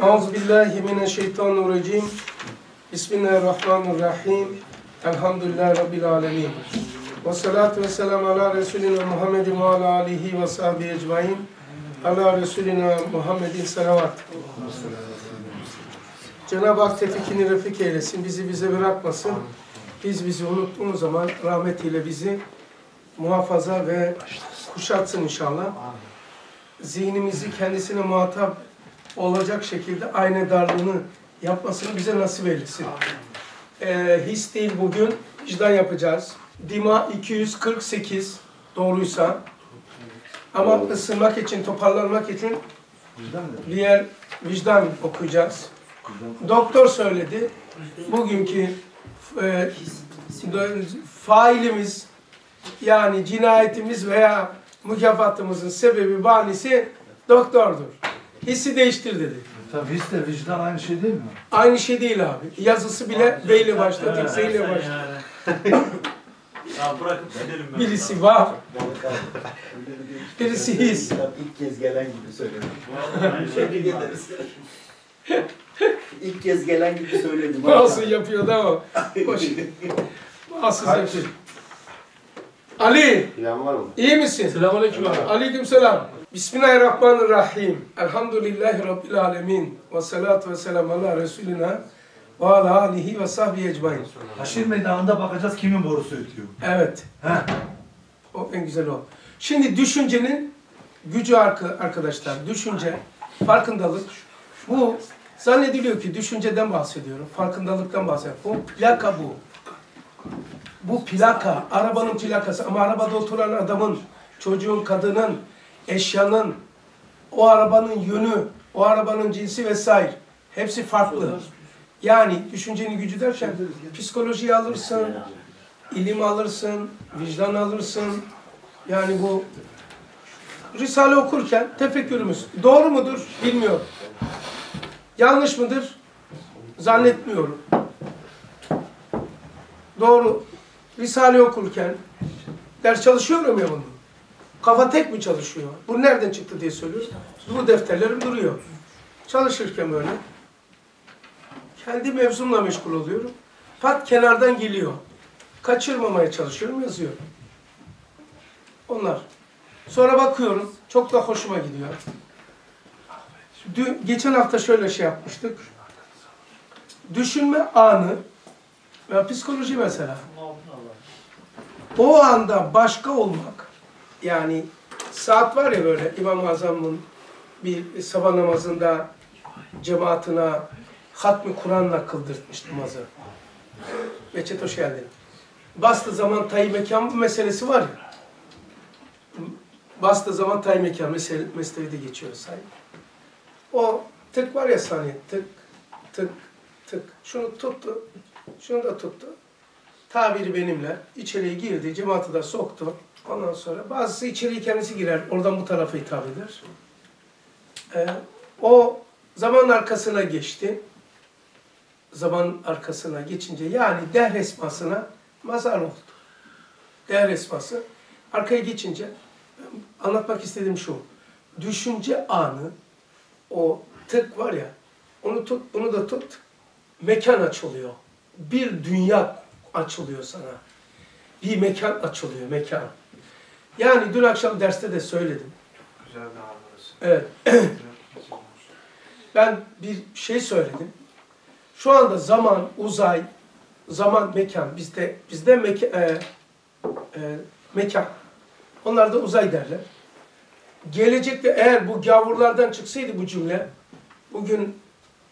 Euzubillahimineşşeytanirracim. Bismillahirrahmanirrahim. Elhamdülillahi Rabbil alemin. Ve salatu ve selam ala Resulina Muhammedin ve ala alihi ve sahbihi ecmain. Ala Resulina Muhammedin salavat. Cenab-ı Hak tevfikini refik eylesin, bizi bize bırakmasın. Biz bizi unuttuğumuz zaman rahmetiyle bizi muhafaza ve kuşatsın inşallah. Zihnimizi kendisine muhatap olacak şekilde aynı darlığını yapmasını bize nasip eylesin. Ee, his değil bugün, vicdan yapacağız. Dima 248 doğruysa ama Doğru. ısınmak için, toparlanmak için diğer vicdan okuyacağız. Doktor söyledi. Bugünkü e, failimiz yani cinayetimiz veya mükafatımızın sebebi, banisi doktordur hissi değiştir dedi. Tabi his de vicdan aynı şey değil mi? Aynı şey değil abi. Yazısı bile şey. V ile başladı, Z ile başladı. Ya bırakıp gidelim ben. Birisi var, birisi his. İlk kez gelen gibi söyledim. Tebrik şey ederiz. İlk kez gelen gibi söyledim. Mahsun yapıyordu ama. Hoş. Mahsun yapıyor. Ali, İyi var mı? iyi misin? Selamünaleyküm abi. Aleykümselam. Bismillahirrahmanirrahim. Elhamdülillahi Rabbil alemin. Ve salatu ve selam ala Resulina ve ala alihi ve sahbihi ecmain. Haşir meydanında bakacağız kimin borusu ötüyor. Evet. Heh. O en güzel o. Şimdi düşüncenin gücü arkadaşlar. Düşünce, farkındalık. Bu zannediliyor ki düşünceden bahsediyorum. Farkındalıktan bahsediyorum. Bu plaka bu. Bu plaka, arabanın plakası. Ama arabada oturan adamın, çocuğun, kadının, eşyanın, o arabanın yönü, o arabanın cinsi vesaire hepsi farklı. Yani düşüncenin gücü derken psikoloji alırsın, ilim alırsın, vicdan alırsın. Yani bu Risale okurken tefekkürümüz doğru mudur bilmiyorum. Yanlış mıdır zannetmiyorum. Doğru. Risale okurken ders çalışıyorum ya bunu. Kafa tek mi çalışıyor? Bu nereden çıktı diye söylüyor. Bu defterlerim duruyor. Çalışırken böyle. Kendi mevzumla meşgul oluyorum. Pat kenardan geliyor. Kaçırmamaya çalışıyorum, yazıyorum. Onlar. Sonra bakıyorum, çok da hoşuma gidiyor. Dün, geçen hafta şöyle şey yapmıştık. Düşünme anı, ya psikoloji mesela. O anda başka olmak, yani saat var ya böyle İmam-ı Azam'ın bir sabah namazında cemaatine hatmi Kur'an'la kıldırtmış namazı. Meçet hoş geldin. Bastı zaman tay mekan meselesi var ya. Bastı zaman tay mekan mesele, de geçiyor say. O tık var ya saniye tık tık tık. Şunu tuttu. Şunu da tuttu. Tabiri benimle. içeriye girdi. Cemaati de soktu. Ondan sonra bazısı içeriye kendisi girer. Oradan bu tarafa hitap eder. Ee, o zaman arkasına geçti. Zaman arkasına geçince yani dehr esmasına mazar oldu. Dehr esması. Arkaya geçince anlatmak istediğim şu. Düşünce anı o tık var ya onu tut, onu da tut. Mekan açılıyor. Bir dünya açılıyor sana. Bir mekan açılıyor, mekan. Yani dün akşam derste de söyledim. güzel Evet. ben bir şey söyledim. Şu anda zaman, uzay, zaman, mekan. Bizde bizde meka, e, e, mekan. Onlar da uzay derler. Gelecekte eğer bu gavurlardan çıksaydı bu cümle, bugün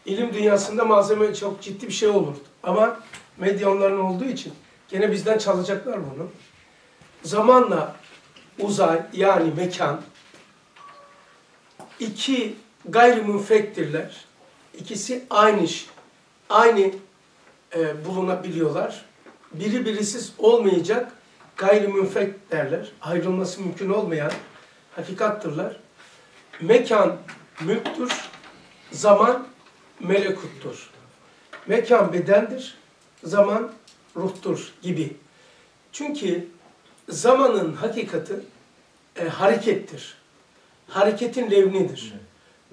ilim dünyasında malzeme çok ciddi bir şey olurdu. Ama medya onların olduğu için gene bizden çalacaklar bunu. Zamanla uzay yani mekan, iki gayrimünfektirler. İkisi aynı aynı e, bulunabiliyorlar. Biri birisiz olmayacak gayrimünfek derler. Ayrılması mümkün olmayan hakikattırlar. Mekan mülktür, zaman melekuttur. Mekan bedendir, zaman ruhtur gibi. Çünkü zamanın hakikati e, harekettir. Hareketin levnidir.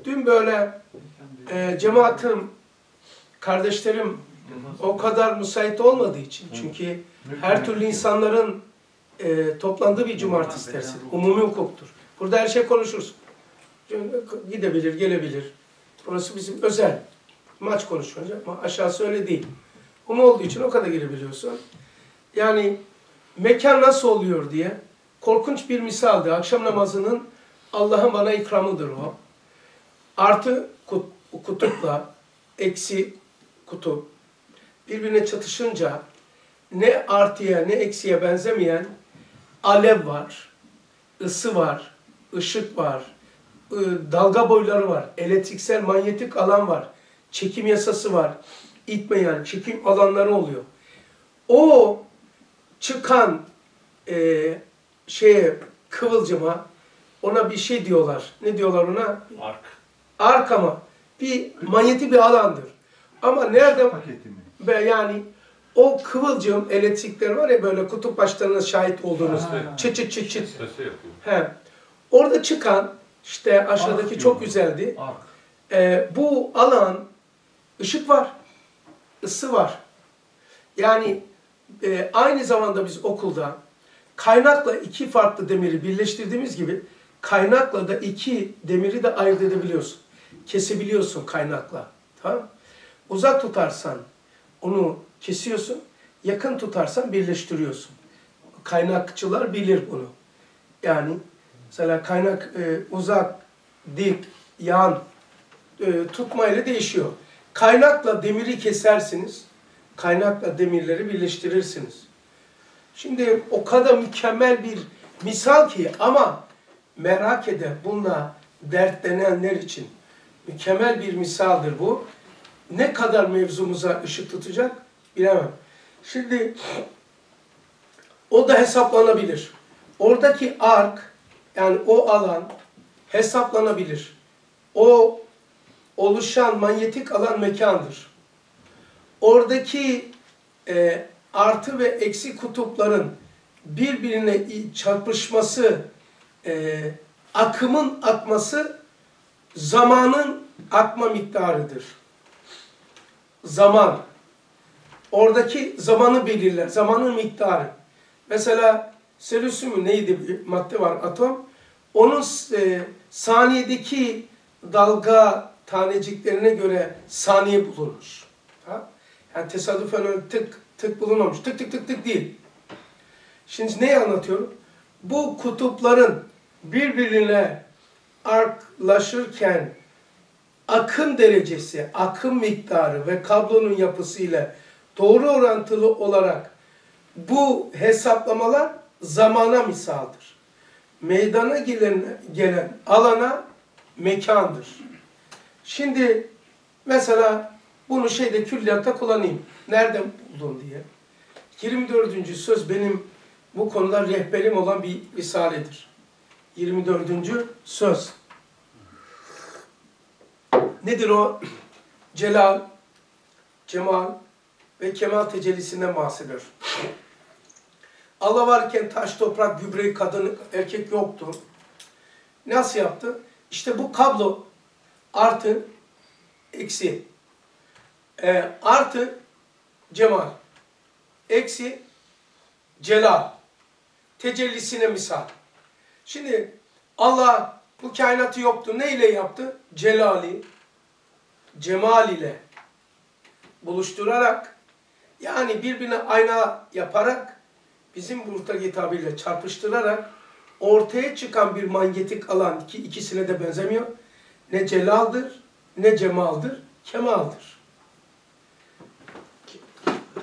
Dün böyle e, cemaatim, kardeşlerim o kadar müsait olmadığı için çünkü her türlü insanların e, toplandığı bir cumartesi dersi. Umumi hukuktur. Burada her şey konuşuruz. Gidebilir, gelebilir. Burası bizim özel. Maç konuşuyoruz ama aşağısı öyle değil. Umu olduğu için o kadar girebiliyorsun. Yani mekan nasıl oluyor diye korkunç bir misaldi. Akşam namazının Allah'ın bana ikramıdır o. Artı kutupla eksi kutup birbirine çatışınca ne artıya ne eksiye benzemeyen alev var, ısı var, ışık var, dalga boyları var, elektriksel manyetik alan var, çekim yasası var, itme yani çekim alanları oluyor. O çıkan e, şeye kıvılcıma ona bir şey diyorlar. Ne diyorlar ona? Ark. Ark ama bir manyeti bir alandır. Ama nerede? Paketi Yani o kıvılcım elektrikler var ya böyle kutup başlarına şahit olduğunuz. Çıt çıt çıt çıt. He. Orada çıkan işte aşağıdaki Ark çok güzeldi. Ark. Ee, bu alan ışık var. ısı var. Yani e, aynı zamanda biz okulda Kaynakla iki farklı demiri birleştirdiğimiz gibi kaynakla da iki demiri de ayırt edebiliyorsun. Kesebiliyorsun kaynakla. Tamam Uzak tutarsan onu kesiyorsun. Yakın tutarsan birleştiriyorsun. Kaynakçılar bilir bunu. Yani mesela kaynak e, uzak, dik, yan e, tutmayla değişiyor. Kaynakla demiri kesersiniz. Kaynakla demirleri birleştirirsiniz. Şimdi o kadar mükemmel bir misal ki ama merak eder bununla dertlenenler için mükemmel bir misaldır bu. Ne kadar mevzumuza ışık tutacak bilemem. Şimdi o da hesaplanabilir. Oradaki ark yani o alan hesaplanabilir. O oluşan manyetik alan mekandır. Oradaki e, artı ve eksi kutupların birbirine çarpışması, e, akımın akması zamanın akma miktarıdır. Zaman. Oradaki zamanı belirler, zamanın miktarı. Mesela selüsümü neydi bir madde var atom. Onun e, saniyedeki dalga taneciklerine göre saniye bulunur. Ha? Yani tesadüfen öyle tık tık bulunmamış. Tık tık tık tık değil. Şimdi neyi anlatıyorum? Bu kutupların birbirine arklaşırken akım derecesi, akım miktarı ve kablonun yapısı ile doğru orantılı olarak bu hesaplamalar zamana misaldır. Meydana gelen, gelen alana mekandır. Şimdi mesela bunu şeyde külliyatta kullanayım. Nerede bulun diye. 24. söz benim bu konuda rehberim olan bir risaledir. 24. söz. Nedir o? Celal, cemal ve kemal tecellisinden bahsediyor. Allah varken taş, toprak, gübre, kadın, erkek yoktu. Nasıl yaptı? İşte bu kablo artı, eksi. E, artı cemal. Eksi celal. Tecellisine misal. Şimdi Allah bu kainatı yoktu. Ne ile yaptı? Celali, cemal ile buluşturarak yani birbirine ayna yaparak bizim buradaki tabirle çarpıştırarak ortaya çıkan bir manyetik alan ki ikisine de benzemiyor. Ne celaldır ne cemaldır, kemaldır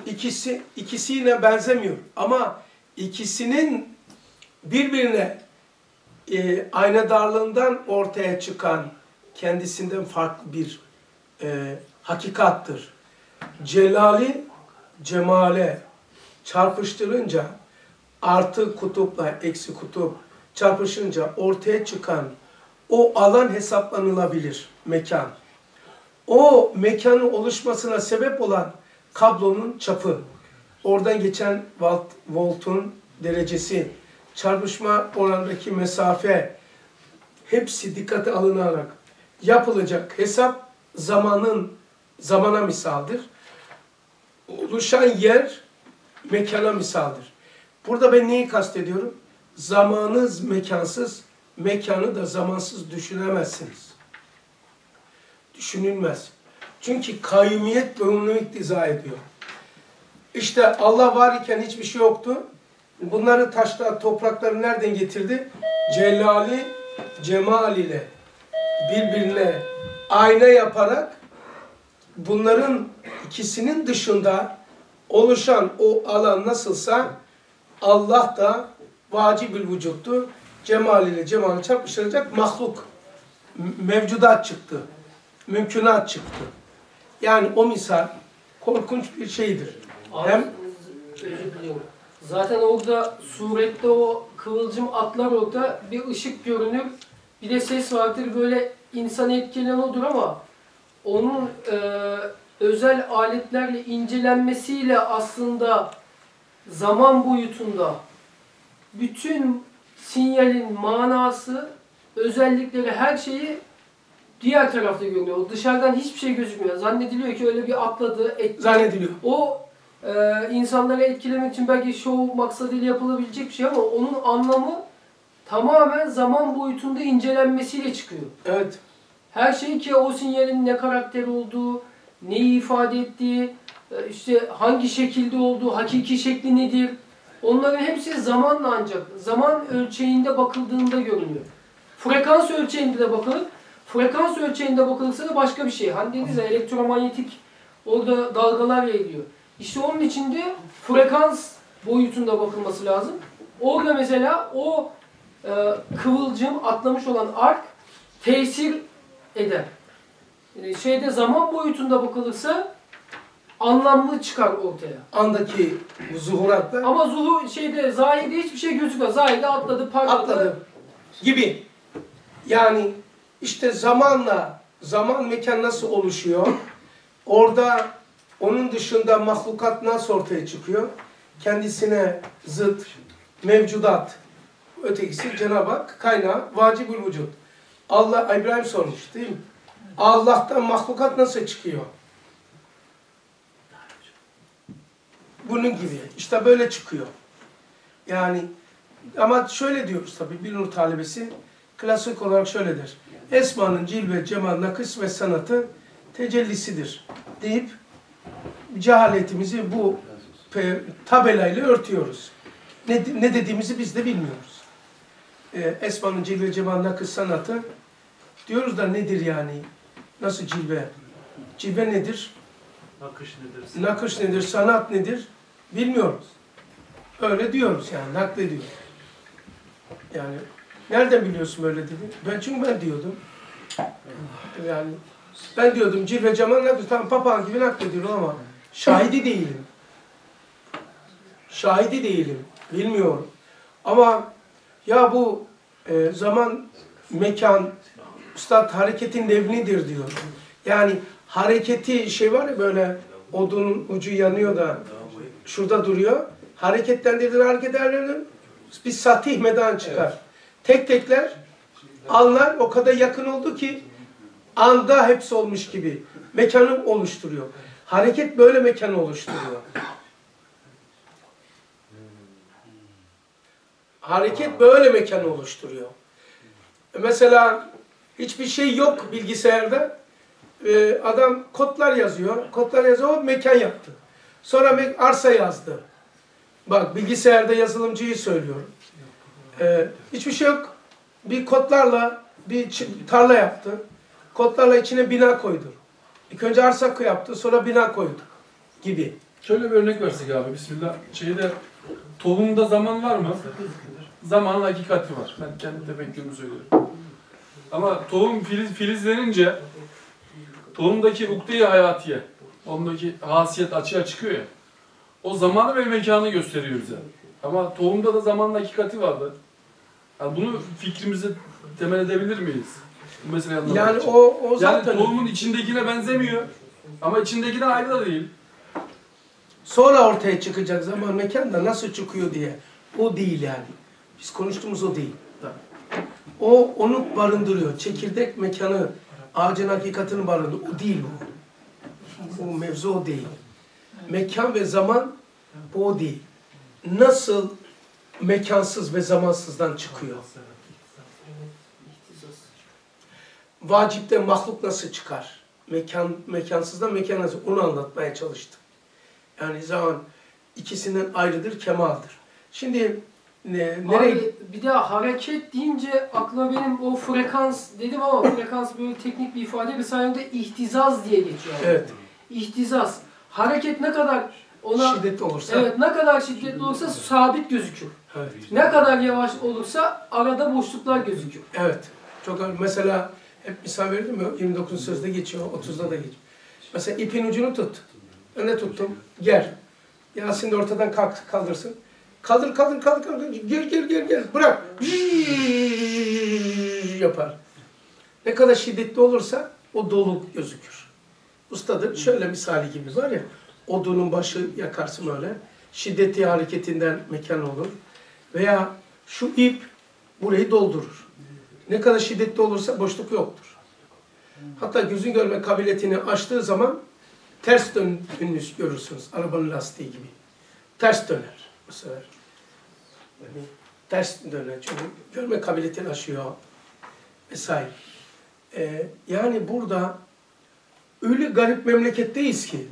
ikisi ikisiyle benzemiyor ama ikisinin birbirine e, darlığından ortaya çıkan kendisinden farklı bir e, hakikattır. Celali cemale çarpıştırınca artı kutupla eksi kutup çarpışınca ortaya çıkan o alan hesaplanılabilir mekan. O mekanın oluşmasına sebep olan kablonun çapı, oradan geçen volt, voltun derecesi, çarpışma oranındaki mesafe hepsi dikkate alınarak yapılacak hesap zamanın zamana misaldir. Oluşan yer mekana misaldir. Burada ben neyi kastediyorum? Zamanız mekansız, mekanı da zamansız düşünemezsiniz. Düşünülmez. Çünkü kayyumiyet durumunu iktiza ediyor. İşte Allah var iken hiçbir şey yoktu. Bunları taşlar, toprakları nereden getirdi? Celali cemal ile birbirine ayna yaparak bunların ikisinin dışında oluşan o alan nasılsa Allah da vacibül vücuttu. Cemal ile cemal çarpıştıracak mahluk, mevcudat çıktı. Mümkünat çıktı. Yani o misal korkunç bir şeydir. Abi, Hem Zaten orada surette o kıvılcım atlar orada bir ışık görünür. Bir de ses vardır böyle insan etkilen odur ama onun e, özel aletlerle incelenmesiyle aslında zaman boyutunda bütün sinyalin manası, özellikleri her şeyi Diğer tarafta görünüyor. dışarıdan hiçbir şey gözükmüyor. Zannediliyor ki öyle bir atladı, etti. Zannediliyor. O e, insanları etkilemek için belki şov maksadıyla yapılabilecek bir şey ama onun anlamı tamamen zaman boyutunda incelenmesiyle çıkıyor. Evet. Her şey ki o sinyalin ne karakter olduğu, neyi ifade ettiği, e, işte hangi şekilde olduğu, hakiki şekli nedir? Onların hepsi zamanla ancak zaman ölçeğinde bakıldığında görünüyor. Frekans ölçeğinde de bakılıp Frekans ölçeğinde bakılırsa da başka bir şey. Hani dediniz ya elektromanyetik orada dalgalar yayılıyor. İşte onun içinde frekans boyutunda bakılması lazım. Orada mesela o e, kıvılcım atlamış olan ark tesir eder. E, şeyde zaman boyutunda bakılırsa anlamlı çıkar ortaya. Andaki zuhuratta Ama zuhu şeyde zahide hiçbir şey gözükmüyor. Zahide atladı, parladı. atladı gibi. Yani işte zamanla zaman mekan nasıl oluşuyor? Orada onun dışında mahlukat nasıl ortaya çıkıyor? Kendisine zıt mevcudat. Ötekisi Cenab-ı Hak kaynağı vacibül vücut. Allah İbrahim sormuş değil mi? Allah'tan mahlukat nasıl çıkıyor? Bunun gibi. İşte böyle çıkıyor. Yani ama şöyle diyoruz tabii bir nur talebesi klasik olarak şöyle der. Esma'nın cilve, cemal, nakış ve sanatı tecellisidir deyip cehaletimizi bu tabelayla örtüyoruz. Ne, ne dediğimizi biz de bilmiyoruz. Ee, Esma'nın cilve, cemal, nakış sanatı diyoruz da nedir yani? Nasıl cilve? Cilve nedir? Nakış nedir? Nakış nedir? Sanat nedir? Bilmiyoruz. Öyle diyoruz yani naklediyoruz. Yani Nereden biliyorsun böyle dedi. Ben çünkü ben diyordum. Yani ben diyordum cilve camına naklediyor. Tam papağan gibi naklediyor ama şahidi değilim. Şahidi değilim. Bilmiyorum. Ama ya bu e, zaman, mekan, üstad hareketin nevnidir diyor. Yani hareketi şey var ya böyle odunun ucu yanıyor da şurada duruyor. Hareketlendirdiler, hareketlendirdiler. Bir satih medan çıkar. Evet. Tek tekler anlar o kadar yakın oldu ki anda hepsi olmuş gibi mekanı oluşturuyor. Hareket böyle mekanı oluşturuyor. Hareket böyle mekanı oluşturuyor. Mesela hiçbir şey yok bilgisayarda. Ee, adam kodlar yazıyor. Kodlar yazıyor. O mekan yaptı. Sonra arsa yazdı. Bak bilgisayarda yazılımcıyı söylüyorum. Ee, hiçbir şey yok. Bir kotlarla bir tarla yaptı. Kotlarla içine bina koydu. İlk önce arsa yaptı, sonra bina koydu gibi. Şöyle bir örnek versek abi, bismillah. Şeyde, tohumda zaman var mı? Zamanın hakikati var. Ben kendi tefekkürümü söylüyorum. Ama tohum filiz, filizlenince, tohumdaki ukde-i hayatiye, ondaki hasiyet açığa çıkıyor ya. O zamanı ve mekanı gösteriyor bize. Ama tohumda da zamanın hakikati vardı. Yani bunu fikrimize temel edebilir miyiz? Bu meseleyi anlamak Yani için. o, o zaten... Yani tohumun içindekine benzemiyor. Ama içindeki de ayrı da değil. Sonra ortaya çıkacak zaman mekanda nasıl çıkıyor diye. O değil yani. Biz konuştuğumuz o değil. O onu barındırıyor. Çekirdek mekanı, ağacın hakikatini barındırıyor. O değil bu. O mevzu o değil. Mekan ve zaman bu o değil. Nasıl mekansız ve zamansızdan çıkıyor. Vacipte mahluk nasıl çıkar? Mekan, mekansızdan mekan nasıl? Onu anlatmaya çalıştım. Yani zaman ikisinden ayrıdır, kemaldir. Şimdi ne, nereye... Abi, bir daha hareket deyince aklıma benim o frekans dedim ama frekans böyle teknik bir ifade. Bir sayende ihtizaz diye geçiyor. Evet. İhtizaz. Hareket ne kadar ona şiddetli olursa evet ne kadar şiddetli olursa sabit gözükür. Ne kadar yavaş olursa arada boşluklar gözüküyor. Evet. Çok Mesela hep misal verildi mi? 29 sözde geçiyor, 30'da da geçiyor. Mesela ipin ucunu tut. Ne tuttum? Ger. Yasin de ortadan kalk, kaldırsın. Kaldır, kaldır, kaldır, kaldır. Gel, gel, gel, gel. Bırak. yapar. Ne kadar şiddetli olursa o doluk gözükür. Ustadır. Şöyle misali gibi var ya. Odunun başı yakarsın öyle. Şiddeti hareketinden mekan olur. Veya şu ip burayı doldurur. Ne kadar şiddetli olursa boşluk yoktur. Hatta gözün görme kabiliyetini aştığı zaman ters döndüğünü görürsünüz. Arabanın lastiği gibi. Ters döner bu sefer. Yani ters döner. Çünkü görme kabiliyetini aşıyor. Vesaire. Ee, yani burada öyle garip memleketteyiz ki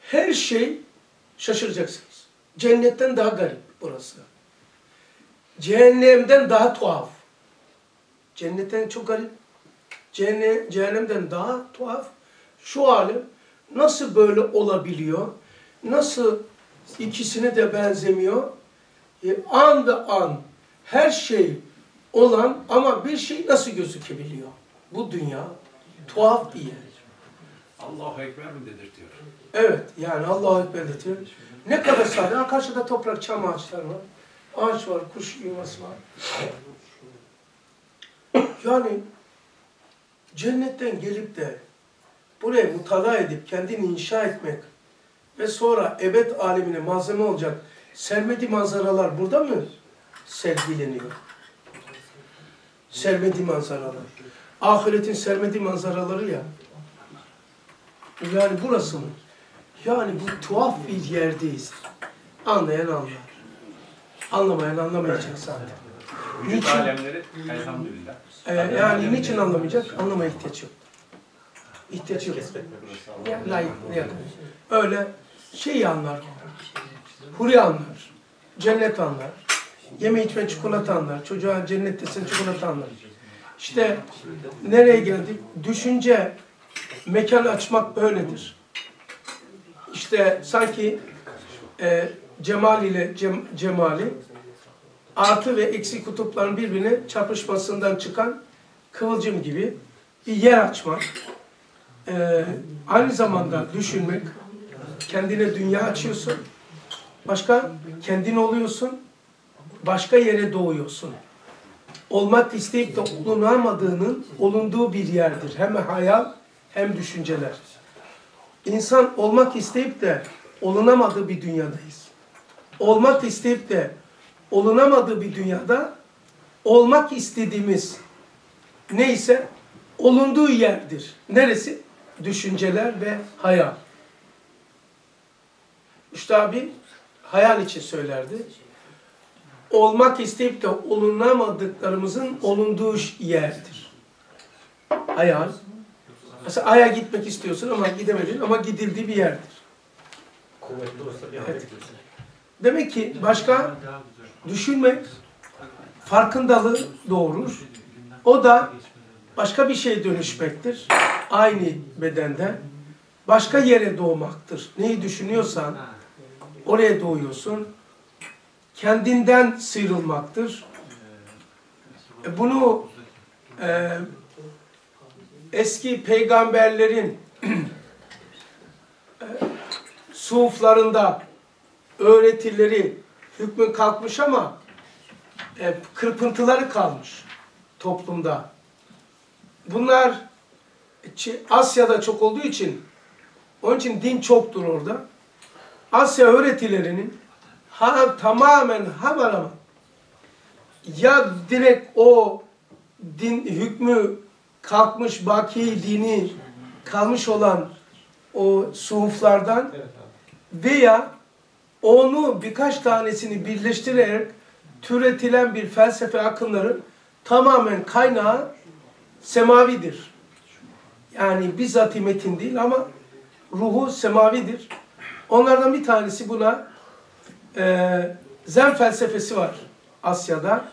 her şey şaşıracaksınız. Cennetten daha garip orası. Cehennemden daha tuhaf. Cennetten çok garip. Cehennem, cehennemden daha tuhaf. Şu alim nasıl böyle olabiliyor? Nasıl ikisine de benzemiyor? E, an da an her şey olan ama bir şey nasıl gözükebiliyor? Bu dünya tuhaf bir yer. Allahu Ekber mi dedirtiyor? Evet, yani Allahu Ekber dedirtiyor. Ne kadar sade. karşıda toprak, çam ağaçlar var. Ağaç var, kuş yuvası var. Yani cennetten gelip de buraya mutala edip kendini inşa etmek ve sonra ebed alemine malzeme olacak sermedi manzaralar burada mı sergileniyor? Sermedi manzaralar. Ahiretin sermedi manzaraları ya. Yani burası mı? Yani bu tuhaf bir yerdeyiz. Anlayan anlar. Anlamayan anlamayacak zaten. Vücut niçin? alemleri elhamdülillah. Ee, yani alemleri niçin anlamayacak? Anlamaya ihtiyaç yok. İhtiyaç yok. Yani, layık, yani. Öyle şey anlar. Huri anlar. Cennet anlar. Yeme içme çikolata anlar. Çocuğa cennet desin çikolata anlar. İşte nereye geldik? Düşünce mekan açmak böyledir. İşte sanki e, cemal ile cem, cemali artı ve eksi kutupların birbirine çarpışmasından çıkan kıvılcım gibi bir yer açmak, e, aynı zamanda düşünmek, kendine dünya açıyorsun, başka kendin oluyorsun, başka yere doğuyorsun. Olmak isteyip de olunamadığının olunduğu bir yerdir. Hem hayal hem düşünceler. İnsan olmak isteyip de olunamadığı bir dünyadayız. Olmak isteyip de olunamadığı bir dünyada olmak istediğimiz neyse olunduğu yerdir. Neresi? Düşünceler ve hayal. İşte abi hayal için söylerdi. Olmak isteyip de olunamadıklarımızın olunduğu yerdir. Hayal, Mesela Ay'a gitmek istiyorsun ama gidemedin ama gidildiği bir yerdir. evet. Demek ki başka düşünme farkındalığı doğurur. O da başka bir şeye dönüşmektir. Aynı bedende başka yere doğmaktır. Neyi düşünüyorsan oraya doğuyorsun. Kendinden sıyrılmaktır. E, bunu e, eski peygamberlerin suflarında öğretileri hükmü kalkmış ama e, kırpıntıları kalmış toplumda. Bunlar Asya'da çok olduğu için onun için din çoktur orada. Asya öğretilerinin ha, tamamen hemen hemen ya direkt o din hükmü kalkmış baki dini kalmış olan o suhuflardan veya onu birkaç tanesini birleştirerek türetilen bir felsefe akımları tamamen kaynağı semavidir. Yani bizzat metin değil ama ruhu semavidir. Onlardan bir tanesi buna e, zen felsefesi var Asya'da.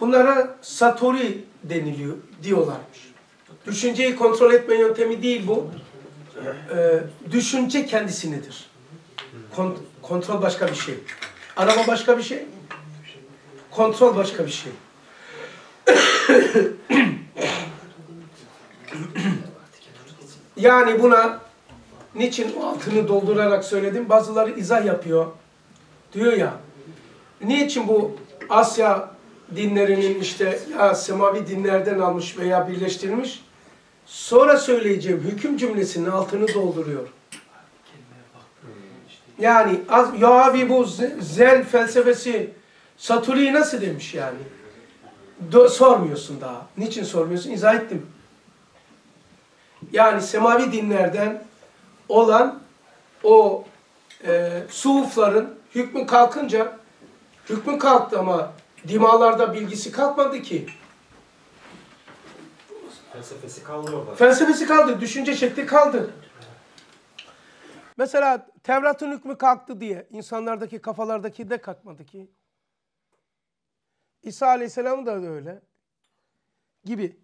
Bunlara satori deniliyor diyorlarmış. Düşünceyi kontrol etme yöntemi değil bu. Ee, düşünce kendisinidir. Kont kontrol başka bir şey. Arama başka bir şey. Kontrol başka bir şey. yani buna niçin altını doldurarak söyledim? Bazıları izah yapıyor. Diyor ya, niçin bu Asya dinlerinin işte ya semavi dinlerden almış veya birleştirilmiş sonra söyleyeceğim hüküm cümlesinin altını dolduruyor. Yani ya abi bu zen felsefesi Saturi nasıl demiş yani? Do sormuyorsun daha. Niçin sormuyorsun? İzah ettim. Yani semavi dinlerden olan o e, suufların hükmü kalkınca hükmü kalktı ama dimalarda bilgisi kalkmadı ki. Felsefesi kaldı orada. Felsefesi kaldı, düşünce şekli kaldı. Mesela Tevrat'ın hükmü kalktı diye insanlardaki kafalardaki de kalkmadı ki. İsa Aleyhisselam da öyle gibi.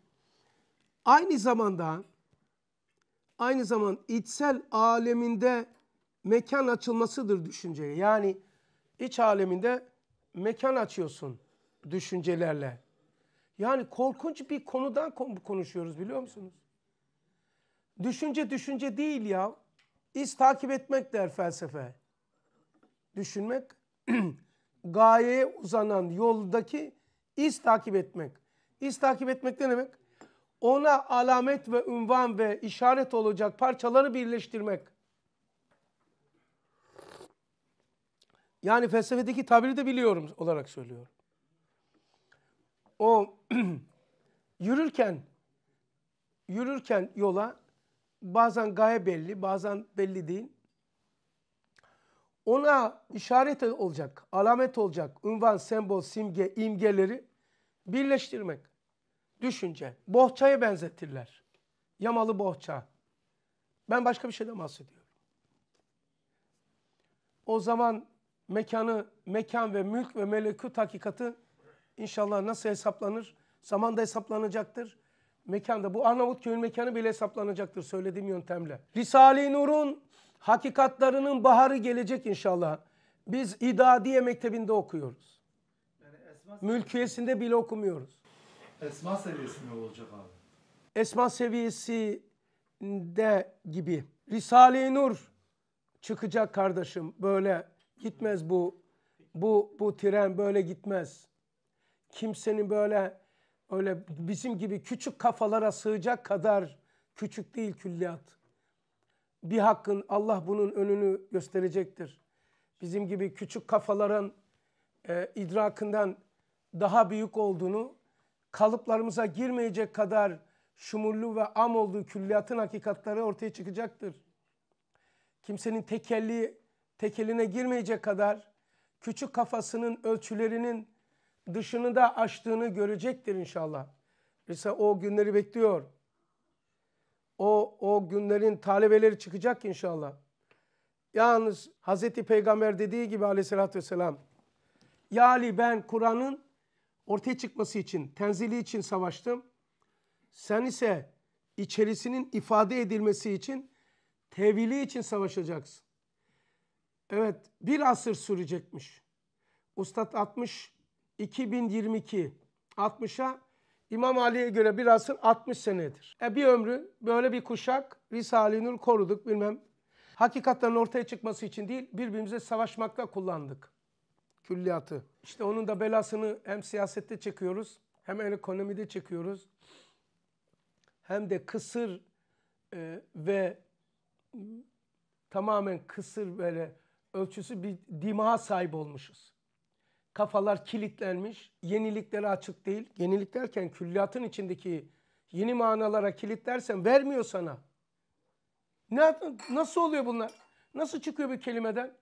Aynı zamanda aynı zaman içsel aleminde mekan açılmasıdır düşünceye. Yani iç aleminde mekan açıyorsun düşüncelerle. Yani korkunç bir konudan konuşuyoruz biliyor musunuz? Düşünce düşünce değil ya. İz takip etmek der felsefe. Düşünmek, gayeye uzanan yoldaki iz takip etmek. İz takip etmek ne demek? Ona alamet ve ünvan ve işaret olacak parçaları birleştirmek. Yani felsefedeki tabiri de biliyorum olarak söylüyorum o yürürken yürürken yola bazen gaye belli, bazen belli değil. Ona işaret olacak, alamet olacak ünvan, sembol, simge, imgeleri birleştirmek. Düşünce. Bohçaya benzetirler. Yamalı bohça. Ben başka bir şeyden bahsediyorum. O zaman mekanı, mekan ve mülk ve melekut hakikati İnşallah nasıl hesaplanır? Zaman da hesaplanacaktır. Mekanda bu Arnavutköy'ün mekanı bile hesaplanacaktır söylediğim yöntemle. Risale-i Nur'un hakikatlarının baharı gelecek inşallah. Biz İdadiye Mektebi'nde okuyoruz. Yani Mülkiyesinde bile okumuyoruz. Esma seviyesi ne olacak abi? Esma seviyesi de gibi. Risale-i Nur çıkacak kardeşim. Böyle gitmez bu bu bu tren böyle gitmez kimsenin böyle öyle bizim gibi küçük kafalara sığacak kadar küçük değil külliyat. Bir hakkın Allah bunun önünü gösterecektir. Bizim gibi küçük kafaların e, idrakından daha büyük olduğunu, kalıplarımıza girmeyecek kadar şumullu ve am olduğu külliyatın hakikatleri ortaya çıkacaktır. Kimsenin tekelli, tekeline girmeyecek kadar küçük kafasının ölçülerinin dışını da açtığını görecektir inşallah. Mesela o günleri bekliyor. O, o günlerin talebeleri çıkacak inşallah. Yalnız Hazreti Peygamber dediği gibi aleyhissalatü vesselam. Yali ben Kur'an'ın ortaya çıkması için, tenzili için savaştım. Sen ise içerisinin ifade edilmesi için, tevili için savaşacaksın. Evet bir asır sürecekmiş. Ustad 60 2022 60'a İmam Ali'ye göre bir asır 60 senedir. E bir ömrü böyle bir kuşak Risale-i Nur koruduk bilmem. Hakikatlerin ortaya çıkması için değil birbirimize savaşmakla kullandık külliyatı. İşte onun da belasını hem siyasette çekiyoruz hem ekonomide çekiyoruz. Hem de kısır e, ve tamamen kısır böyle ölçüsü bir dima sahip olmuşuz. Kafalar kilitlenmiş, yeniliklere açık değil. Yenilik derken külliyatın içindeki yeni manalara kilitlersen vermiyor sana. Ne, nasıl oluyor bunlar? Nasıl çıkıyor bir kelimeden?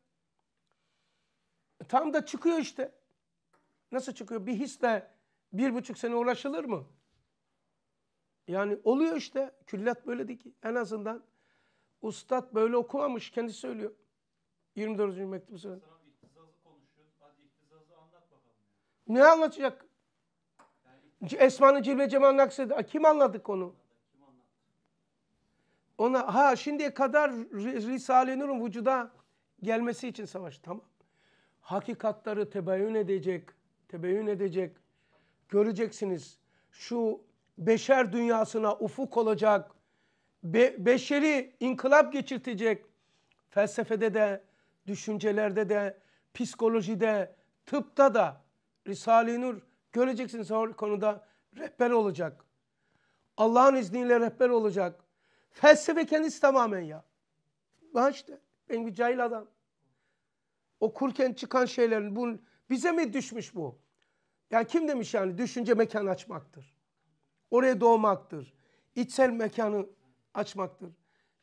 E, tam da çıkıyor işte. Nasıl çıkıyor? Bir hisle bir buçuk sene uğraşılır mı? Yani oluyor işte. Küllat böyle değil ki. En azından ustad böyle okumamış. Kendi söylüyor. 24. mektubu söylüyor. Ne anlatacak? Esma'nın Cibri Cemal Nakşibendi. Kim anladık konu? Ona ha şimdiye kadar Risale-i Nur'un vücuda gelmesi için savaş. Tamam. Hakikatları tebayün edecek, tebayün edecek. Göreceksiniz şu beşer dünyasına ufuk olacak, be, beşeri inkılap geçirtecek. Felsefede de, düşüncelerde de, psikolojide, tıpta da Risale-i Nur göreceksiniz her konuda rehber olacak. Allah'ın izniyle rehber olacak. Felsefe kendisi tamamen ya. Ben işte ben bir cahil adam. Okurken çıkan şeylerin bu bize mi düşmüş bu? Ya kim demiş yani düşünce mekan açmaktır. Oraya doğmaktır. İçsel mekanı açmaktır.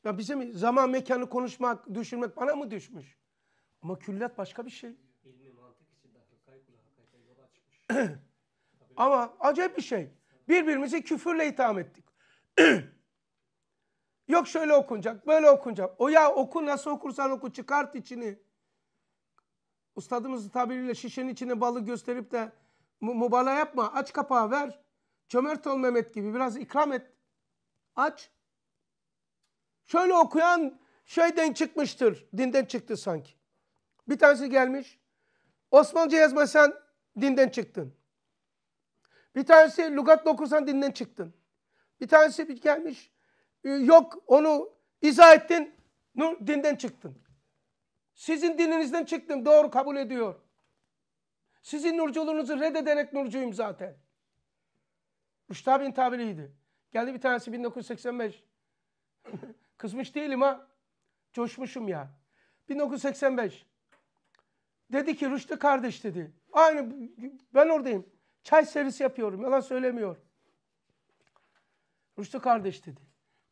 Ya bize mi zaman mekanı konuşmak, düşünmek bana mı düşmüş? Ama küllat başka bir şey. Ama acayip bir şey. Birbirimizi küfürle itham ettik. Yok şöyle okunacak, böyle okunacak. O ya oku nasıl okursan oku çıkart içini. Ustadımızın tabiriyle şişenin içine balı gösterip de mubala yapma. Aç kapağı ver. çömert ol Mehmet gibi biraz ikram et. Aç. Şöyle okuyan şeyden çıkmıştır. Dinden çıktı sanki. Bir tanesi gelmiş. Osmanlıca yazmasan dinden çıktın. Bir tanesi lügatla okursan dinden çıktın. Bir tanesi bir gelmiş ee, yok onu izah ettin dinden çıktın. Sizin dininizden çıktım doğru kabul ediyor. Sizin nurculuğunuzu reddederek nurcuyum zaten. Rüştah bin Tabili'ydi. Geldi bir tanesi 1985. Kızmış değilim ha. Coşmuşum ya. 1985. Dedi ki Rüştü kardeş dedi. Aynı ben oradayım. Çay servisi yapıyorum. Yalan söylemiyor. Rüştü kardeş dedi.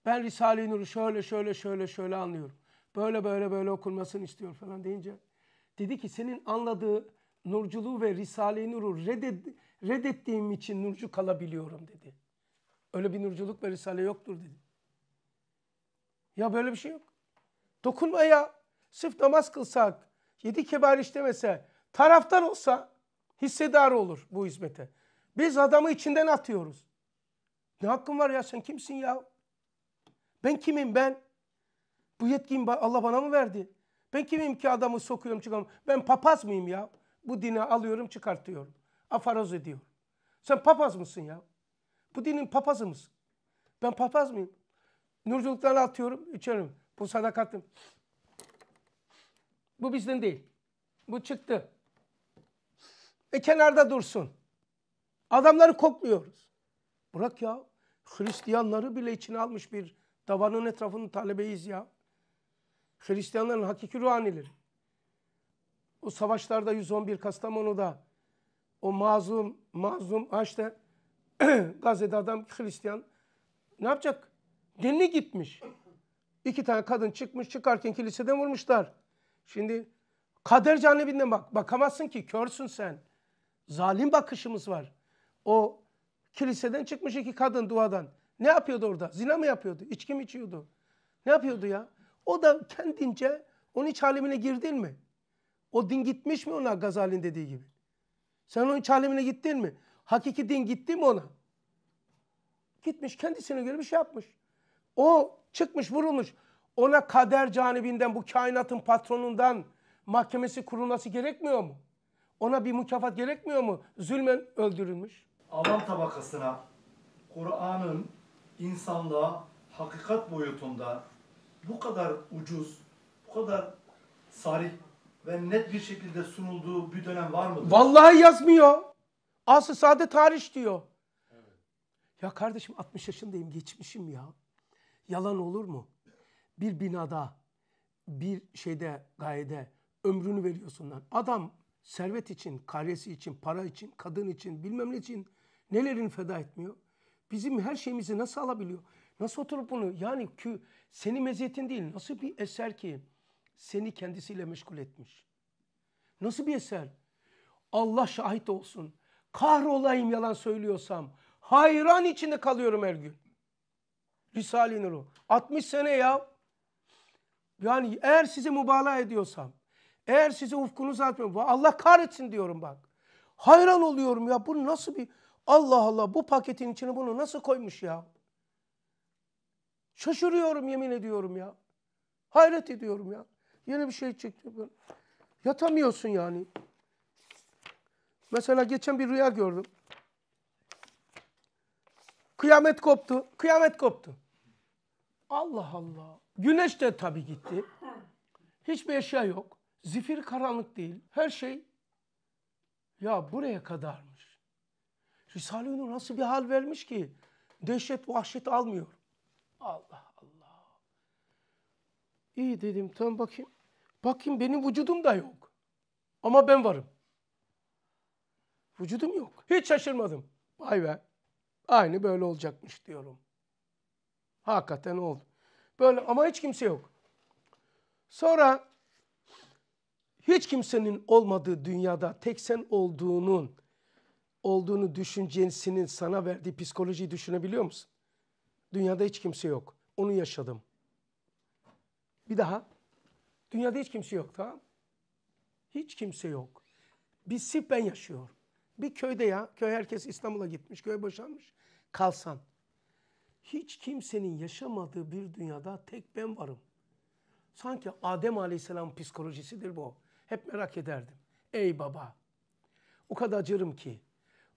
Ben Risale-i Nur'u şöyle şöyle şöyle şöyle anlıyorum. Böyle böyle böyle okunmasını istiyor falan deyince. Dedi ki senin anladığı Nurculuğu ve Risale-i Nur'u reddet, reddettiğim için Nurcu kalabiliyorum dedi. Öyle bir Nurculuk ve Risale yoktur dedi. Ya böyle bir şey yok. Dokunma ya. Sırf namaz kılsak, yedi kebair işlemese, taraftar olsa hissedarı olur bu hizmete. Biz adamı içinden atıyoruz. Ne hakkın var ya sen kimsin ya? Ben kimim ben? Bu yetkiyi Allah bana mı verdi? Ben kimim ki adamı sokuyorum çıkarıyorum? Ben papaz mıyım ya? Bu dini alıyorum çıkartıyorum. Afaroz ediyor. Sen papaz mısın ya? Bu dinin papazı mısın? Ben papaz mıyım? Nurculuklarını atıyorum, içerim. Bu sadakatim. Bu bizden değil. Bu çıktı ve kenarda dursun. Adamları kokluyoruz. Bırak ya. Hristiyanları bile içine almış bir davanın etrafının talebeyiz ya. Hristiyanların hakiki ruhanileri. O savaşlarda 111 Kastamonu'da o mazum mazum işte Gazze'de adam Hristiyan ne yapacak? Dinli gitmiş. İki tane kadın çıkmış çıkarken kiliseden vurmuşlar. Şimdi kader canibinden bak bakamazsın ki körsün sen zalim bakışımız var. O kiliseden çıkmış iki kadın duadan. Ne yapıyordu orada? Zina mı yapıyordu? İçki mi içiyordu? Ne yapıyordu ya? O da kendince onun iç alemine girdin mi? O din gitmiş mi ona Gazali'nin dediği gibi? Sen onun iç alemine gittin mi? Hakiki din gitti mi ona? Gitmiş kendisine göre bir şey yapmış. O çıkmış vurulmuş. Ona kader canibinden bu kainatın patronundan mahkemesi kurulması gerekmiyor mu? Ona bir mükafat gerekmiyor mu? Zulmen öldürülmüş. Avam tabakasına Kur'an'ın insanlığa hakikat boyutunda bu kadar ucuz, bu kadar sarih ve net bir şekilde sunulduğu bir dönem var mı? Vallahi yazmıyor. Aslı sade tarih diyor. Evet. Ya kardeşim 60 yaşındayım geçmişim ya. Yalan olur mu? Bir binada, bir şeyde, gayede ömrünü veriyorsun lan. Adam servet için, karesi için, para için, kadın için, bilmem ne için nelerin feda etmiyor? Bizim her şeyimizi nasıl alabiliyor? Nasıl oturup bunu yani ki seni meziyetin değil nasıl bir eser ki seni kendisiyle meşgul etmiş? Nasıl bir eser? Allah şahit olsun. Kahrolayım yalan söylüyorsam. Hayran içinde kalıyorum her gün. Risale-i Nur'u. 60 sene ya. Yani eğer sizi mübalağa ediyorsam eğer size ufkunuzu açmıyor. Allah kahretsin diyorum bak. Hayran oluyorum ya. Bu nasıl bir... Allah Allah bu paketin içine bunu nasıl koymuş ya? Şaşırıyorum yemin ediyorum ya. Hayret ediyorum ya. Yeni bir şey çıktı. Yatamıyorsun yani. Mesela geçen bir rüya gördüm. Kıyamet koptu. Kıyamet koptu. Allah Allah. Güneş de tabii gitti. Hiçbir eşya yok. Zifir karanlık değil. Her şey ya buraya kadarmış. Risale-i Nur nasıl bir hal vermiş ki? Dehşet, vahşet almıyor. Allah Allah. İyi dedim tam bakayım. Bakayım benim vücudum da yok. Ama ben varım. Vücudum yok. Hiç şaşırmadım. Vay be. Aynı böyle olacakmış diyorum. Hakikaten oldu. Böyle ama hiç kimse yok. Sonra hiç kimsenin olmadığı dünyada tek sen olduğunun olduğunu düşüncesinin sana verdiği psikolojiyi düşünebiliyor musun? Dünyada hiç kimse yok. Onu yaşadım. Bir daha. Dünyada hiç kimse yok tamam Hiç kimse yok. Bir sip ben yaşıyorum. Bir köyde ya. Köy herkes İstanbul'a gitmiş. Köy boşanmış. Kalsan. Hiç kimsenin yaşamadığı bir dünyada tek ben varım. Sanki Adem Aleyhisselam psikolojisidir bu. Hep merak ederdim. Ey baba. O kadar acırım ki.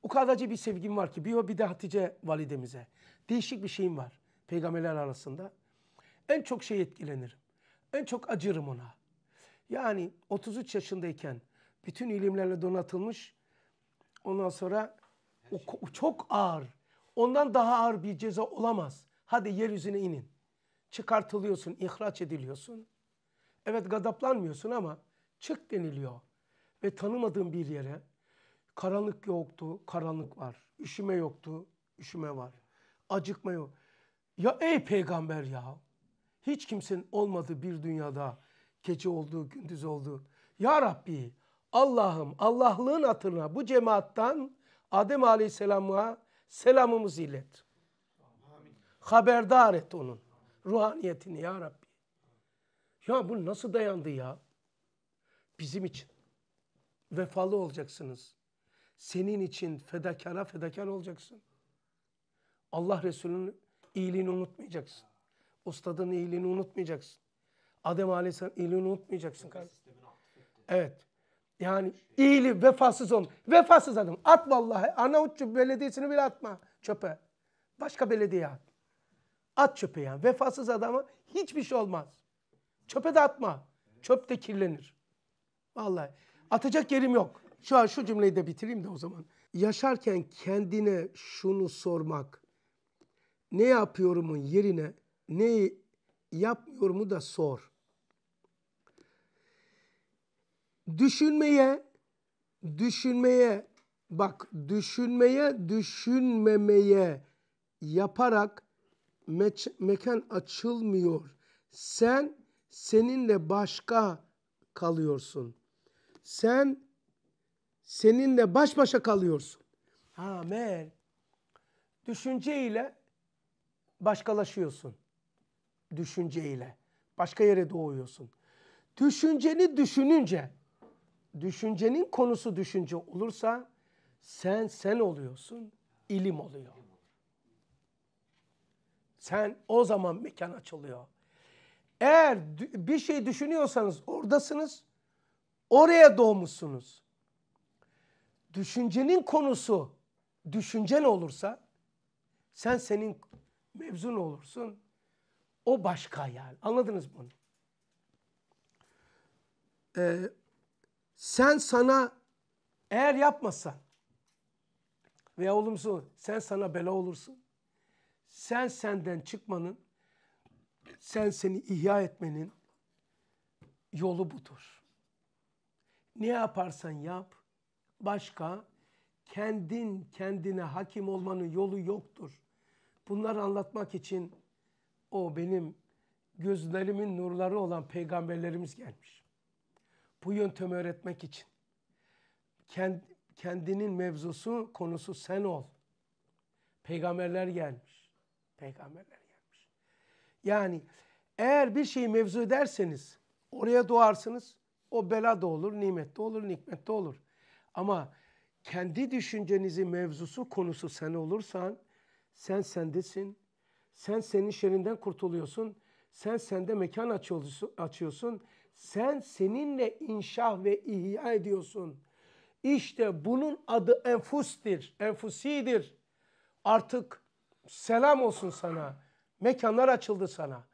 O kadar acı bir sevgim var ki. Bir o bir de Hatice validemize. Değişik bir şeyim var. Peygamberler arasında. En çok şey etkilenirim. En çok acırım ona. Yani 33 yaşındayken bütün ilimlerle donatılmış. Ondan sonra o çok ağır. Ondan daha ağır bir ceza olamaz. Hadi yeryüzüne inin. Çıkartılıyorsun, ihraç ediliyorsun. Evet gadaplanmıyorsun ama çık deniliyor. Ve tanımadığım bir yere karanlık yoktu, karanlık var. Üşüme yoktu, üşüme var. Acıkma yok. Ya ey peygamber ya. Hiç kimsenin olmadığı bir dünyada gece oldu gündüz oldu Ya Rabbi Allah'ım Allah'lığın hatırına bu cemaattan Adem Aleyhisselam'a selamımızı ilet. Haberdar et onun ruhaniyetini ya Rabbi. Ya bu nasıl dayandı ya? Bizim için. Vefalı olacaksınız. Senin için fedakara fedakar olacaksın. Allah Resulü'nün iyiliğini unutmayacaksın. Ustadın iyiliğini unutmayacaksın. Adem Aleyhisselam iyiliğini unutmayacaksın Evet. Yani iyili vefasız olun. Vefasız adam. At vallahi. ana Arnavutçu belediyesini bile atma çöpe. Başka belediye at. At çöpe yani. Vefasız adama hiçbir şey olmaz. Çöpe de atma. Çöp de kirlenir. Vallahi atacak yerim yok. Şu an şu cümleyi de bitireyim de o zaman. Yaşarken kendine şunu sormak. Ne yapıyorumun yerine neyi yapmıyorumu da sor. Düşünmeye, düşünmeye, bak düşünmeye, düşünmemeye yaparak me- mekan açılmıyor. Sen seninle başka kalıyorsun.'' Sen seninle baş başa kalıyorsun. Amen. Düşünce ile başkalaşıyorsun. Düşünceyle başka yere doğuyorsun. Düşünceni düşününce, düşüncenin konusu düşünce olursa sen sen oluyorsun, ilim oluyor. Sen o zaman mekan açılıyor. Eğer bir şey düşünüyorsanız oradasınız. Oraya doğmuşsunuz. Düşüncenin konusu düşüncen olursa sen senin mevzun olursun. O başka yani. Anladınız bunu? Ee, sen sana eğer yapmasan veya olumsuz sen sana bela olursun. Sen senden çıkmanın, sen seni ihya etmenin yolu budur. Ne yaparsan yap başka kendin kendine hakim olmanın yolu yoktur. Bunları anlatmak için o benim gözlerimin nurları olan peygamberlerimiz gelmiş. Bu yöntemi öğretmek için. Kendinin mevzusu, konusu sen ol. Peygamberler gelmiş. Peygamberler gelmiş. Yani eğer bir şeyi mevzu ederseniz oraya doğarsınız. O bela da olur, nimet de olur, nikmet de olur. Ama kendi düşüncenizi mevzusu konusu sen olursan sen sendesin. Sen senin şerinden kurtuluyorsun. Sen sende mekan açıyorsun. Sen seninle inşah ve ihya ediyorsun. İşte bunun adı enfustir, enfusidir. Artık selam olsun sana. Mekanlar açıldı sana.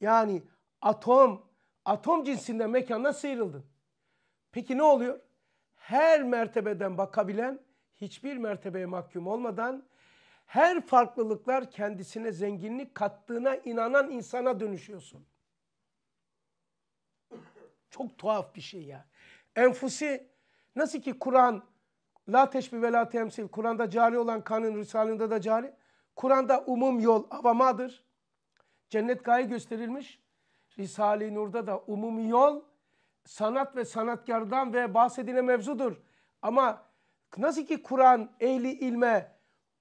Yani atom atom cinsinden mekandan sıyrıldın. Peki ne oluyor? Her mertebeden bakabilen hiçbir mertebeye mahkum olmadan her farklılıklar kendisine zenginlik kattığına inanan insana dönüşüyorsun. Çok tuhaf bir şey ya. Enfusi nasıl ki Kur'an la teşbih ve la temsil Kur'an'da cari olan kanun risalinde de cari. Kur'an'da umum yol avamadır. Cennet gaye gösterilmiş. Risale-i Nur'da da umumi yol sanat ve sanatkardan ve bahsedile mevzudur. Ama nasıl ki Kur'an ehli ilme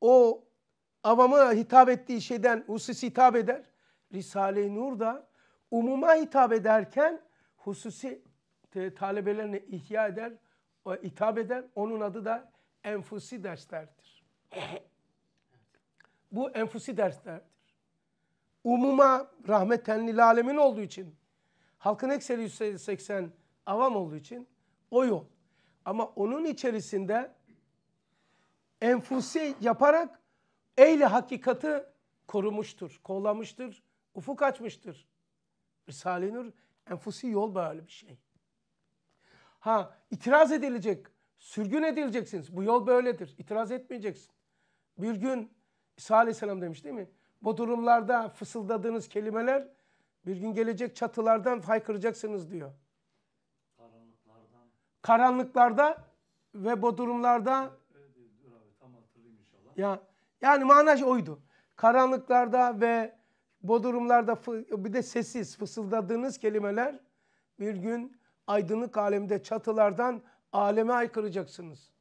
o avama hitap ettiği şeyden husus hitap eder. Risale-i Nur da umuma hitap ederken hususi talebelerine ihya eder, hitap eder. Onun adı da enfusi derslerdir. Bu enfusi derslerdir umuma rahmeten lil alemin olduğu için halkın ekseri 180 avam olduğu için o yol. Ama onun içerisinde enfusi yaparak eyle hakikati korumuştur, kollamıştır, ufuk açmıştır. Risale-i Nur enfusi yol böyle bir şey. Ha itiraz edilecek, sürgün edileceksiniz. Bu yol böyledir. İtiraz etmeyeceksin. Bir gün İsa Aleyhisselam demiş değil mi? Bu durumlarda fısıldadığınız kelimeler bir gün gelecek çatılardan haykıracaksınız diyor. Karanlıklardan. Karanlıklarda ve bu durumlarda ya yani manaj oydu. Karanlıklarda ve bu durumlarda bir de sessiz fısıldadığınız kelimeler bir gün aydınlık alemde çatılardan aleme aykıracaksınız.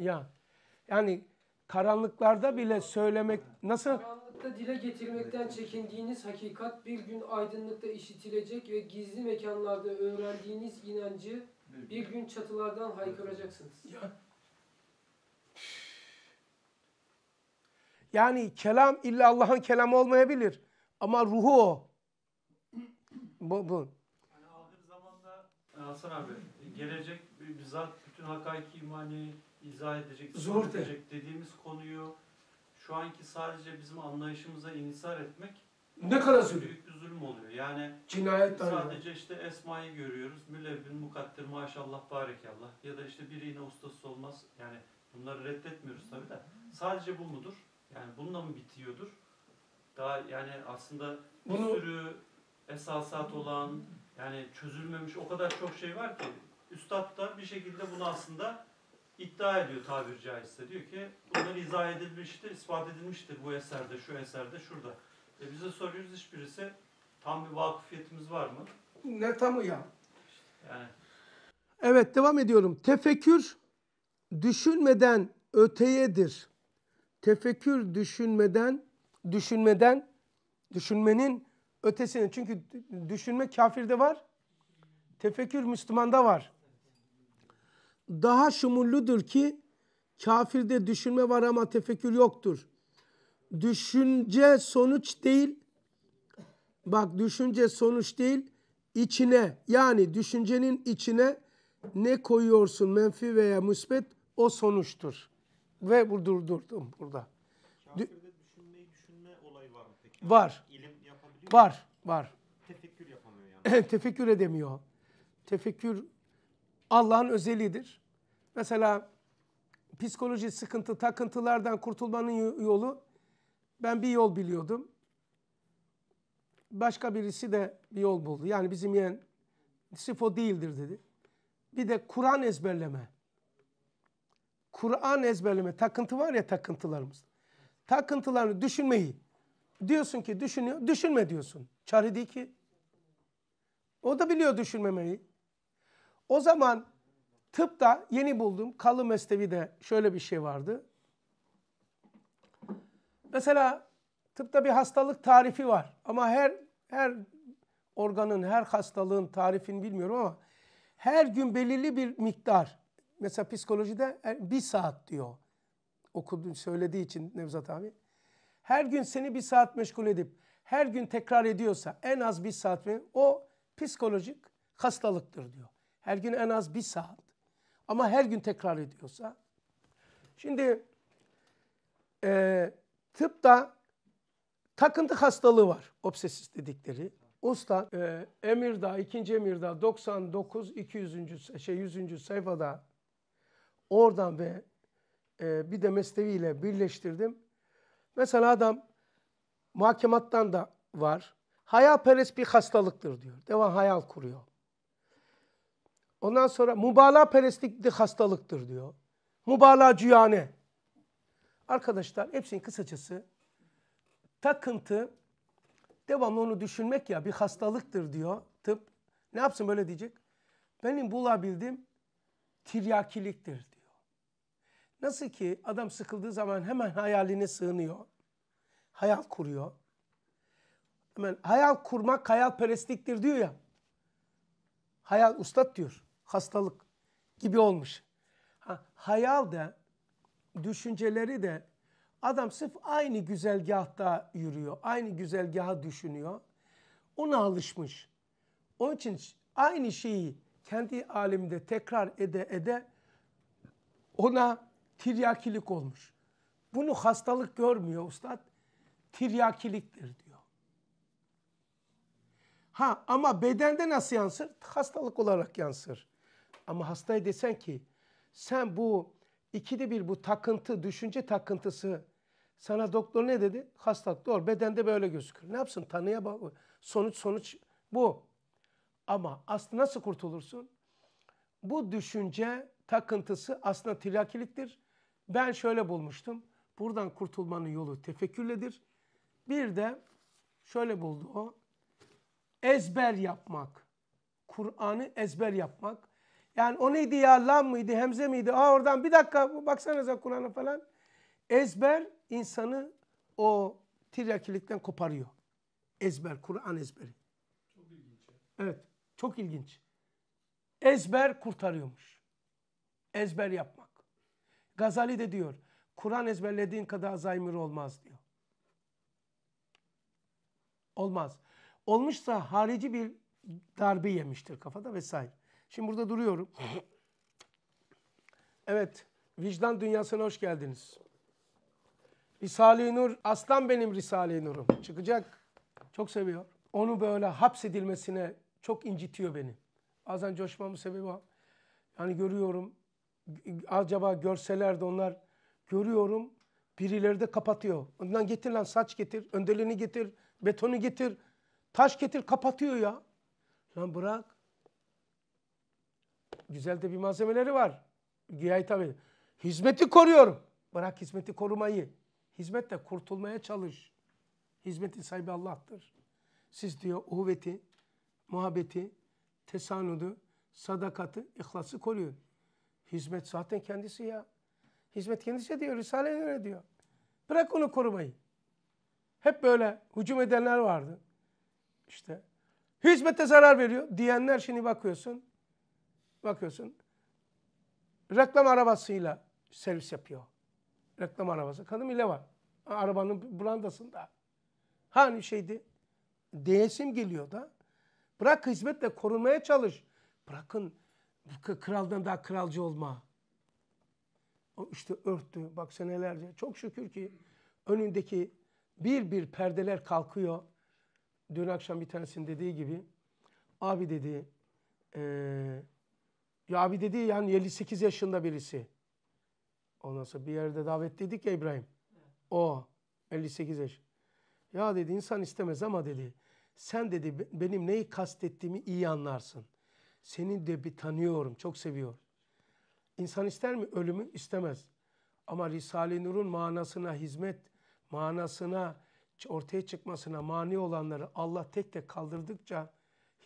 Ya. Yani karanlıklarda bile söylemek nasıl? Karanlıkta dile getirmekten çekindiğiniz hakikat bir gün aydınlıkta işitilecek ve gizli mekanlarda öğrendiğiniz inancı bir gün çatılardan haykıracaksınız. Ya. Yani kelam illa Allah'ın kelamı olmayabilir. Ama ruhu o. Bu, bu. Hani ahir zamanda Hasan abi gelecek bizzat bütün hakaiki imani izah edecek, zor edecek dediğimiz konuyu şu anki sadece bizim anlayışımıza inisar etmek ne kadar zulüm? Büyük bir zulüm oluyor. Yani cinayet sadece işte Esma'yı görüyoruz. Mülebbin, mukaddir, maşallah, barekallah. Ya da işte biri yine ustası olmaz. Yani bunları reddetmiyoruz tabii de. Sadece bu mudur? Yani bununla mı bitiyordur? Daha yani aslında Bunu... bir sürü esasat olan yani çözülmemiş o kadar çok şey var ki Üstad da bir şekilde bunu aslında iddia ediyor tabir caizse. Diyor ki bunlar izah edilmiştir, ispat edilmiştir bu eserde, şu eserde, şurada. E bize soruyoruz hiçbirisi tam bir vakıfiyetimiz var mı? Ne tamı ya? Yani. Evet devam ediyorum. Tefekkür düşünmeden öteyedir. Tefekkür düşünmeden, düşünmeden, düşünmenin ötesine. Çünkü düşünme kafirde var, tefekkür Müslümanda var daha şumulludur ki kafirde düşünme var ama tefekkür yoktur. Düşünce sonuç değil. Bak düşünce sonuç değil. İçine yani düşüncenin içine ne koyuyorsun menfi veya müsbet o sonuçtur. Ve bu durdurdum burada. Kafirde düşünmeyi düşünme olayı var mı peki? Var. İlim yapabiliyor Var, var. Tefekkür yapamıyor yani. tefekkür edemiyor. Tefekkür Allah'ın özelidir. Mesela psikoloji sıkıntı, takıntılardan kurtulmanın yolu ben bir yol biliyordum. Başka birisi de bir yol buldu. Yani bizim yeğen sifo değildir dedi. Bir de Kur'an ezberleme. Kur'an ezberleme. Takıntı var ya takıntılarımız. Takıntılarını düşünmeyi. Diyorsun ki düşünüyor. Düşünme diyorsun. Çare değil ki. O da biliyor düşünmemeyi. O zaman tıpta yeni buldum kalı de şöyle bir şey vardı. Mesela tıpta bir hastalık tarifi var ama her her organın, her hastalığın tarifini bilmiyorum ama her gün belirli bir miktar. Mesela psikolojide bir saat diyor. Okuduğun söylediği için Nevzat abi. Her gün seni bir saat meşgul edip her gün tekrar ediyorsa en az bir saat mi o psikolojik hastalıktır diyor. Her gün en az bir saat. Ama her gün tekrar ediyorsa. Şimdi e, tıpta takıntı hastalığı var. obsesis dedikleri. Usta e, Emirda, 2. Emirda 99 200. şey 100. sayfada oradan ve e, bir de Mesnevi ile birleştirdim. Mesela adam muhakemattan da var. Hayalperest bir hastalıktır diyor. Devam hayal kuruyor. Ondan sonra mübalağa perestlik de hastalıktır diyor. Mübalağa cüyane. Arkadaşlar hepsinin kısacası takıntı devamlı onu düşünmek ya bir hastalıktır diyor tıp. Ne yapsın böyle diyecek? Benim bulabildiğim tiryakiliktir diyor. Nasıl ki adam sıkıldığı zaman hemen hayaline sığınıyor. Hayal kuruyor. Hemen hayal kurmak hayal hayalperestliktir diyor ya. Hayal ustat diyor hastalık gibi olmuş. Ha, hayal de, düşünceleri de adam sırf aynı güzergahta yürüyor. Aynı güzergaha düşünüyor. Ona alışmış. Onun için aynı şeyi kendi aleminde tekrar ede ede ona tiryakilik olmuş. Bunu hastalık görmüyor ustad. Tiryakiliktir diyor. Ha ama bedende nasıl yansır? Hastalık olarak yansır. Ama hastaya desen ki sen bu ikide bir bu takıntı, düşünce takıntısı sana doktor ne dedi? Hastalık doğru bedende böyle gözükür. Ne yapsın tanıya bak. Sonuç sonuç bu. Ama aslında nasıl kurtulursun? Bu düşünce takıntısı aslında tirakiliktir. Ben şöyle bulmuştum. Buradan kurtulmanın yolu tefekkürledir. Bir de şöyle buldu o. Ezber yapmak. Kur'an'ı ezber yapmak. Yani o neydi ya lan mıydı hemze miydi? Aa oradan bir dakika baksanıza Kur'an'a falan. Ezber insanı o tiryakilikten koparıyor. Ezber, Kur'an ezberi. Çok ilginç. Evet, çok ilginç. Ezber kurtarıyormuş. Ezber yapmak. Gazali de diyor, Kur'an ezberlediğin kadar Alzheimer olmaz diyor. Olmaz. Olmuşsa harici bir darbe yemiştir kafada vesaire. Şimdi burada duruyorum. Evet, vicdan dünyasına hoş geldiniz. Risale-i Nur, aslan benim Risale-i Nur'um. Çıkacak. Çok seviyor. Onu böyle hapsedilmesine çok incitiyor beni. Bazen coşmamın sebebi o. Yani görüyorum, acaba görseler de onlar görüyorum, birileri de kapatıyor. Ondan getir lan saç getir, öndelini getir, betonu getir, taş getir kapatıyor ya. Lan bırak. Güzel de bir malzemeleri var. Güyay tabii. Hizmeti koruyorum. Bırak hizmeti korumayı. Hizmetle kurtulmaya çalış. Hizmetin sahibi Allah'tır. Siz diyor uhuveti, muhabbeti, tesanudu, sadakatı, ihlası koruyun. Hizmet zaten kendisi ya. Hizmet kendisi diyor, Risale'ye öyle diyor. Bırak onu korumayı. Hep böyle hücum edenler vardı. İşte hizmete zarar veriyor diyenler şimdi bakıyorsun. Bakıyorsun reklam arabasıyla servis yapıyor. Reklam arabası. Kadın ile var. Arabanın brandasında. Hani şeydi. Değesim geliyor da. Bırak hizmetle korunmaya çalış. Bırakın kraldan daha kralcı olma. O işte örttü. Bak senelerce. Çok şükür ki önündeki bir bir perdeler kalkıyor. Dün akşam bir tanesinin dediği gibi. Abi dedi... Ee, ya abi dedi yani 58 yaşında birisi. Ondan sonra bir yerde davet dedik ya İbrahim. O 58 yaş. Ya dedi insan istemez ama dedi sen dedi benim neyi kastettiğimi iyi anlarsın. Seni de bir tanıyorum, çok seviyor. İnsan ister mi ölümü? istemez. Ama Risale-i Nur'un manasına hizmet, manasına ortaya çıkmasına mani olanları Allah tek tek kaldırdıkça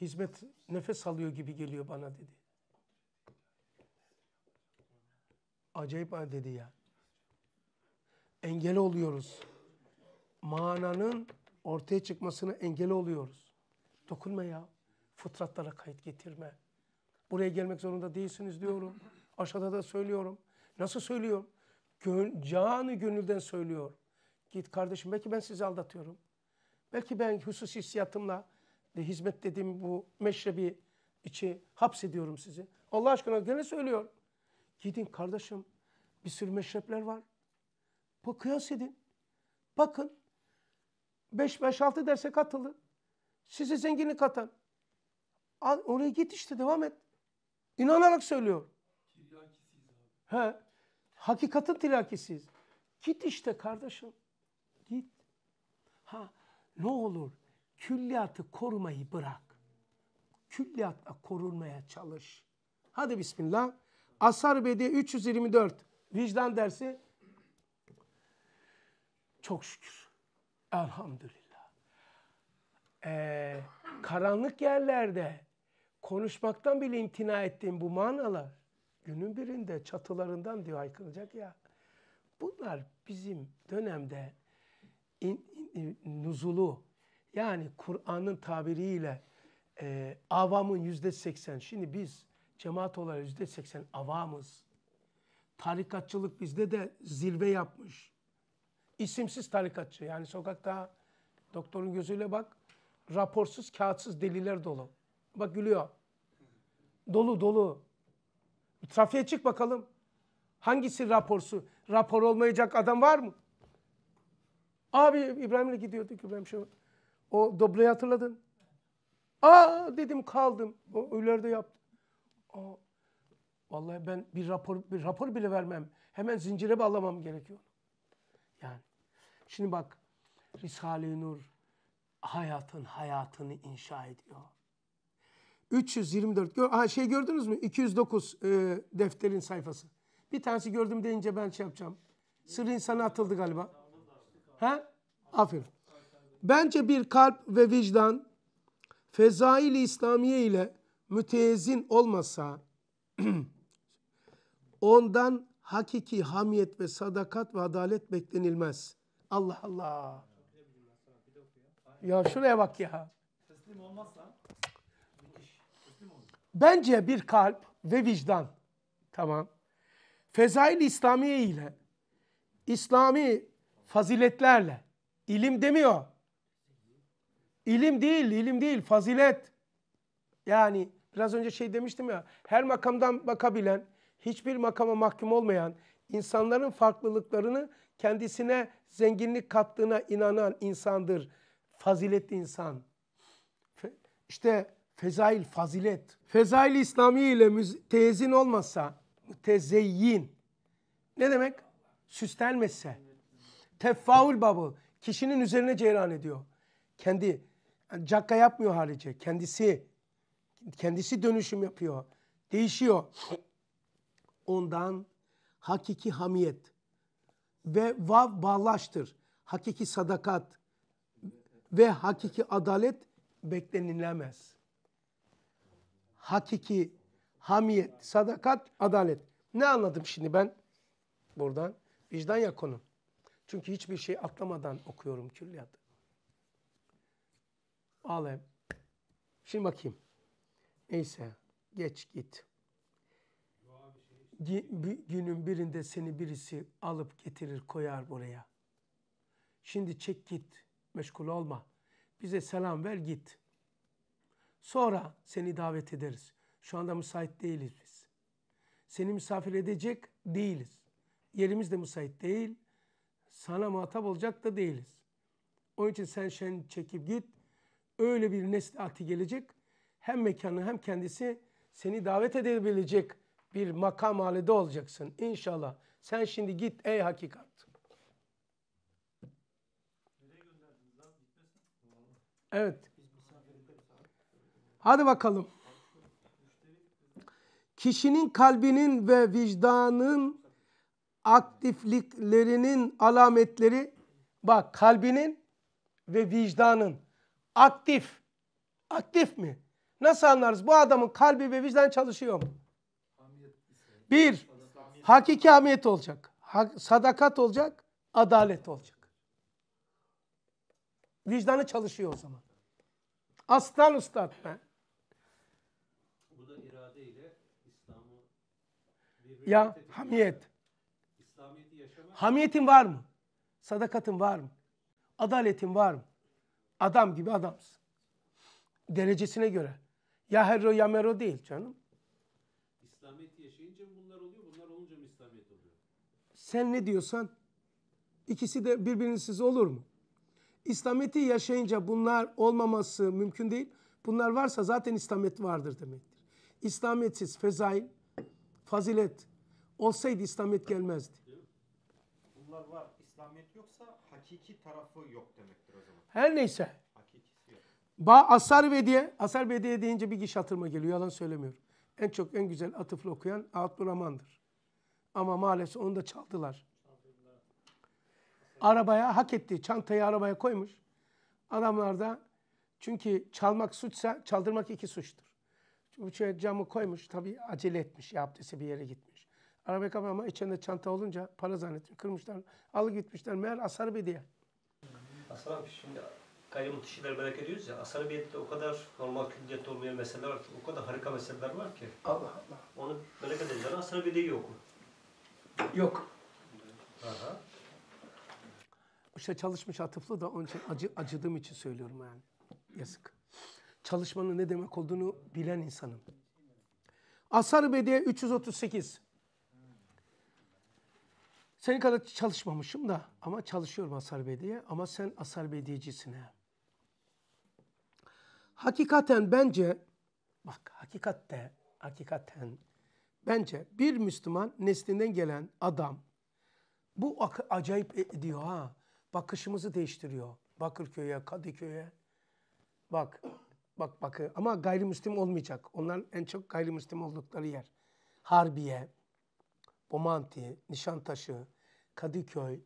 hizmet nefes alıyor gibi geliyor bana dedi. Acayip dedi ya. Engel oluyoruz. Mananın ortaya çıkmasına engel oluyoruz. Dokunma ya. Fıtratlara kayıt getirme. Buraya gelmek zorunda değilsiniz diyorum. Aşağıda da söylüyorum. Nasıl söylüyorum? Gön canı gönülden söylüyor. Git kardeşim belki ben sizi aldatıyorum. Belki ben hususi hissiyatımla de hizmet dediğim bu meşrebi içi hapsediyorum sizi. Allah aşkına gene söylüyor. Gidin kardeşim bir sürü meşrepler var. Bu kıyas edin. Bakın 5-5-6 derse katıldı. Size zenginlik katan. Al, oraya git işte devam et. İnanarak söylüyor. He. Hakikatin tilakisiz. Git işte kardeşim. Git. Ha ne olur külliyatı korumayı bırak. Külliyatla korunmaya çalış. Hadi bismillah. Asar Bediye 324 vicdan dersi. Çok şükür. Elhamdülillah. Ee, karanlık yerlerde konuşmaktan bile imtina ettiğim bu manalar günün birinde çatılarından diyor haykıracak ya. Bunlar bizim dönemde in, in, in nuzulu yani Kur'an'ın tabiriyle e, avamın yüzde seksen. Şimdi biz Cemaat olarak yüzde seksen avamız. Tarikatçılık bizde de zirve yapmış. İsimsiz tarikatçı. Yani sokakta doktorun gözüyle bak. Raporsuz, kağıtsız deliler dolu. Bak gülüyor. Dolu dolu. Bir trafiğe çık bakalım. Hangisi raporsu? Rapor olmayacak adam var mı? Abi İbrahim'le gidiyorduk İbrahim şey. O Dobre'yi hatırladın. Aa dedim kaldım. O öylerde yaptı. Aa, vallahi ben bir rapor bir rapor bile vermem. Hemen zincire bağlamam gerekiyor. Yani şimdi bak Risale-i Nur hayatın hayatını inşa ediyor. 324 gör, ha, şey gördünüz mü? 209 e, defterin sayfası. Bir tanesi gördüm deyince ben şey yapacağım. Sır insana atıldı galiba. Ha? Aferin. Bence bir kalp ve vicdan fezail İslamiye ile müteezzin olmasa ondan hakiki hamiyet ve sadakat ve adalet beklenilmez. Allah Allah. Ya şuraya bak ya. Bence bir kalp ve vicdan. Tamam. Fezail İslamiye ile İslami faziletlerle ilim demiyor. İlim değil, ilim değil, fazilet. Yani Biraz önce şey demiştim ya, her makamdan bakabilen, hiçbir makama mahkum olmayan, insanların farklılıklarını kendisine zenginlik kattığına inanan insandır. Faziletli insan. İşte fezail fazilet. Fezail İslami ile mütezin olmasa, mütezeyyin. Ne demek? Süslenmezse. Tefaül babı. Kişinin üzerine ceyran ediyor. Kendi, yani cakka yapmıyor halice. Kendisi Kendisi dönüşüm yapıyor. Değişiyor. Ondan hakiki hamiyet ve vav bağlaştır. Hakiki sadakat ve hakiki adalet beklenilemez. Hakiki hamiyet, sadakat, adalet. Ne anladım şimdi ben buradan? Vicdan ya konu. Çünkü hiçbir şey atlamadan okuyorum külliyatı. Alem. Şimdi bakayım. Neyse geç git. Günün birinde seni birisi alıp getirir koyar buraya. Şimdi çek git. Meşgul olma. Bize selam ver git. Sonra seni davet ederiz. Şu anda müsait değiliz biz. Seni misafir edecek değiliz. Yerimiz de müsait değil. Sana muhatap olacak da değiliz. Onun için sen şen çekip git. Öyle bir nesli ati gelecek hem mekanı hem kendisi seni davet edebilecek bir makam halinde olacaksın. inşallah Sen şimdi git ey hakikat. Evet. Hadi bakalım. Kişinin kalbinin ve vicdanın aktifliklerinin alametleri bak kalbinin ve vicdanın aktif aktif mi? Nasıl anlarız? Bu adamın kalbi ve vicdan çalışıyor mu? Bir, hakiki hamiyet olacak. Sadakat olacak, adalet olacak. Vicdanı çalışıyor o zaman. Aslan ustad be. Bu da irade ile İslam'ı ya hamiyet. İslamiyeti yaşamak. Hamiyetin var mı? Sadakatin var mı? Adaletin var mı? Adam gibi adamsın. Derecesine göre. Ya hero ya değil canım. İslamiyet yaşayınca bunlar oluyor? Bunlar olunca mı İslamiyet oluyor? Sen ne diyorsan ikisi de birbirinsiz olur mu? İslamiyet'i yaşayınca bunlar olmaması mümkün değil. Bunlar varsa zaten İslamiyet vardır demektir. İslamiyetsiz fezail, fazilet olsaydı İslamiyet gelmezdi. Bunlar var. İslamiyet yoksa hakiki tarafı yok demektir o zaman. Her neyse. Ba Asar bediye, Asar bediye deyince bir kişi hatırıma geliyor. Yalan söylemiyorum. En çok en güzel atıfla okuyan Abdurrahman'dır. Ama maalesef onu da çaldılar. Arabaya hak etti. Çantayı arabaya koymuş. Adamlar da çünkü çalmak suçsa çaldırmak iki suçtur. Çünkü şey camı koymuş tabii acele etmiş ya abdesti bir yere gitmiş. Arabaya kapı ama içinde çanta olunca para zannetmiş, Kırmışlar, alı gitmişler. Meğer asar bediye. Asar abi şimdi gayrimut işleri merak ediyoruz ya, asabiyette o kadar normal külliyette olmayan meseleler var ki, o kadar harika meseleler var ki. Allah Allah. Onu merak edeceğine asabiyede yok mu? Yok. Aha. İşte çalışmış atıflı da onun için acı, acıdığım için söylüyorum yani. Yazık. Çalışmanın ne demek olduğunu bilen insanım. Asar Bediye 338. Senin kadar çalışmamışım da ama çalışıyorum Asar Bediye ama sen Asar Bediyecisin ha. Hakikaten bence bak hakikatte hakikaten bence bir Müslüman neslinden gelen adam bu acayip diyor ha. Bakışımızı değiştiriyor. Bakırköy'e, Kadıköy'e. Bak, bak bakı Ama gayrimüslim olmayacak. Onlar en çok gayrimüslim oldukları yer. Harbiye, Bomanti, Nişantaşı, Kadıköy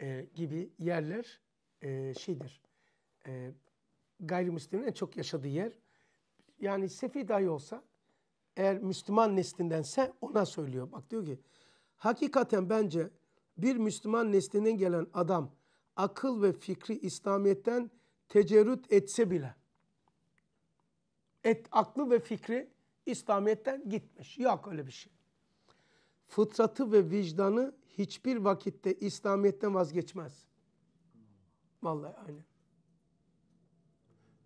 e, gibi yerler e, şeydir. E, gayrimüslimin en çok yaşadığı yer. Yani Sefi dahi olsa eğer Müslüman neslindense ona söylüyor. Bak diyor ki hakikaten bence bir Müslüman neslinden gelen adam akıl ve fikri İslamiyet'ten tecerrüt etse bile et aklı ve fikri İslamiyet'ten gitmiş. Yok öyle bir şey. Fıtratı ve vicdanı hiçbir vakitte İslamiyet'ten vazgeçmez. Vallahi aynen.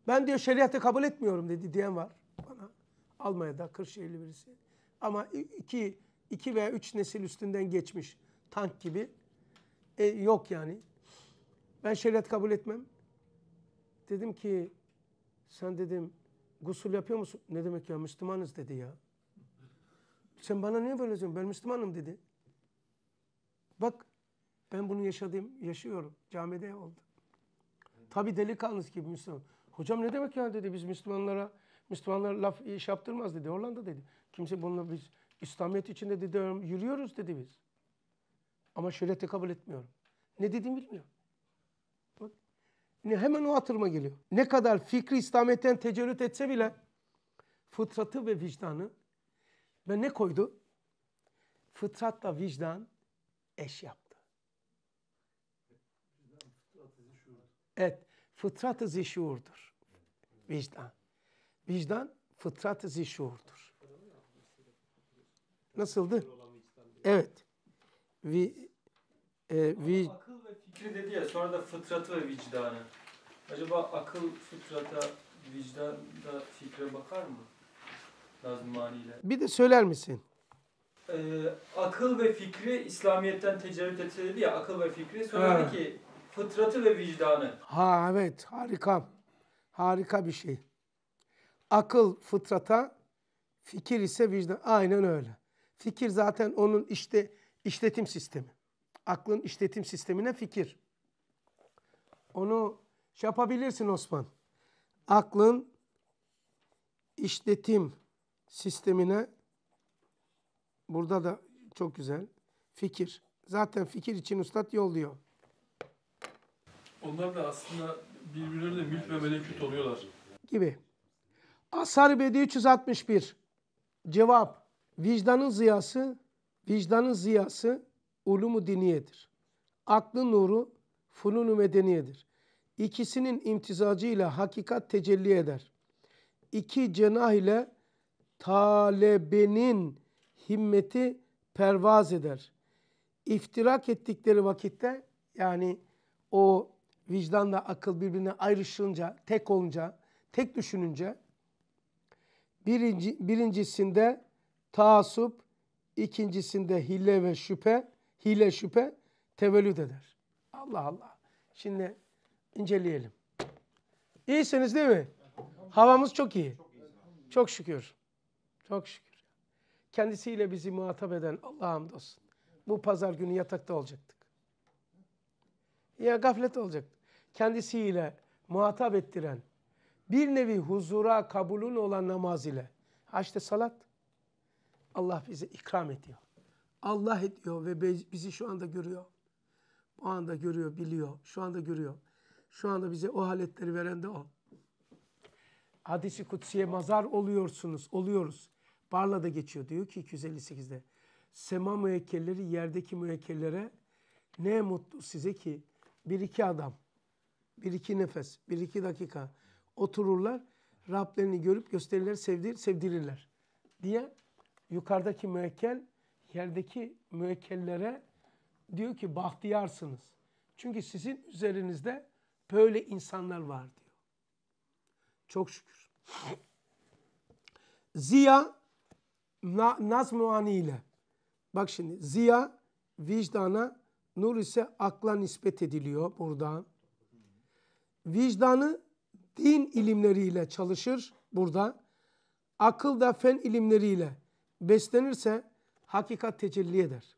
Ben diyor şeriatı kabul etmiyorum dedi diyen var bana. Almanya'da Kırşehirli birisi. Ama iki, iki veya üç nesil üstünden geçmiş tank gibi. E, yok yani. Ben şeriat kabul etmem. Dedim ki sen dedim gusül yapıyor musun? Ne demek ya Müslümanız dedi ya. Sen bana niye böyle diyorsun? Ben Müslümanım dedi. Bak ben bunu yaşadım, yaşıyorum. Camide oldu. Tabi delikanlısı gibi Müslüman. Hocam ne demek yani dedi biz Müslümanlara Müslümanlar laf iş yaptırmaz dedi. Hollanda dedi. Kimse bununla biz İslamiyet içinde dedi yürüyoruz dedi biz. Ama şeriatı kabul etmiyorum. Ne dediğimi bilmiyor. Bak. Hemen o hatırıma geliyor. Ne kadar fikri İslamiyet'ten tecellüt etse bile fıtratı ve vicdanı ben ne koydu? Fıtratla vicdan eş yaptı. Evet fıtrat-ı zişuurdur. Vicdan. Vicdan fıtrat-ı zişuurdur. Nasıldı? Evet. Vi, e, vi... Ama akıl ve fikri dedi ya sonra da fıtratı ve vicdanı. Acaba akıl fıtrata, vicdan da fikre bakar mı? Nazmani ile. Bir de söyler misin? Ee, akıl ve fikri İslamiyet'ten tecerrüt dedi ya akıl ve fikri. Sonra ha. ki fıtratı ve vicdanı. Ha evet harika. Harika bir şey. Akıl fıtrata, fikir ise vicdan. Aynen öyle. Fikir zaten onun işte işletim sistemi. Aklın işletim sistemine fikir. Onu şey yapabilirsin Osman. Aklın işletim sistemine burada da çok güzel fikir. Zaten fikir için üstad yolluyor. Onlar da aslında birbirlerine mülk ve melekut oluyorlar. Gibi. Asar ı 361. Cevap. Vicdanın ziyası, vicdanın ziyası ulumu diniyedir. Aklın nuru fununu medeniyedir. İkisinin imtizacıyla hakikat tecelli eder. İki cenah ile talebenin himmeti pervaz eder. İftirak ettikleri vakitte yani o vicdanla akıl birbirine ayrışınca, tek olunca, tek düşününce birinci, birincisinde taasup, ikincisinde hile ve şüphe, hile şüphe tevellüt eder. Allah Allah. Şimdi inceleyelim. İyisiniz değil mi? Havamız çok iyi. Çok şükür. Çok şükür. Kendisiyle bizi muhatap eden Allah'a hamdolsun. Bu pazar günü yatakta olacaktık ya gaflet olacak. Kendisiyle muhatap ettiren bir nevi huzura kabulün olan namaz ile haçta salat Allah bize ikram ediyor. Allah ediyor ve bizi şu anda görüyor. Bu anda görüyor, biliyor. Şu anda görüyor. Şu anda bize o haletleri veren de o. Hadisi kutsiye mazar oluyorsunuz, oluyoruz. Barla da geçiyor diyor ki 258'de. Sema müekkelleri yerdeki müekkellere ne mutlu size ki bir iki adam, bir iki nefes, bir iki dakika otururlar. Rablerini görüp gösterirler, sevdir, sevdirirler diye yukarıdaki müekkel yerdeki müekkellere diyor ki bahtiyarsınız. Çünkü sizin üzerinizde böyle insanlar var diyor. Çok şükür. Ziya na, Nazmuani ile bak şimdi Ziya vicdana Nur ise akla nispet ediliyor burada. Vicdanı din ilimleriyle çalışır burada. Akıl da fen ilimleriyle beslenirse hakikat tecelli eder.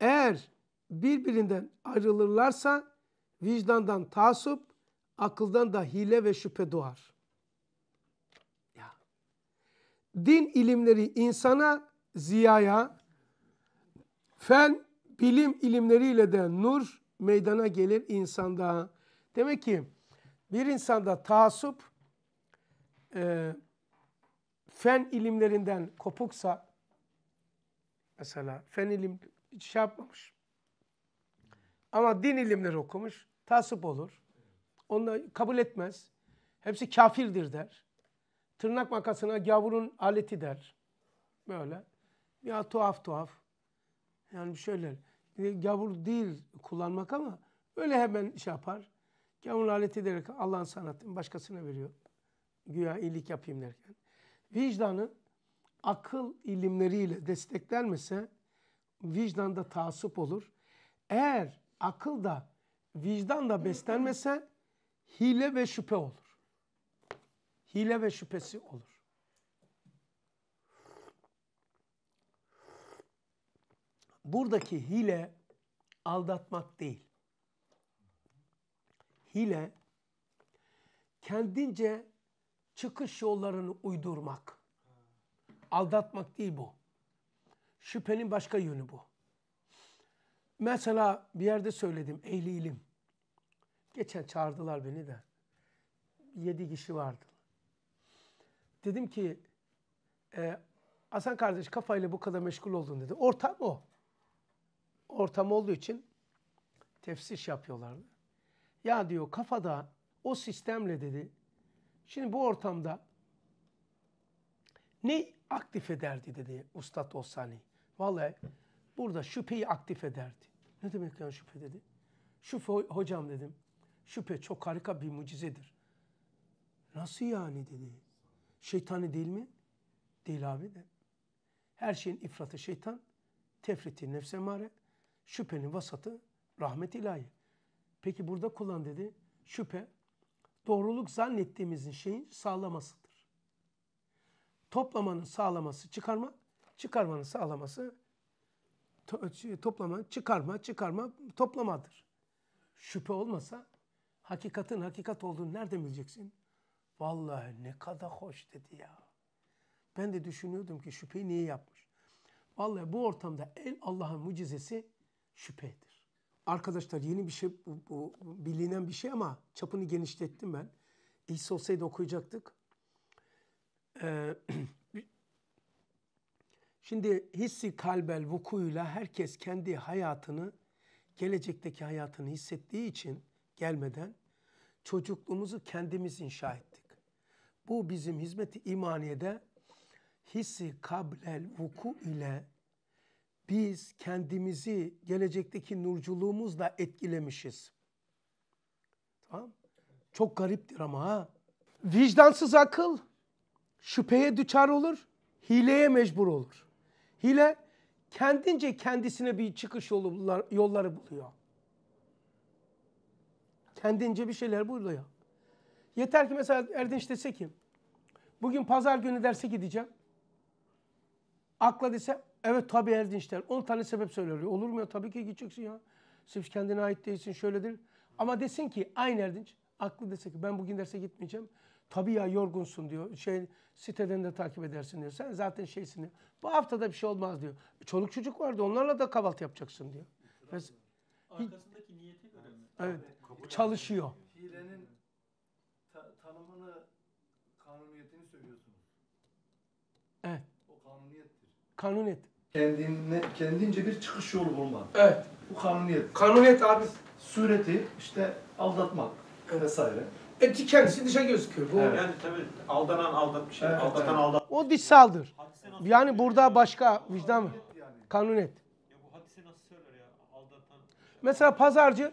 Eğer birbirinden ayrılırlarsa vicdandan tasup, akıldan da hile ve şüphe doğar. Ya. Din ilimleri insana, ziyaya, fen bilim ilimleriyle de nur meydana gelir insanda. Demek ki bir insanda taasup e, fen ilimlerinden kopuksa mesela fen ilim hiç şey yapmamış ama din ilimleri okumuş tasip olur. Onu kabul etmez. Hepsi kafirdir der. Tırnak makasına gavurun aleti der. Böyle. Ya tuhaf tuhaf. Yani şöyle. E, gavur değil kullanmak ama öyle hemen iş yapar. Gavur alet ederek Allah'ın sanatını başkasına veriyor. Güya iyilik yapayım derken. Vicdanı akıl ilimleriyle desteklenmese vicdanda taasup olur. Eğer akıl da vicdan da beslenmese hile ve şüphe olur. Hile ve şüphesi olur. buradaki hile aldatmak değil. Hile kendince çıkış yollarını uydurmak. Aldatmak değil bu. Şüphenin başka yönü bu. Mesela bir yerde söyledim ehli ilim. Geçen çağırdılar beni de. Yedi kişi vardı. Dedim ki e, Hasan kardeş kafayla bu kadar meşgul oldun dedi. Ortam o ortam olduğu için tefsir şey yapıyorlardı. Ya diyor kafada o sistemle dedi. Şimdi bu ortamda ne aktif ederdi dedi Ustad Osani. Vallahi burada şüpheyi aktif ederdi. Ne demek yani şüphe dedi. Şüphe hocam dedim. Şüphe çok harika bir mucizedir. Nasıl yani dedi. Şeytani değil mi? Değil abi de. Her şeyin ifratı şeytan, tefriti nefse mare, Şüphenin vasatı rahmet ilahi. Peki burada kullan dedi. Şüphe doğruluk zannettiğimizin şeyin sağlamasıdır. Toplamanın sağlaması çıkarma, çıkarmanın sağlaması to şey, toplama, çıkarma, çıkarma toplamadır. Şüphe olmasa hakikatin hakikat olduğunu nereden bileceksin? Vallahi ne kadar hoş dedi ya. Ben de düşünüyordum ki şüpheyi niye yapmış? Vallahi bu ortamda el Allah'ın mucizesi şüphedir. Arkadaşlar yeni bir şey, bu, bu bilinen bir şey ama çapını genişlettim ben. İyisi olsaydı okuyacaktık. Ee, şimdi hissi kalbel vukuyla herkes kendi hayatını, gelecekteki hayatını hissettiği için gelmeden çocukluğumuzu kendimiz inşa ettik. Bu bizim hizmeti imaniyede hissi kablel vuku ile biz kendimizi gelecekteki nurculuğumuzla etkilemişiz. Tamam? Çok gariptir ama ha. Vicdansız akıl şüpheye düçar olur, hileye mecbur olur. Hile kendince kendisine bir çıkış yolu yolları buluyor. Kendince bir şeyler buluyor. Yeter ki mesela Erdinç dese ki, bugün pazar günü derse gideceğim. Akla desem. Evet tabi Erdinçler. 10 tane sebep söylüyor Olur mu ya? Tabii ki gideceksin ya. Sırf kendine ait değilsin şöyledir. Ama desin ki aynı Erdinç. Aklı dese ki ben bugün derse gitmeyeceğim. Tabii ya yorgunsun diyor. Şey siteden de takip edersin diyor. Sen zaten şeysin diyor. Bu haftada bir şey olmaz diyor. E, çoluk çocuk vardı. Onlarla da kahvaltı yapacaksın diyor. Mesela, Arkasındaki niyete göre mi? Evet. Tabii. Çalışıyor. Hilenin ta tanımını, kanuniyetini söylüyorsunuz. Evet. O kanuniyettir. Kanuniyet kendine, kendince bir çıkış yolu bulman. Evet. Bu kanuniyet. Kanuniyet abi. Sureti işte aldatmak evet. vesaire. Eti kendisi dışa gözüküyor. Bu evet. Yani tabii aldanan aldatmış. Evet, aldatan evet. aldat. O dışsaldır. Yani burada başka vicdan mı? Yani. Kanunet. Ya bu hadise nasıl söyler ya? Aldatan. Mesela pazarcı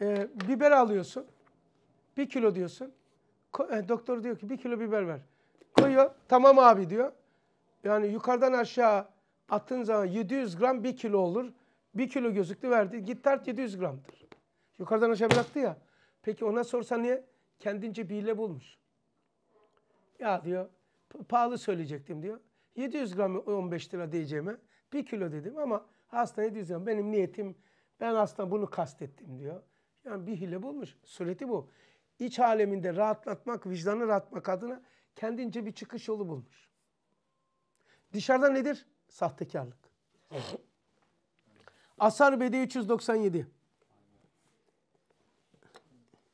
e, biber alıyorsun. Bir kilo diyorsun. Ko e, doktor diyor ki bir kilo biber ver. Koyuyor. Tamam abi diyor. Yani yukarıdan aşağı Attığın zaman 700 gram 1 kilo olur. 1 kilo gözüktü verdi. Git tart 700 gramdır. Yukarıdan aşağı bıraktı ya. Peki ona sorsan niye? Kendince bir hile bulmuş. Ya diyor pahalı söyleyecektim diyor. 700 gram 15 lira diyeceğime 1 kilo dedim ama hasta 700 gram. Benim niyetim ben aslında bunu kastettim diyor. Yani bir hile bulmuş. Sureti bu. İç aleminde rahatlatmak, vicdanı rahatlatmak adına kendince bir çıkış yolu bulmuş. Dışarıda nedir? Sahtekarlık. Asar Bedi 397.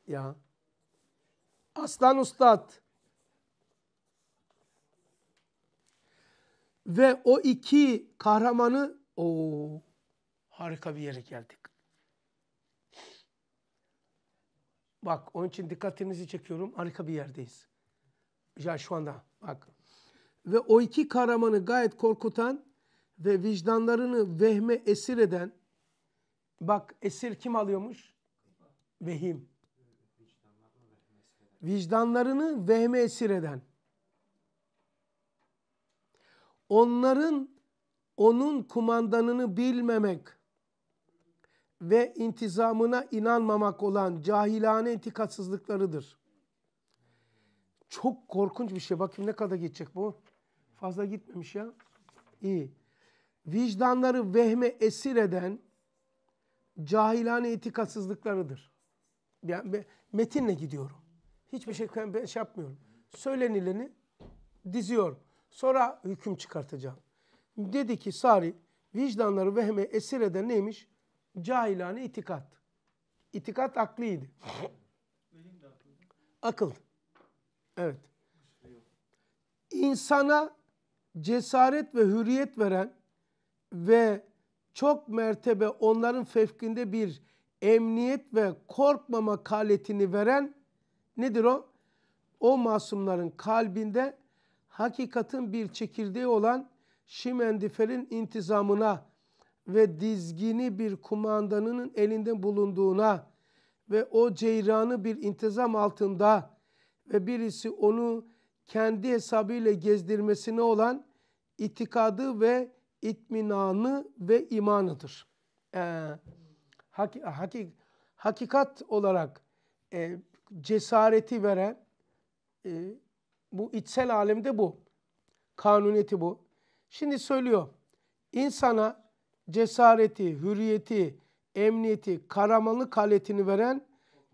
Ya. Aslan Ustad. Ve o iki kahramanı o harika bir yere geldik. Bak onun için dikkatinizi çekiyorum. Harika bir yerdeyiz. Ya şu anda bak. Ve o iki kahramanı gayet korkutan ve vicdanlarını vehme esir eden, bak esir kim alıyormuş? Vehim. Vicdanlarını vehme esir eden. Onların onun kumandanını bilmemek ve intizamına inanmamak olan cahilane intikatsızlıklarıdır. Çok korkunç bir şey. Bakayım ne kadar geçecek bu. Fazla gitmemiş ya. İyi vicdanları vehme esir eden cahilane itikatsızlıklarıdır. Yani metinle gidiyorum. Hiçbir şey, şey yapmıyorum. Söylenileni diziyorum. Sonra hüküm çıkartacağım. Dedi ki Sari, vicdanları vehme esir eden neymiş? Cahilane itikat. İtikat aklıydı. Akıl. Evet. İnsana cesaret ve hürriyet veren ve çok mertebe onların fevkinde bir emniyet ve korkmama kaletini veren nedir o? O masumların kalbinde hakikatin bir çekirdeği olan Şimendifer'in intizamına ve dizgini bir kumandanının elinde bulunduğuna ve o ceyranı bir intizam altında ve birisi onu kendi hesabıyla gezdirmesine olan itikadı ve itminanı ve imanıdır. Ee, hak, hakik, hakikat olarak e, cesareti veren e, bu içsel alemde bu. Kanuniyeti bu. Şimdi söylüyor. İnsana cesareti, hürriyeti, emniyeti, karamanlık kaletini veren,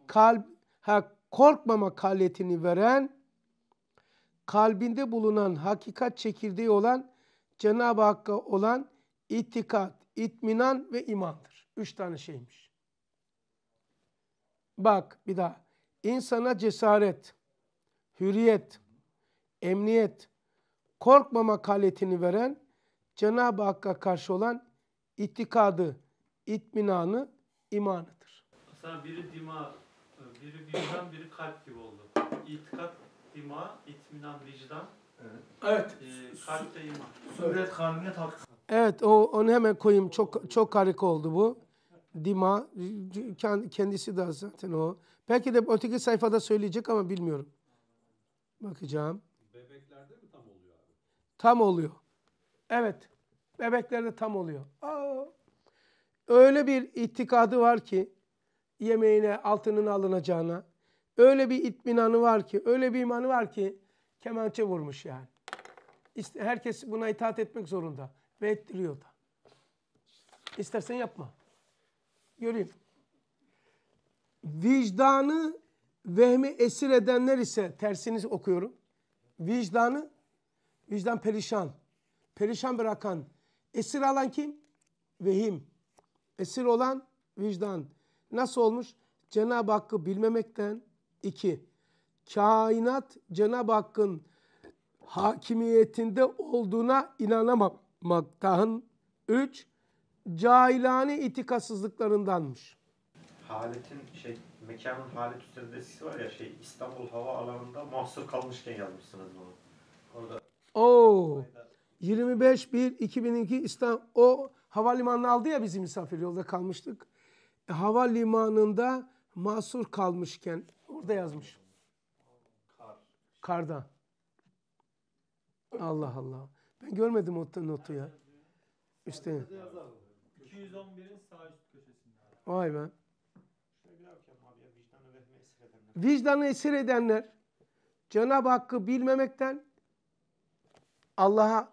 kalp, ha, korkmama kaletini veren, kalbinde bulunan hakikat çekirdeği olan Cenab-ı Hakk'a olan itikat, itminan ve imandır. Üç tane şeymiş. Bak bir daha. İnsana cesaret, hürriyet, emniyet, korkmama haletini veren Cenab-ı Hakk'a karşı olan itikadı, itminanı, imanıdır. Aslında biri dima, biri vicdan, biri kalp gibi oldu. İtikat, dima, itminan, vicdan, Evet. Sünnet kanuniyet hakkı. Evet o onu hemen koyayım. Çok çok harika oldu bu. Dima kendisi de zaten o. Belki de öteki sayfada söyleyecek ama bilmiyorum. Bakacağım. Bebeklerde mi tam oluyor abi? Tam oluyor. Evet. Bebeklerde tam oluyor. Aa, öyle bir itikadı var ki yemeğine altının alınacağına. Öyle bir itminanı var ki, öyle bir imanı var ki kemençe vurmuş yani. İşte herkes buna itaat etmek zorunda ve ettiriyor da. İstersen yapma. Göreyim. Vicdanı vehmi esir edenler ise tersini okuyorum. Vicdanı, vicdan perişan. Perişan bırakan. Esir alan kim? Vehim. Esir olan vicdan. Nasıl olmuş? Cenab-ı Hakk'ı bilmemekten. iki kainat Cenab-ı Hakk'ın hakimiyetinde olduğuna inanamamaktan. Üç, cahilane itikasızlıklarındanmış. Halit'in şey, mekanın Halit Üstadesi var ya şey İstanbul Hava Alanı'nda mahsur kalmışken yazmışsınız bunu. Orada Oo. 25 1 2002 İstanbul o havalimanına aldı ya bizi misafir yolda kalmıştık. E, havalimanında mahsur kalmışken orada yazmış. Karda. Allah Allah. Ben görmedim o notu ya. Üste. 211'in sağ üst köşesinde. Vay be. Vicdanı esir edenler Cenab-ı Hakk'ı bilmemekten Allah'a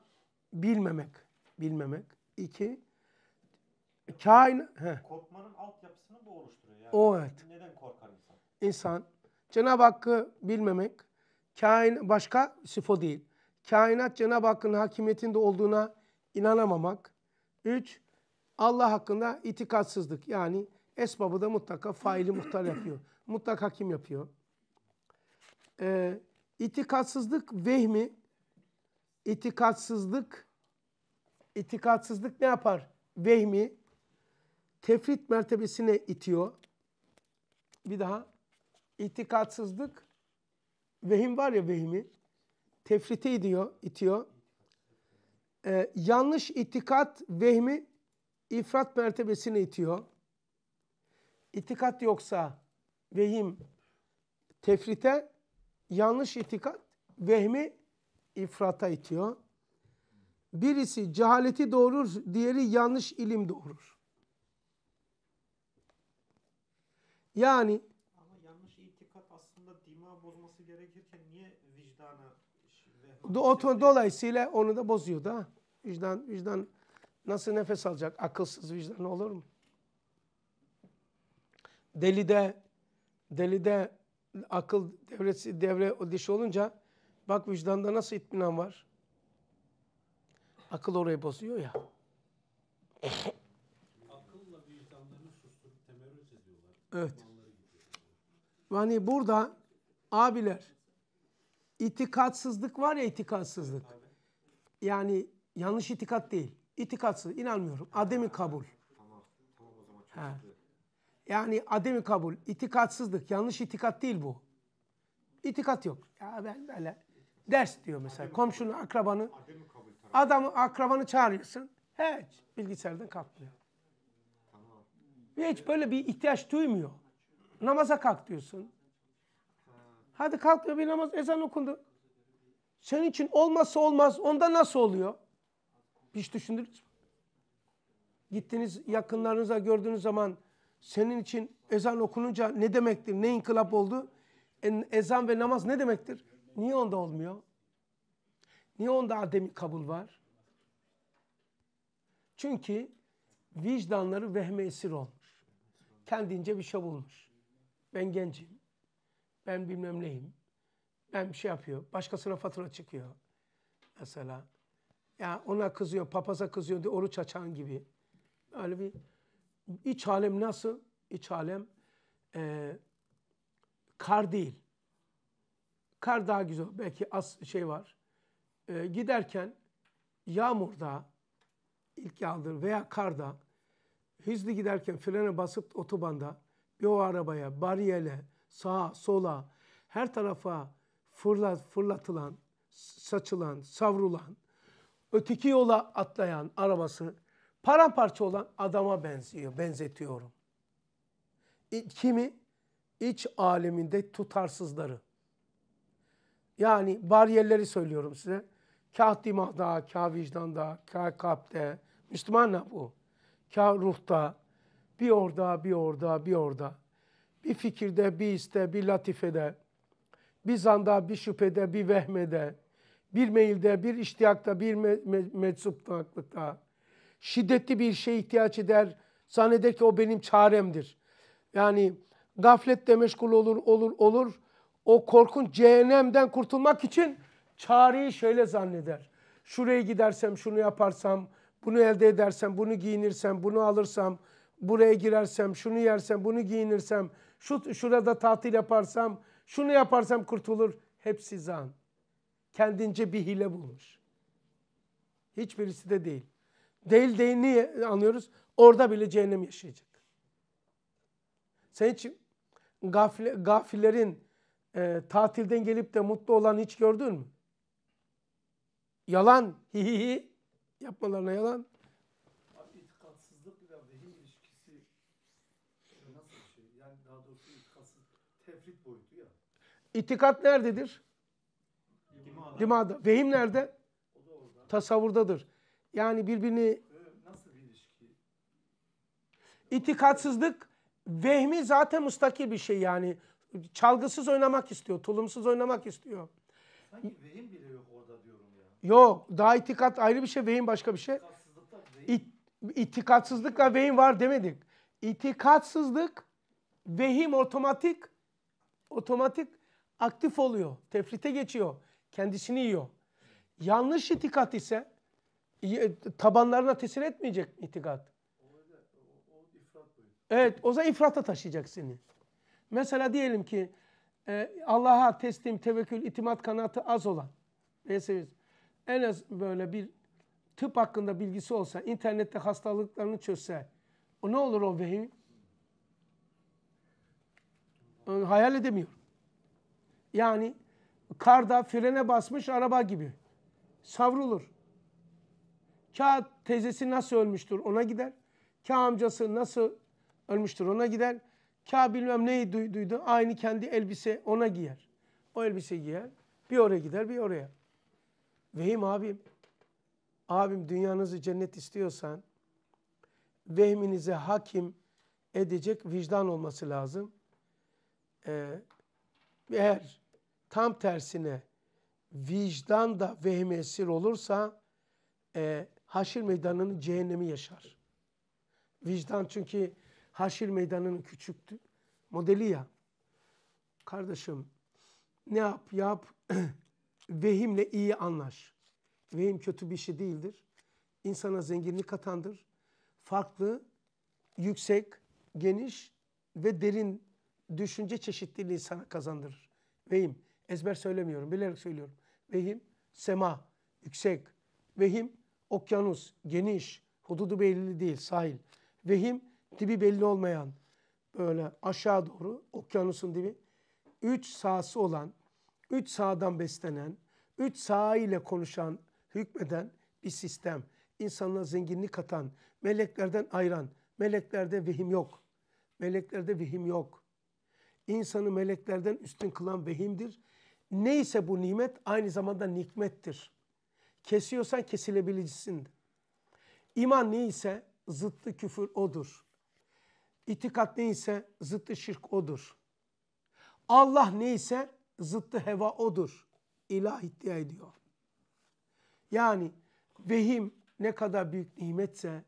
bilmemek. Bilmemek. İki, kain... Heh. Korkmanın altyapısını bu oluşturuyor. Yani o evet. Neden korkar insan? İnsan Cenab-ı Hakk'ı bilmemek, Kain başka sifo değil. Kainat Cenab-ı Hakk'ın hakimiyetinde olduğuna inanamamak. Üç, Allah hakkında itikatsızlık. Yani esbabı da mutlaka faili muhtar yapıyor. Mutlak hakim yapıyor. Ee, itikatsızlık vehmi, itikatsızlık, itikatsızlık ne yapar? Vehmi, tefrit mertebesine itiyor. Bir daha, itikatsızlık vehim var ya vehimi tefrite ediyor, itiyor. Ee, yanlış itikat vehmi ifrat mertebesine itiyor. İtikat yoksa vehim tefrite, yanlış itikat vehmi ifrata itiyor. Birisi cehaleti doğurur, diğeri yanlış ilim doğurur. Yani verirken niye vicdana Vehmet Dolayısıyla onu da bozuyor da. Vicdan, vicdan nasıl nefes alacak? Akılsız vicdan olur mu? Delide, delide akıl devresi devre o dişi olunca bak vicdanda nasıl itminan var? Akıl orayı bozuyor ya. Akılla vicdanlarını susturup temerrüt ediyorlar. Evet. Hani burada abiler İtikatsızlık var ya itikatsızlık. Yani yanlış itikat değil. İtikatsız, inanmıyorum. Ademi kabul. He. Yani ademi kabul, İtikatsızlık, yanlış itikat değil bu. İtikat yok. Ya ben böyle ders diyor mesela. Komşunu, akrabanı. Adamı, akrabanı çağırıyorsun. Hiç bilgisayardan kalkmıyor. hiç böyle bir ihtiyaç duymuyor. Namaza kalk diyorsun. Hadi kalkıyor bir namaz ezan okundu. Senin için olmazsa olmaz. Onda nasıl oluyor? Hiç düşündünüz mü? Gittiniz yakınlarınıza gördüğünüz zaman senin için ezan okununca ne demektir? Ne inkılap oldu? E, ezan ve namaz ne demektir? Niye onda olmuyor? Niye onda ademi kabul var? Çünkü vicdanları vehme esir olmuş. Kendince bir şey bulmuş. Ben gencim. Ben bilmem neyim. Ben bir şey yapıyor. Başkasına fatura çıkıyor. Mesela. Ya ona kızıyor, papaza kızıyor diye oruç açan gibi. Öyle bir iç alem nasıl? İç alem e, kar değil. Kar daha güzel. Belki az şey var. E, giderken yağmurda ilk yağdır veya karda hızlı giderken frene basıp otobanda bir o arabaya, bariyele, sağa, sola, her tarafa fırlat, fırlatılan, saçılan, savrulan, öteki yola atlayan arabası paramparça olan adama benziyor, benzetiyorum. Kimi? iç aleminde tutarsızları. Yani bariyerleri söylüyorum size. Kah dimahda, kah vicdanda, kah kalpte. Müslüman ne bu? Kah ruhta. Bir orada, bir orada, bir orada bir fikirde, bir iste, bir latifede, bir zanda, bir şüphede, bir vehmede, bir meyilde, bir iştiyakta, bir me me meczuptaklıkta, şiddetli bir şey ihtiyaç eder, zanneder ki o benim çaremdir. Yani gafletle meşgul olur, olur, olur. O korkunç cehennemden kurtulmak için çareyi şöyle zanneder. Şuraya gidersem, şunu yaparsam, bunu elde edersem, bunu giyinirsem, bunu alırsam, buraya girersem, şunu yersem, bunu giyinirsem, şu şurada tatil yaparsam, şunu yaparsam kurtulur. Hepsi zan. Kendince bir hile bulmuş. Hiçbirisi de değil. Değil değil niye anlıyoruz? Orada bile cehennem yaşayacak. Sen hiç gafile, gafillerin e, tatilden gelip de mutlu olan hiç gördün mü? Yalan. Hihihi. Yapmalarına yalan. İtikat nerededir? Dimada. Dimada. Vehim nerede? Tasavvurdadır. Yani birbirini... Nasıl bir ilişki? İtikatsızlık, vehmi zaten müstakil bir şey yani. Çalgısız oynamak istiyor, tulumsuz oynamak istiyor. Sanki vehim bile yok orada diyorum ya. Yok, daha itikat ayrı bir şey, vehim başka bir şey. İt, itikatsızlıkla vehim var demedik. İtikatsızlık, vehim otomatik, otomatik aktif oluyor. Tefrite geçiyor. Kendisini yiyor. Yanlış itikat ise e, tabanlarına tesir etmeyecek itikat. Evet o zaman ifrata taşıyacak seni. Mesela diyelim ki e, Allah'a teslim, tevekkül, itimat kanatı az olan neyse en az böyle bir tıp hakkında bilgisi olsa, internette hastalıklarını çözse o ne olur o vehim? hayal edemiyorum. Yani karda frene basmış araba gibi. Savrulur. Ka teyzesi nasıl ölmüştür ona gider. Ka amcası nasıl ölmüştür ona gider. Ka bilmem neyi duydu. Aynı kendi elbise ona giyer. O elbise giyer. Bir oraya gider bir oraya. Vehim abim. Abim dünyanızı cennet istiyorsan vehminize hakim edecek vicdan olması lazım. Ee, eğer tam tersine vicdan da vehme esir olursa e, haşir meydanının cehennemi yaşar. Vicdan çünkü haşir meydanının küçüktü. Modeli ya. Kardeşim ne yap yap vehimle iyi anlaş. Vehim kötü bir şey değildir. İnsana zenginlik katandır. Farklı, yüksek, geniş ve derin düşünce çeşitliliği insana kazandırır. Vehim, ezber söylemiyorum, bilerek söylüyorum. Vehim, sema, yüksek. Vehim, okyanus, geniş, hududu belli değil, sahil. Vehim, dibi belli olmayan, böyle aşağı doğru, okyanusun dibi. Üç sahası olan, üç sahadan beslenen, üç saha ile konuşan, hükmeden bir sistem. İnsanlara zenginlik katan, meleklerden ayıran, meleklerde vehim yok. Meleklerde vehim yok insanı meleklerden üstün kılan vehimdir. Neyse bu nimet aynı zamanda nikmettir. Kesiyorsan kesilebilirsin. İman neyse zıttı küfür odur. İtikat neyse zıttı şirk odur. Allah neyse zıttı heva odur. İlah iddia ediyor. Yani vehim ne kadar büyük nimetse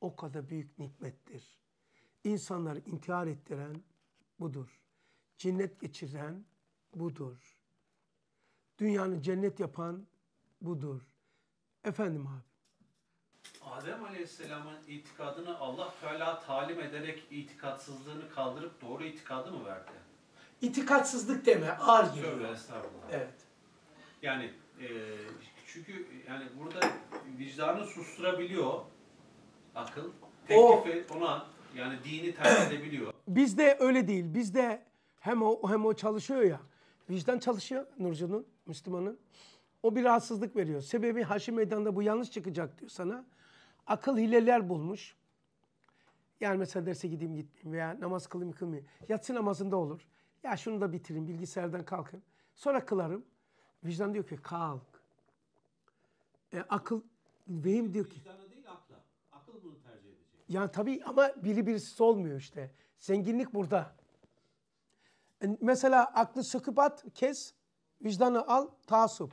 o kadar büyük nikmettir. İnsanları intihar ettiren budur. Cennet geçiren budur. Dünyanın cennet yapan budur. Efendim abi. Adem Aleyhisselam'ın itikadını Allah Teala talim ederek itikatsızlığını kaldırıp doğru itikadı mı verdi? İtikatsızlık deme, ağır geliyor. Tövbe estağfurullah. Evet. Yani e, çünkü yani burada vicdanı susturabiliyor akıl. Teklifi o, ona yani dini terk edebiliyor. Bizde öyle değil. Bizde hem o hem o çalışıyor ya. Vicdan çalışıyor Nurcu'nun, Müslüman'ın. O bir rahatsızlık veriyor. Sebebi Haşim Meydan'da bu yanlış çıkacak diyor sana. Akıl hileler bulmuş. Yani mesela derse gideyim gitmeyeyim veya namaz kılayım kılmayayım. Yatsı namazında olur. Ya şunu da bitireyim bilgisayardan kalkayım. Sonra kılarım. Vicdan diyor ki kalk. E, akıl, beyim diyor ki. Vicdanı değil akla. Akıl bunu tercih edecek. Yani tabii ama biri birisi olmuyor işte. Zenginlik burada. Mesela aklı sıkıp at, kes. Vicdanı al, taassup.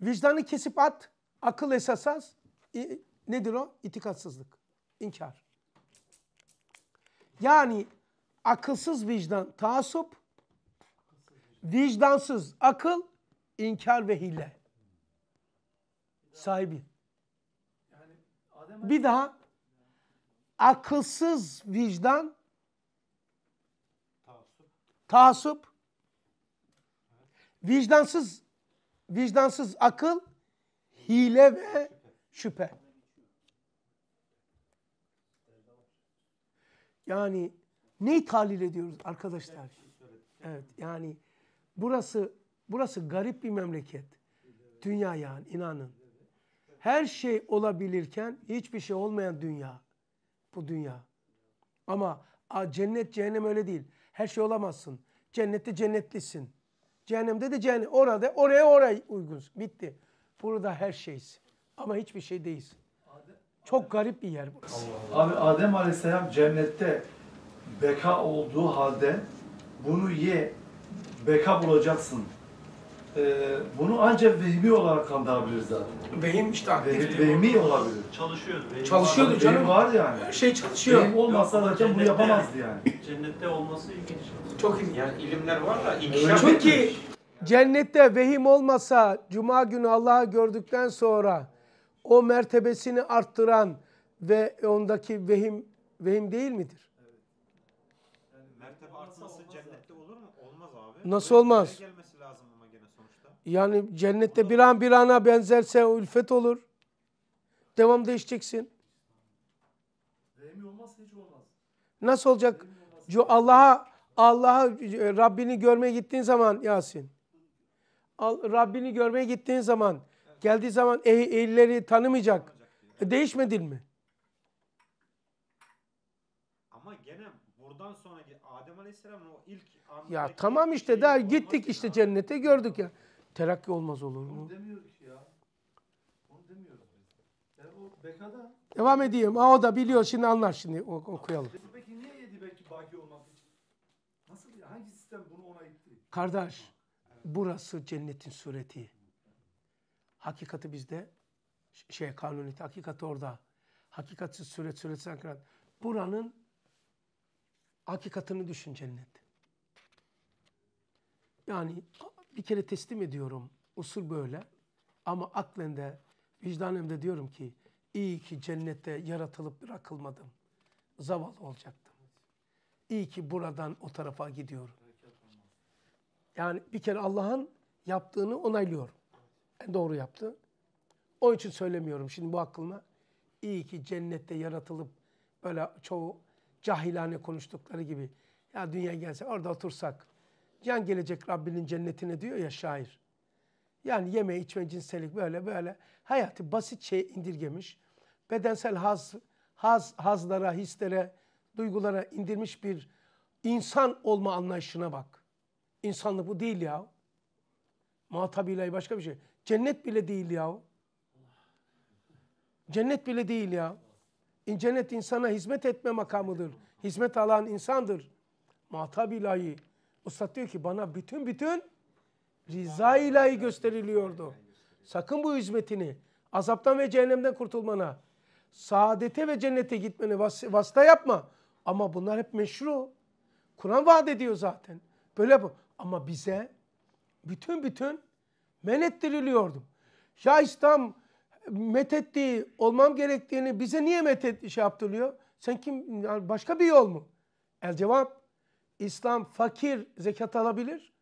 Vicdanı kesip at, akıl esas az. E, nedir o? İtikatsızlık, inkar. Yani akılsız vicdan, taassup. Vicdansız akıl, inkar ve hile. Sahibi. Bir daha akılsız vicdan Taassup, vicdansız vicdansız akıl, hile ve şüphe. Yani neyi tahlil ediyoruz arkadaşlar? Evet yani burası burası garip bir memleket. Dünya yani inanın. Her şey olabilirken hiçbir şey olmayan dünya. Bu dünya. Ama cennet cehennem öyle değil. Her şey olamazsın. Cennette cennetlisin. Cehennemde de cehennem. Orada oraya oraya uygun. Bitti. Burada her şeyiz. Ama hiçbir şey değiliz. Çok garip bir yer burası. Allah Allah. Abi Adem Aleyhisselam cennette beka olduğu halde bunu ye beka bulacaksın ee, bunu ancak vehmi olarak kandırabiliriz zaten. Vehim işte aktif. vehmi olabilir. Çalışıyordu. Vehim Çalışıyordu vardı. canım. Vehim var yani. Her şey çalışıyor. Vehim olmasa zaten cennette, bunu yapamazdı yani. Cennette olması ilginç. Çok ilginç. Yani ilimler var da inkişaf Çünkü cennette vehim olmasa cuma günü Allah'ı gördükten sonra o mertebesini arttıran ve ondaki vehim vehim değil midir? cennette olur mu? Olmaz abi. Nasıl olmaz? Yani cennette bir an bir ana benzerse ülfet olur. Devam değişeceksin. Nasıl olacak? Allah'a Allah'a e, Rabbini görmeye gittiğin zaman Yasin. Rabbini görmeye gittiğin zaman geldiği zaman elleri tanımayacak. E, değişmedin mi? Ama gene buradan sonraki Adem Aleyhisselam'ın o ilk Ya tamam işte daha gittik işte cennete gördük ya. Terakki olmaz olur mu? Onu demiyor ki ya. Onu demiyoruz biz. Yani o bekada... Devam edeyim. Aa, o da biliyor. Şimdi anlar şimdi. O, okuyalım. Peki niye yedi belki baki olmak için? Nasıl? Hangi sistem bunu ona itti? Kardeş. Burası cennetin sureti. Hakikati bizde. Şey kanuniyeti. Hakikati orada. Hakikati suret. Suret sankirat. Buranın hakikatını düşün cennet. Yani bir kere teslim ediyorum. Usul böyle. Ama aklen vicdanımda diyorum ki iyi ki cennette yaratılıp bırakılmadım. Zavallı olacaktım. İyi ki buradan o tarafa gidiyorum. Yani bir kere Allah'ın yaptığını onaylıyorum. Yani doğru yaptı. Onun için söylemiyorum şimdi bu aklıma. İyi ki cennette yaratılıp böyle çoğu cahilane konuştukları gibi ya dünya gelse orada otursak Yan gelecek Rabbinin cennetine diyor ya şair. Yani yeme, içme, cinsellik böyle böyle. Hayatı basit şey indirgemiş. Bedensel haz, haz, hazlara, hislere, duygulara indirmiş bir insan olma anlayışına bak. İnsanlık bu değil ya. Muhatap ilahi başka bir şey. Cennet bile değil ya. Cennet bile değil ya. Cennet insana hizmet etme makamıdır. Hizmet alan insandır. Muhatap ilahi. Üstad diyor ki bana bütün bütün rıza ilahi gösteriliyordu. Sakın bu hizmetini azaptan ve cehennemden kurtulmana, saadete ve cennete gitmeni vas vasıta yapma. Ama bunlar hep meşru. Kur'an vaat ediyor zaten. Böyle bu. Ama bize bütün bütün men ettiriliyordu. Ya İslam methettiği olmam gerektiğini bize niye methet şey yaptırılıyor? Sen kim? Başka bir yol mu? El cevap İslam fakir zekat alabilir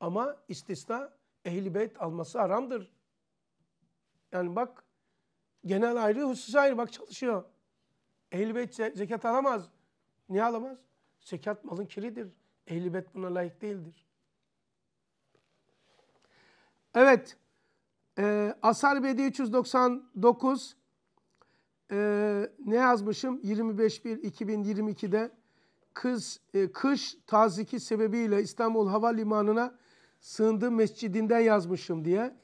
ama istisna ehli beyt alması haramdır. Yani bak genel ayrı husus ayrı bak çalışıyor. Ehli beyt zekat alamaz. Niye alamaz? Zekat malın kiridir. Ehli beyt buna layık değildir. Evet. E, Asar Bedi 399 e, ne yazmışım? 25 2022'de kız, e, kış taziki sebebiyle İstanbul Havalimanı'na sığındığı mescidinden yazmışım diye.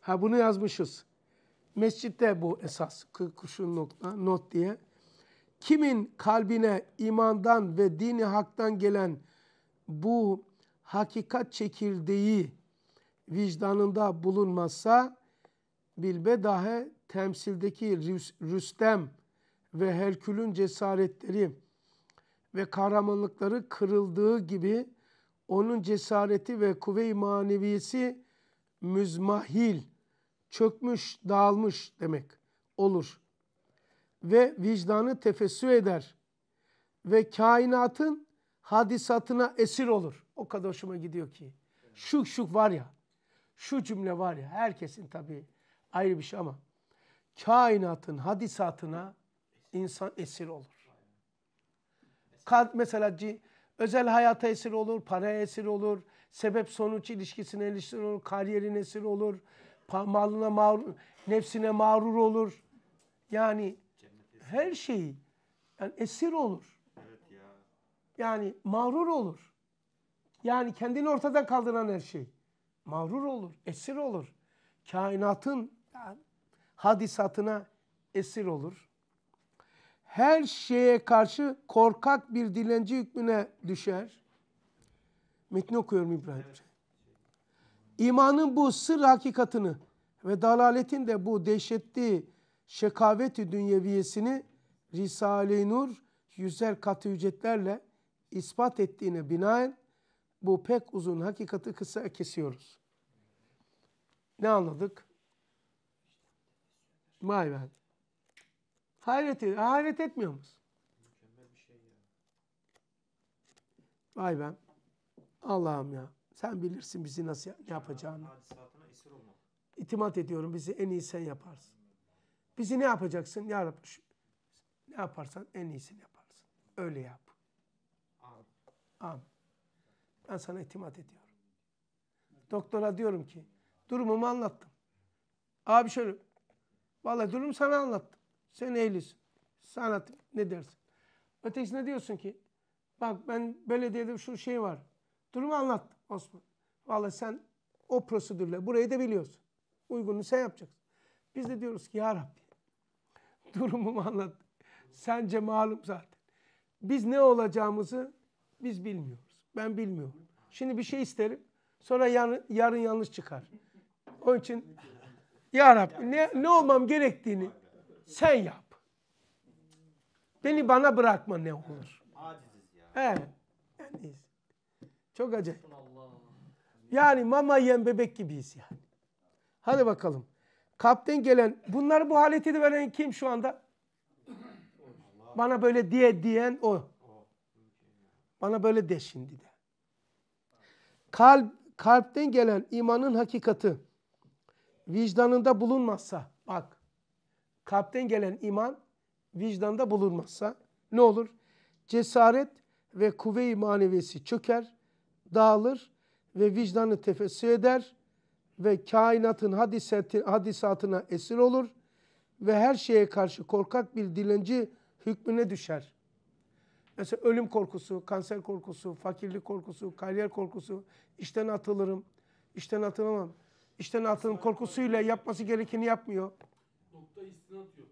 Ha bunu yazmışız. Mescitte bu esas kuşun nokta, not diye. Kimin kalbine imandan ve dini haktan gelen bu hakikat çekirdeği vicdanında bulunmazsa bilbe dahi temsildeki Rüstem ve Herkül'ün cesaretleri ve kahramanlıkları kırıldığı gibi onun cesareti ve kuvve-i maneviyesi müzmahil, çökmüş, dağılmış demek olur. Ve vicdanı tefessü eder ve kainatın hadisatına esir olur. O kadar hoşuma gidiyor ki. Şu şu var ya, şu cümle var ya, herkesin tabii ayrı bir şey ama kainatın hadisatına insan esir olur. Kant mesela özel hayata esir olur, paraya esir olur, sebep sonuç ilişkisine esir olur, kariyerine esir olur, malına mağrur, nefsine mağrur olur. Yani her şeyi yani esir olur. Yani mağrur olur. Yani kendini ortadan kaldıran her şey. Mağrur olur, esir olur. Kainatın hadisatına esir olur her şeye karşı korkak bir dilenci hükmüne düşer. Metni okuyorum İbrahim. İmanın bu sır hakikatını ve dalaletin de bu dehşetli şekaveti dünyeviyesini Risale-i Nur yüzer katı ücretlerle ispat ettiğine binaen bu pek uzun hakikati kısa kesiyoruz. Ne anladık? Vay be. Hayret, ediyor. hayret etmiyor musun? bir Şey Vay ben. Allah'ım ya. Sen bilirsin bizi nasıl ne yapacağını. İtimat ediyorum bizi en iyi sen yaparsın. Bizi ne yapacaksın ya Rabbi? Ne yaparsan en iyisini yaparsın. Öyle yap. Amin. Amin. Ben sana itimat ediyorum. Doktora diyorum ki durumumu anlattım. Abi şöyle. Vallahi durumu sana anlattım. Sen ehlisin. Sanat ne dersin? Ötekisine diyorsun ki bak ben belediyede şu şey var. Durumu anlat Osman. Vallahi sen o prosedürle burayı da biliyorsun. Uygunu sen yapacaksın. Biz de diyoruz ki ya Rabbi durumumu anlat. Sence malum zaten. Biz ne olacağımızı biz bilmiyoruz. Ben bilmiyorum. Şimdi bir şey isterim. Sonra yarın, yarın yanlış çıkar. Onun için ya Rabbi ne, ne olmam gerektiğini sen yap. Beni bana bırakma ne olur. Aciziz ya. Evet. Yani, çok acayip. Yani mama yiyen bebek gibiyiz yani. Hadi bakalım. Kalpten gelen, bunları bu haleti de veren kim şu anda? Bana böyle diye diyen o. Bana böyle de şimdi de. Kalp, kalpten gelen imanın hakikati vicdanında bulunmazsa, bak kalpten gelen iman vicdanda bulunmazsa ne olur? Cesaret ve kuvve manevesi çöker, dağılır ve vicdanı tefessü eder ve kainatın hadisatına esir olur ve her şeye karşı korkak bir dilenci hükmüne düşer. Mesela ölüm korkusu, kanser korkusu, fakirlik korkusu, kariyer korkusu, işten atılırım, işten atılamam, işten atılırım korkusuyla yapması gerekeni yapmıyor. Hayatta istinat yok.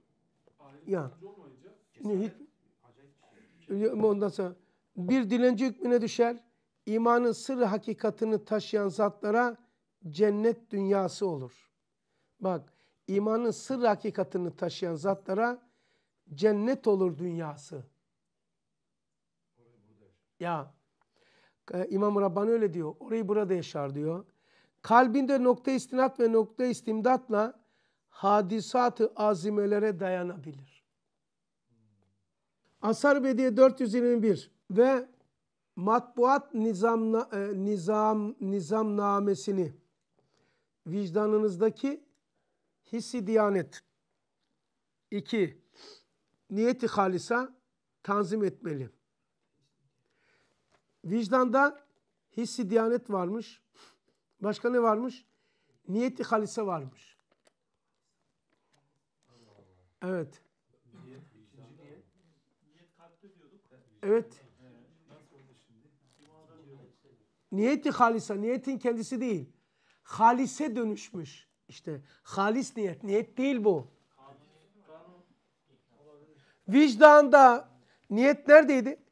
Ayrı ya. olmayınca cesaret, acayip şey. Ondan sonra bir dilenci hükmüne düşer. İmanın sırrı hakikatını taşıyan zatlara cennet dünyası olur. Bak imanın sırrı hakikatını taşıyan zatlara cennet olur dünyası. Ya e, İmam Rabbani öyle diyor. Orayı burada yaşar diyor. Kalbinde nokta istinat ve nokta istimdatla hadisatı azimelere dayanabilir. Asar Bediye 421 ve matbuat nizam, e, nizam, nizamnamesini vicdanınızdaki hissi diyanet 2. Niyeti halisa tanzim etmeli. Vicdanda hissi diyanet varmış. Başka ne varmış? Niyeti halise varmış. Evet. Niyet, kalpte diyorduk. Evet. Niyeti halisa, niyetin kendisi değil. Halise dönüşmüş. İşte halis niyet, niyet değil bu. Vicdanda niyet neredeydi?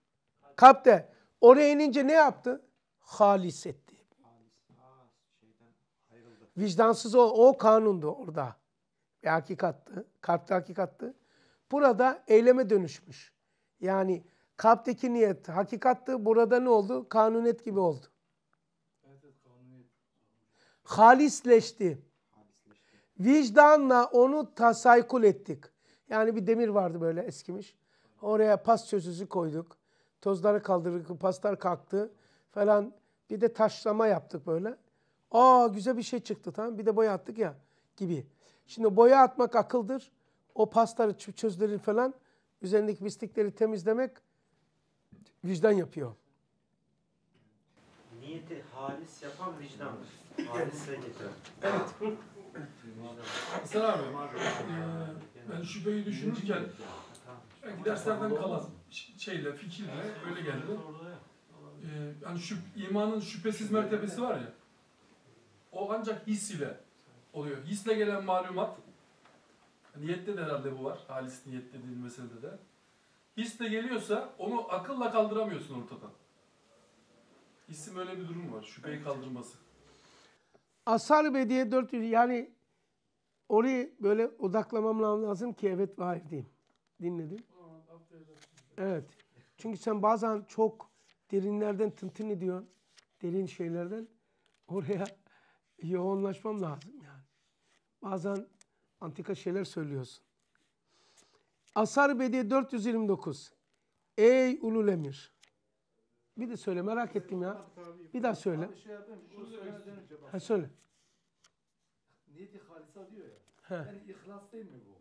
Kalpte. Oraya inince ne yaptı? Halis etti. Vicdansız o, o kanundu orada bir hakikattı. Kalpte hakikattı. Burada eyleme dönüşmüş. Yani kalpteki niyet hakikattı. Burada ne oldu? Kanunet gibi oldu. Halisleşti. Vicdanla onu tasaykul ettik. Yani bir demir vardı böyle eskimiş. Oraya pas çözüsü koyduk. Tozları kaldırdık, paslar kalktı falan. Bir de taşlama yaptık böyle. Aa güzel bir şey çıktı tamam. Bir de boya attık ya gibi. Şimdi boya atmak akıldır. O pasları çözleri falan üzerindeki pislikleri temizlemek vicdan yapıyor. Niyeti halis yapan vicdandır. Halisle getiren. Evet. Hasan abi, e, ben şüpheyi düşünürken belki derslerden kalan şeyle, fikirle öyle geldi. E, yani şüp, imanın şüphesiz mertebesi var ya, o ancak his ile oluyor. Hisle gelen malumat, niyette de herhalde bu var, halis niyet dediğin meselede de. Hisle geliyorsa onu akılla kaldıramıyorsun ortadan. İsim öyle bir durum var, şüpheyi evet. kaldırması. ashab Bediye 400 yani orayı böyle odaklamam lazım ki evet var hayır diyeyim. Dinledim. Evet. Çünkü sen bazen çok derinlerden tıntın ediyorsun. Derin şeylerden. Oraya yoğunlaşmam lazım bazen antika şeyler söylüyorsun. Asar Bediye 429. Ey ulul emir. Bir de söyle merak ettim ya. Bir daha söyle. Şey ha söyle. Niyeti halisa diyor ya. Yani ihlas değil mi bu?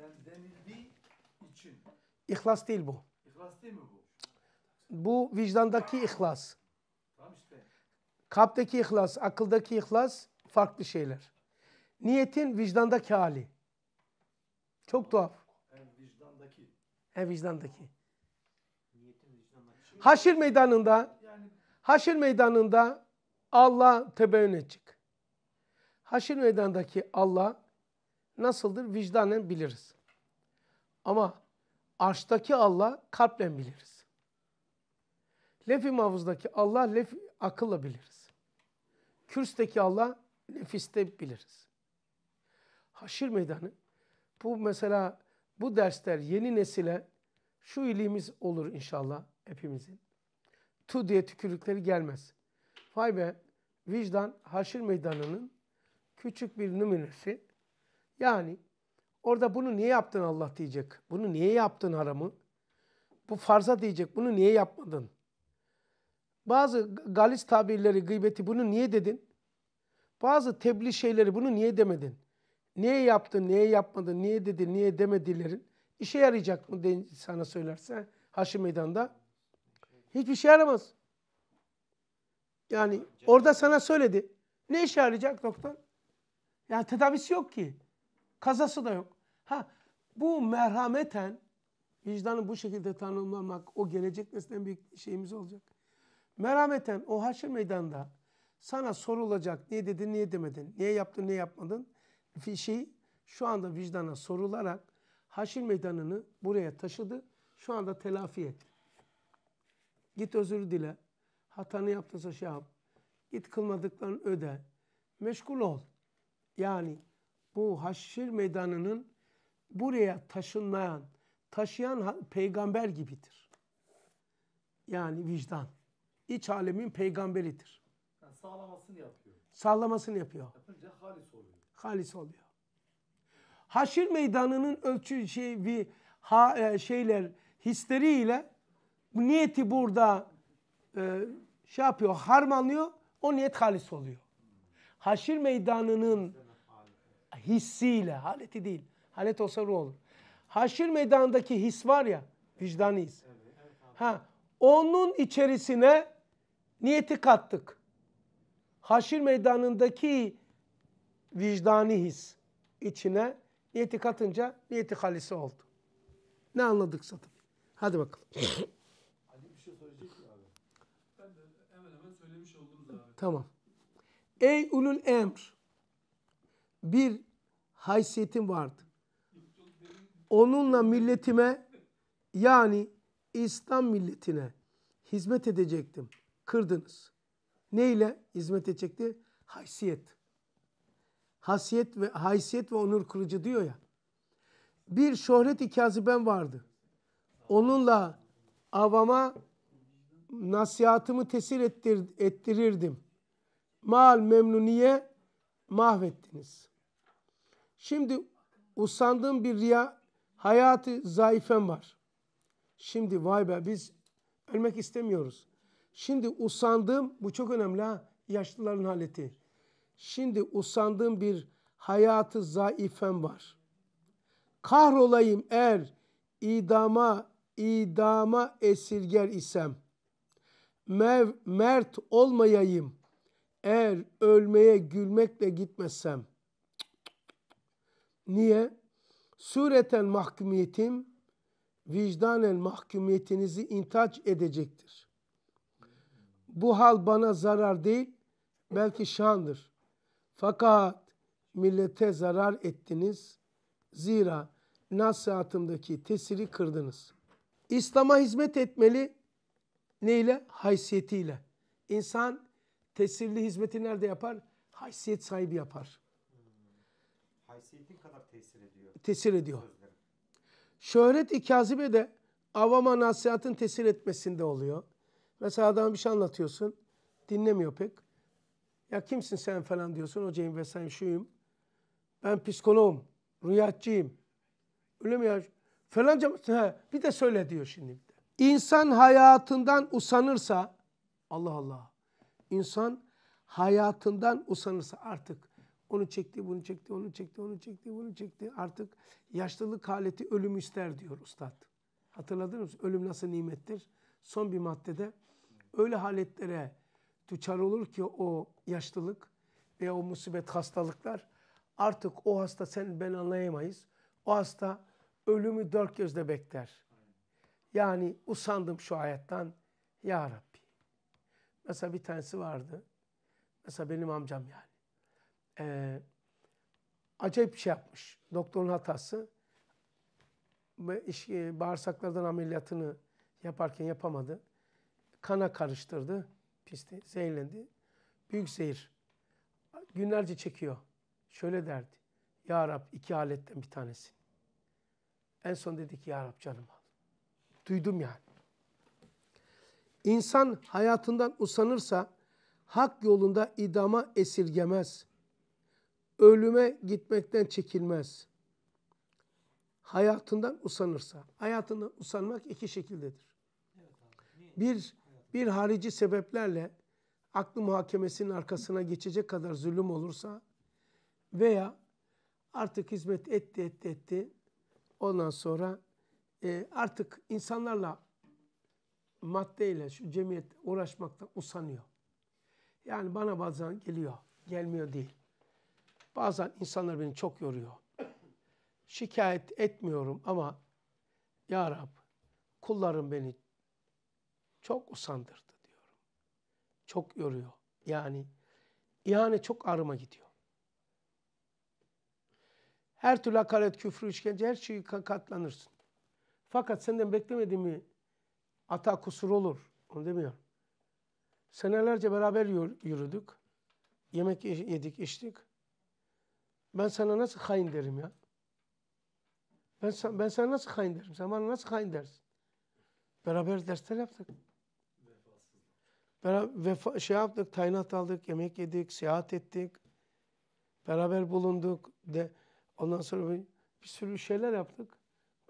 Yani denildiği için. İhlas değil bu. İhlas değil mi bu? Bu vicdandaki ihlas. Tamam işte. Kalpteki ihlas, akıldaki ihlas farklı şeyler. Niyetin vicdandaki hali. Çok tuhaf. En vicdandaki. En vicdandaki. Niyetin şey. Haşir meydanında Yani. Haşir meydanında Allah tebeyyün edecek. Haşir meydanındaki Allah nasıldır? Vicdanen biliriz. Ama arştaki Allah kalple biliriz. Lef-i mahfuzdaki Allah lef akılla biliriz. Kürsteki Allah nefiste biliriz haşir meydanı. Bu mesela bu dersler yeni nesile şu iliğimiz olur inşallah hepimizin. Tu diye tükürükleri gelmez. Vay be vicdan haşir meydanının küçük bir numunesi. Yani orada bunu niye yaptın Allah diyecek. Bunu niye yaptın haramı? Bu farza diyecek. Bunu niye yapmadın? Bazı galis tabirleri, gıybeti bunu niye dedin? Bazı tebliğ şeyleri bunu niye demedin? Neye yaptın, niye yapmadın, niye dedi, niye demedilerin işe yarayacak mı sana söylerse Haşi Meydan'da hiçbir şey yaramaz. Yani orada sana söyledi. Ne işe yarayacak doktor? Yani tedavisi yok ki. Kazası da yok. Ha bu merhameten vicdanı bu şekilde tanımlamak o gelecek neslen bir şeyimiz olacak. Merhameten o haşir meydanda sana sorulacak niye dedin niye demedin, niye yaptın niye yapmadın şey şu anda vicdana sorularak haşir meydanını buraya taşıdı. Şu anda telafi et. Git özür dile. Hatanı yaptıysa şey yap. Git kılmadıklarını öde. Meşgul ol. Yani bu haşir meydanının buraya taşınmayan, taşıyan peygamber gibidir. Yani vicdan. İç alemin peygamberidir. Yani sağlamasını yapıyor. Sağlamasını yapıyor. Yapınca halis oluyor halis oluyor. Haşir meydanının ölçü şey bir ha, e, şeyler hisleriyle niyeti burada e, şey yapıyor, harmanlıyor. O niyet halis oluyor. Haşir meydanının hissiyle, haleti değil. Halet olsa ruh olur. Haşir meydanındaki his var ya, vicdani Ha, onun içerisine niyeti kattık. Haşir meydanındaki vicdani his içine niyeti katınca niyeti halisi oldu. Ne anladık tabii. Hadi bakalım. Ali bir şey söyleyecek mi abi? Ben de hemen hemen söylemiş oldum da abi. Tamam. Ey ulul emr. Bir haysiyetim vardı. Onunla milletime yani İslam milletine hizmet edecektim. Kırdınız. Neyle hizmet edecekti? Haysiyet hasiyet ve haysiyet ve onur kırıcı diyor ya. Bir şöhret ikazı ben vardı. Onunla avama nasihatımı tesir ettir, ettirirdim. Mal memnuniye mahvettiniz. Şimdi usandığım bir riya hayatı zayıfem var. Şimdi vay be biz ölmek istemiyoruz. Şimdi usandığım bu çok önemli ha yaşlıların haleti. Şimdi usandığım bir hayatı zaifem var. Kahrolayım eğer idama, idama esirger isem. Mev, mert olmayayım eğer ölmeye gülmekle gitmesem. Niye? Sureten mahkumiyetim vicdanen mahkumiyetinizi intaç edecektir. Bu hal bana zarar değil, belki şandır. Fakat millete zarar ettiniz. Zira nasihatımdaki tesiri kırdınız. İslam'a hizmet etmeli neyle? Haysiyetiyle. İnsan tesirli hizmeti nerede yapar? Haysiyet sahibi yapar. Haysiyetin kadar tesir ediyor. Tesir ediyor. Şöhret ikazibe de avama nasihatın tesir etmesinde oluyor. Mesela adam bir şey anlatıyorsun. Dinlemiyor pek. Ya kimsin sen falan diyorsun. Hocayım sen şuyum. Ben psikoloğum. Rüyatçıyım. Öyle mi ya? Falanca he, bir de söyle diyor şimdi. İnsan hayatından usanırsa Allah Allah. İnsan hayatından usanırsa artık onu çekti, bunu çekti, onu çekti, onu çekti, bunu çekti. Artık yaşlılık haleti ölüm ister diyor ustad. Hatırladınız mı? Ölüm nasıl nimettir? Son bir maddede öyle haletlere düçar olur ki o yaşlılık veya o musibet hastalıklar artık o hasta sen ben anlayamayız. O hasta ölümü dört gözle bekler. Yani usandım şu hayattan ya Rabbi. Mesela bir tanesi vardı. Mesela benim amcam yani. Ee, acayip bir şey yapmış. Doktorun hatası. E, bağırsaklardan ameliyatını yaparken yapamadı. Kana karıştırdı pisti, zehirlendi. Büyük zehir. Günlerce çekiyor. Şöyle derdi. Ya Rab iki aletten bir tanesi. En son dedi ki Ya Rab canım al. Duydum yani. İnsan hayatından usanırsa hak yolunda idama esirgemez. Ölüme gitmekten çekilmez. Hayatından usanırsa. Hayatından usanmak iki şekildedir. Bir, bir harici sebeplerle aklı muhakemesinin arkasına geçecek kadar zulüm olursa veya artık hizmet etti etti etti ondan sonra e, artık insanlarla maddeyle şu cemiyet uğraşmaktan usanıyor. Yani bana bazen geliyor, gelmiyor değil. Bazen insanlar beni çok yoruyor. Şikayet etmiyorum ama Ya Rab kullarım beni çok usandırdı diyorum. Çok yoruyor. Yani yani çok ağrıma gidiyor. Her türlü hakaret, küfrü, işkence her şeyi katlanırsın. Fakat senden mi? ata kusur olur. Onu demiyorum. Senelerce beraber yürüdük. Yemek yedik, içtik. Ben sana nasıl hain derim ya? Ben, ben sana nasıl hain derim? Sen bana nasıl hain dersin? Beraber dersler yaptık. Beraber şey yaptık, tayinat aldık, yemek yedik, seyahat ettik. Beraber bulunduk. De, ondan sonra bir, bir sürü şeyler yaptık.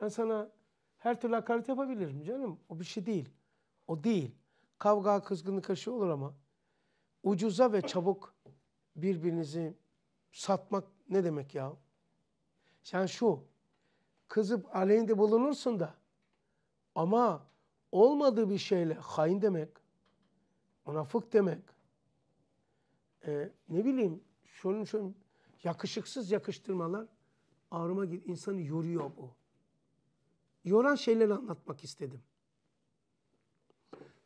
Ben sana her türlü hakaret yapabilirim canım. O bir şey değil. O değil. Kavga, kızgınlık aşı şey olur ama ucuza ve çabuk birbirinizi satmak ne demek ya? Sen şu, kızıp aleyhinde bulunursun da ama olmadığı bir şeyle hain demek ona fık demek. Ee, ne bileyim şunun şunun yakışıksız yakıştırmalar ağrıma git insanı yoruyor bu. Yoran şeyleri anlatmak istedim.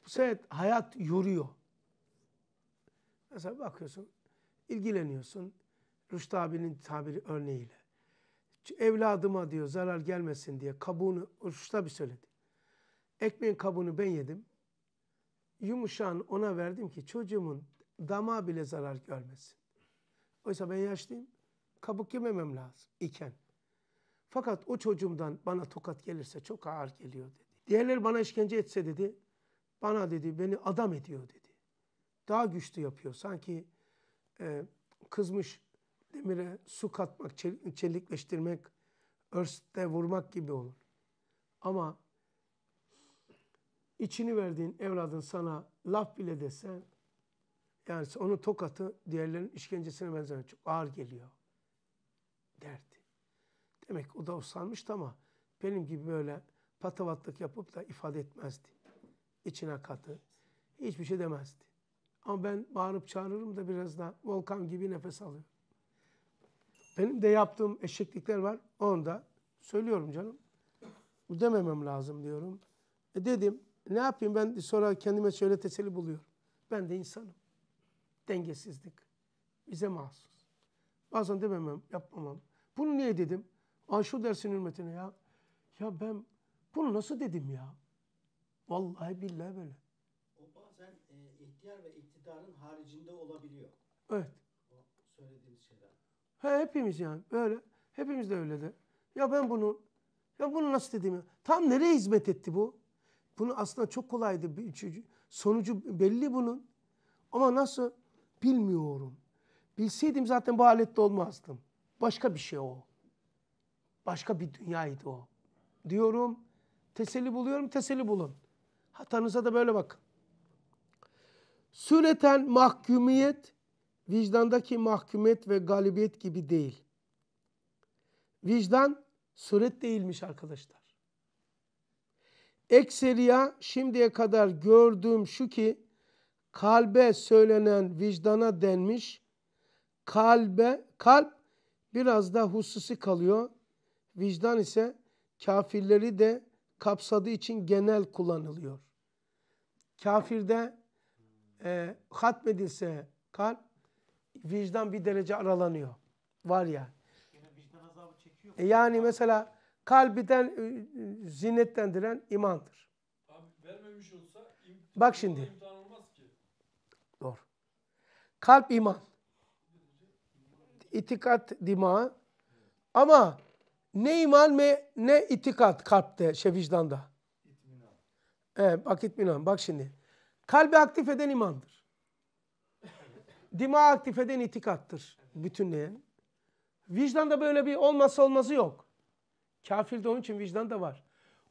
Bu sefer hayat yoruyor. Mesela bakıyorsun, ilgileniyorsun. Rüştü abinin tabiri örneğiyle. Evladıma diyor zarar gelmesin diye kabuğunu, Rüştü abi söyledi. Ekmeğin kabuğunu ben yedim yumuşan ona verdim ki çocuğumun dama bile zarar görmesin. Oysa ben yaşlıyım. Kabuk yememem lazım iken. Fakat o çocuğumdan bana tokat gelirse çok ağır geliyor dedi. Diğerler bana işkence etse dedi. Bana dedi beni adam ediyor dedi. Daha güçlü yapıyor. Sanki e, kızmış demire su katmak, çelikleştirmek, örste vurmak gibi olur. Ama içini verdiğin evladın sana laf bile desen yani onun tokatı diğerlerinin işkencesine benzer çok ağır geliyor derdi. Demek o da usanmıştı ama benim gibi böyle patavatlık yapıp da ifade etmezdi. İçine katı. Hiçbir şey demezdi. Ama ben bağırıp çağırırım da biraz da volkan gibi nefes alıyor. Benim de yaptığım eşeklikler var. Onu da söylüyorum canım. Bu dememem lazım diyorum. E dedim ne yapayım ben sonra kendime şöyle teselli buluyorum. Ben de insanım. Dengesizlik. Bize mahsus. Bazen dememem, yapmamam. Bunu niye dedim? Aa şu dersin hürmetine ya. Ya ben bunu nasıl dedim ya? Vallahi billahi böyle. O bazen e, ihtiyar ve iktidarın haricinde olabiliyor. Evet. O söylediğimiz şeyler. He hepimiz yani böyle. Hepimiz de öyle de. Ya ben bunu, ya bunu nasıl dedim ya? Tam nereye hizmet etti bu? Bunu aslında çok kolaydı. Sonucu belli bunun. Ama nasıl bilmiyorum. Bilseydim zaten bu halette olmazdım. Başka bir şey o. Başka bir dünyaydı o. Diyorum, teselli buluyorum, teselli bulun. Hatanıza da böyle bakın. Süreten mahkumiyet, vicdandaki mahkumiyet ve galibiyet gibi değil. Vicdan suret değilmiş arkadaşlar. Ekseriya şimdiye kadar gördüğüm şu ki kalbe söylenen vicdana denmiş. Kalbe kalp biraz da hususi kalıyor. Vicdan ise kafirleri de kapsadığı için genel kullanılıyor. Kafirde e, hatmedilse kalp vicdan bir derece aralanıyor. Var ya. Yani. E yani mesela kalbiden zinnetlendiren imandır. Abi vermemiş olsa Bak şimdi. Doğru. Kalp iman. İtikat dima. Ama ne iman ne, ne itikat kalpte, şey vicdanda. Evet, bak itminan. Bak şimdi. Kalbi aktif eden imandır. dima aktif eden itikattır bütünleyen. da böyle bir olmazsa olmazı yok. Kafirde onun için vicdan da var.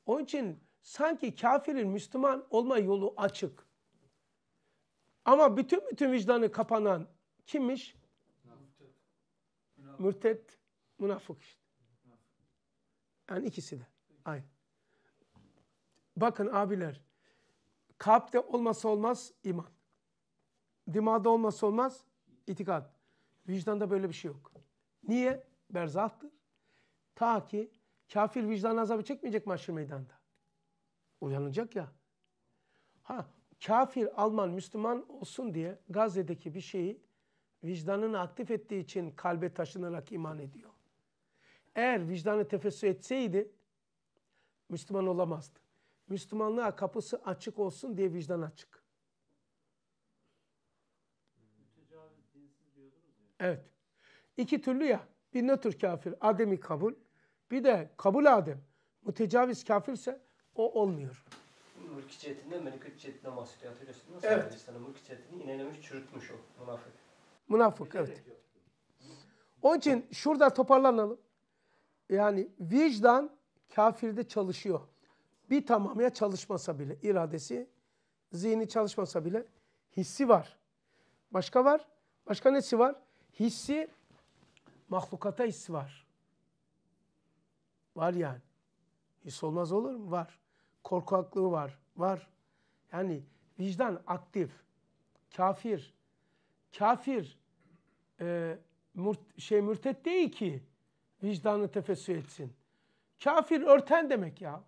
Onun için sanki kafirin Müslüman olma yolu açık. Ama bütün bütün vicdanı kapanan kimmiş? Mürtet, münafık, işte. Yani ikisi de. Aynı. Bakın abiler, kalpte olmasa olmaz iman. Dimağda olmasa olmaz itikad. Vicdanda böyle bir şey yok. Niye? Berzahtır. Ta ki Kafir vicdan azabı çekmeyecek mahşer meydanda. Uyanacak ya. Ha, kafir Alman Müslüman olsun diye Gazze'deki bir şeyi vicdanını aktif ettiği için kalbe taşınarak iman ediyor. Eğer vicdanı tefessü etseydi Müslüman olamazdı. Müslümanlığa kapısı açık olsun diye vicdan açık. Evet. İki türlü ya. Bir nötr kafir, ademi kabul. Bir de kabul adem mütecaviz kafirse o olmuyor. Mülk cihetinden melikül cihetinden bahsediyor. Hatırlıyorsunuz. Evet. Sana mülk cihetini inelemiş, çürütmüş o münafık. Münafık evet. Onun için şurada toparlanalım. Yani vicdan kafirde çalışıyor. Bir tamamıya çalışmasa bile iradesi, zihni çalışmasa bile hissi var. Başka var? Başka nesi var? Hissi, mahlukata hissi var. Var yani. Hiç olmaz olur mu? Var. Korku aklı var. Var. Yani vicdan aktif. Kafir. Kafir e, mürt, şey mürtet değil ki vicdanı tefessü etsin. Kafir örten demek ya.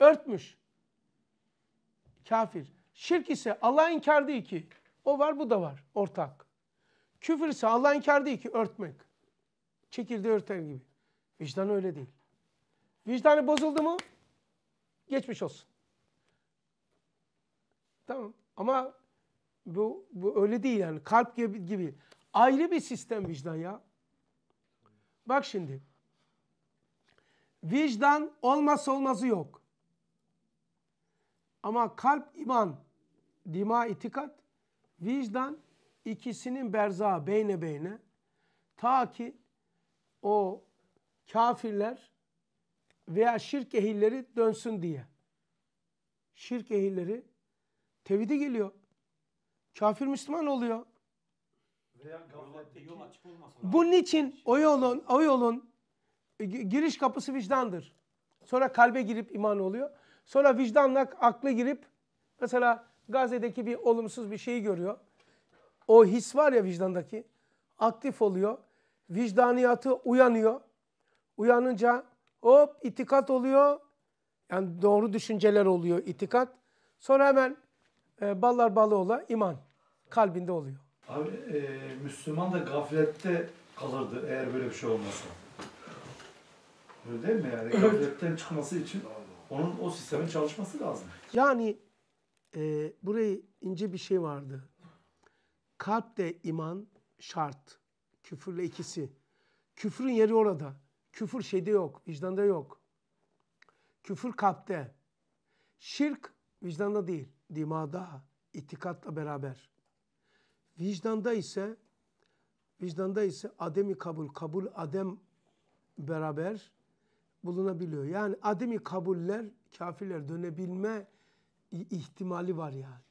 Örtmüş. Kafir. Şirk ise Allah inkar değil ki. O var bu da var. Ortak. Küfür ise Allah inkar değil ki örtmek. Çekirdeği örter gibi. Vicdan öyle değil. Vicdanı bozuldu mu geçmiş olsun. Tamam ama bu, bu öyle değil yani kalp gibi, gibi. Ayrı bir sistem vicdan ya. Bak şimdi. Vicdan olmazsa olmazı yok. Ama kalp iman, dima itikat, vicdan ikisinin berza beyne beyne ta ki o kafirler veya şirk ehilleri dönsün diye. Şirk ehilleri tevhide geliyor. Kafir Müslüman oluyor. Bunun için o yolun, o yolun e, giriş kapısı vicdandır. Sonra kalbe girip iman oluyor. Sonra vicdanla aklı girip mesela Gazze'deki bir olumsuz bir şeyi görüyor. O his var ya vicdandaki aktif oluyor. Vicdaniyatı uyanıyor. Uyanınca hop itikat oluyor. Yani doğru düşünceler oluyor itikat. Sonra hemen e, ballar balı ola iman kalbinde oluyor. Abi e, Müslüman da gaflette kalırdı eğer böyle bir şey olmasa. Öyle değil mi yani? Gafletten çıkması için onun o sistemin çalışması lazım. Yani e, buraya ince bir şey vardı. kalp de iman şart. Küfürle ikisi. Küfrün yeri orada. Küfür şeyde yok, vicdanda yok. Küfür kalpte. Şirk vicdanda değil, dimada, itikatla beraber. Vicdanda ise vicdanda ise ademi kabul, kabul adem beraber bulunabiliyor. Yani ademi kabuller kafirler dönebilme ihtimali var yani.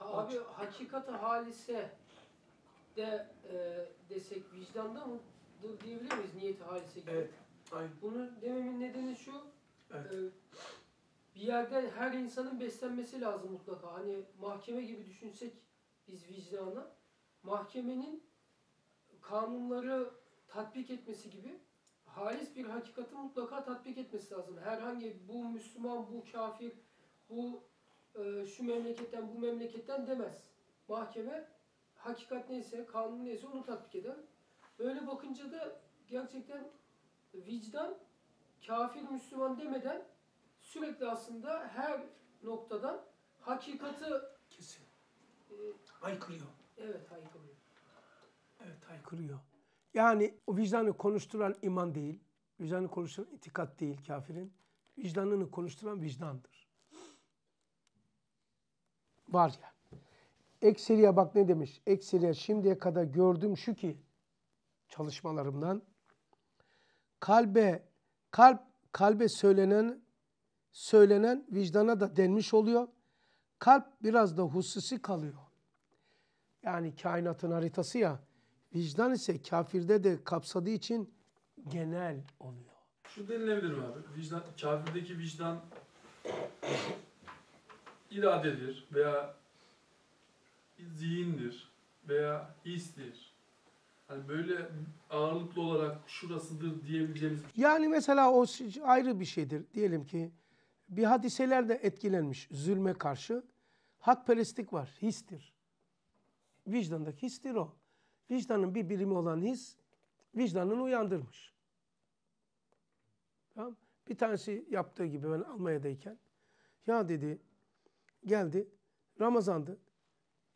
Abi hakikati halise de e, desek vicdanda mı dur diyebilir miyiz niyeti halise gibi? Evet. Aynen. Bunu dememin nedeni şu. Evet. E, bir yerde her insanın beslenmesi lazım mutlaka. Hani mahkeme gibi düşünsek biz vicdanı. Mahkemenin kanunları tatbik etmesi gibi halis bir hakikati mutlaka tatbik etmesi lazım. Herhangi bu Müslüman, bu kafir, bu e, şu memleketten, bu memleketten demez. Mahkeme hakikat neyse, kanun neyse onu tatbik eder. Böyle bakınca da gerçekten vicdan kafir Müslüman demeden sürekli aslında her noktadan hakikati kesin. E, Evet haykırıyor. Evet haykırıyor. Yani o vicdanı konuşturan iman değil, vicdanı konuşturan itikat değil kafirin. Vicdanını konuşturan vicdandır. Var ya. Ekseriye bak ne demiş? Ekseriye şimdiye kadar gördüm şu ki çalışmalarımdan kalbe kalp kalbe söylenen söylenen vicdana da denmiş oluyor. Kalp biraz da hususi kalıyor. Yani kainatın haritası ya. Vicdan ise kafirde de kapsadığı için genel oluyor. Şu denilebilir mi abi? Vicdan, kafirdeki vicdan iradedir veya zihindir veya histir Hani böyle ağırlıklı olarak şurasıdır diyebileceğimiz bir şey. Yani mesela o ayrı bir şeydir. Diyelim ki bir hadiselerde etkilenmiş zulme karşı. Hakperestlik var, histir. Vicdandaki histir o. Vicdanın bir birimi olan his, vicdanını uyandırmış. Tamam Bir tanesi yaptığı gibi ben Almanya'dayken. Ya dedi, geldi, Ramazan'dı.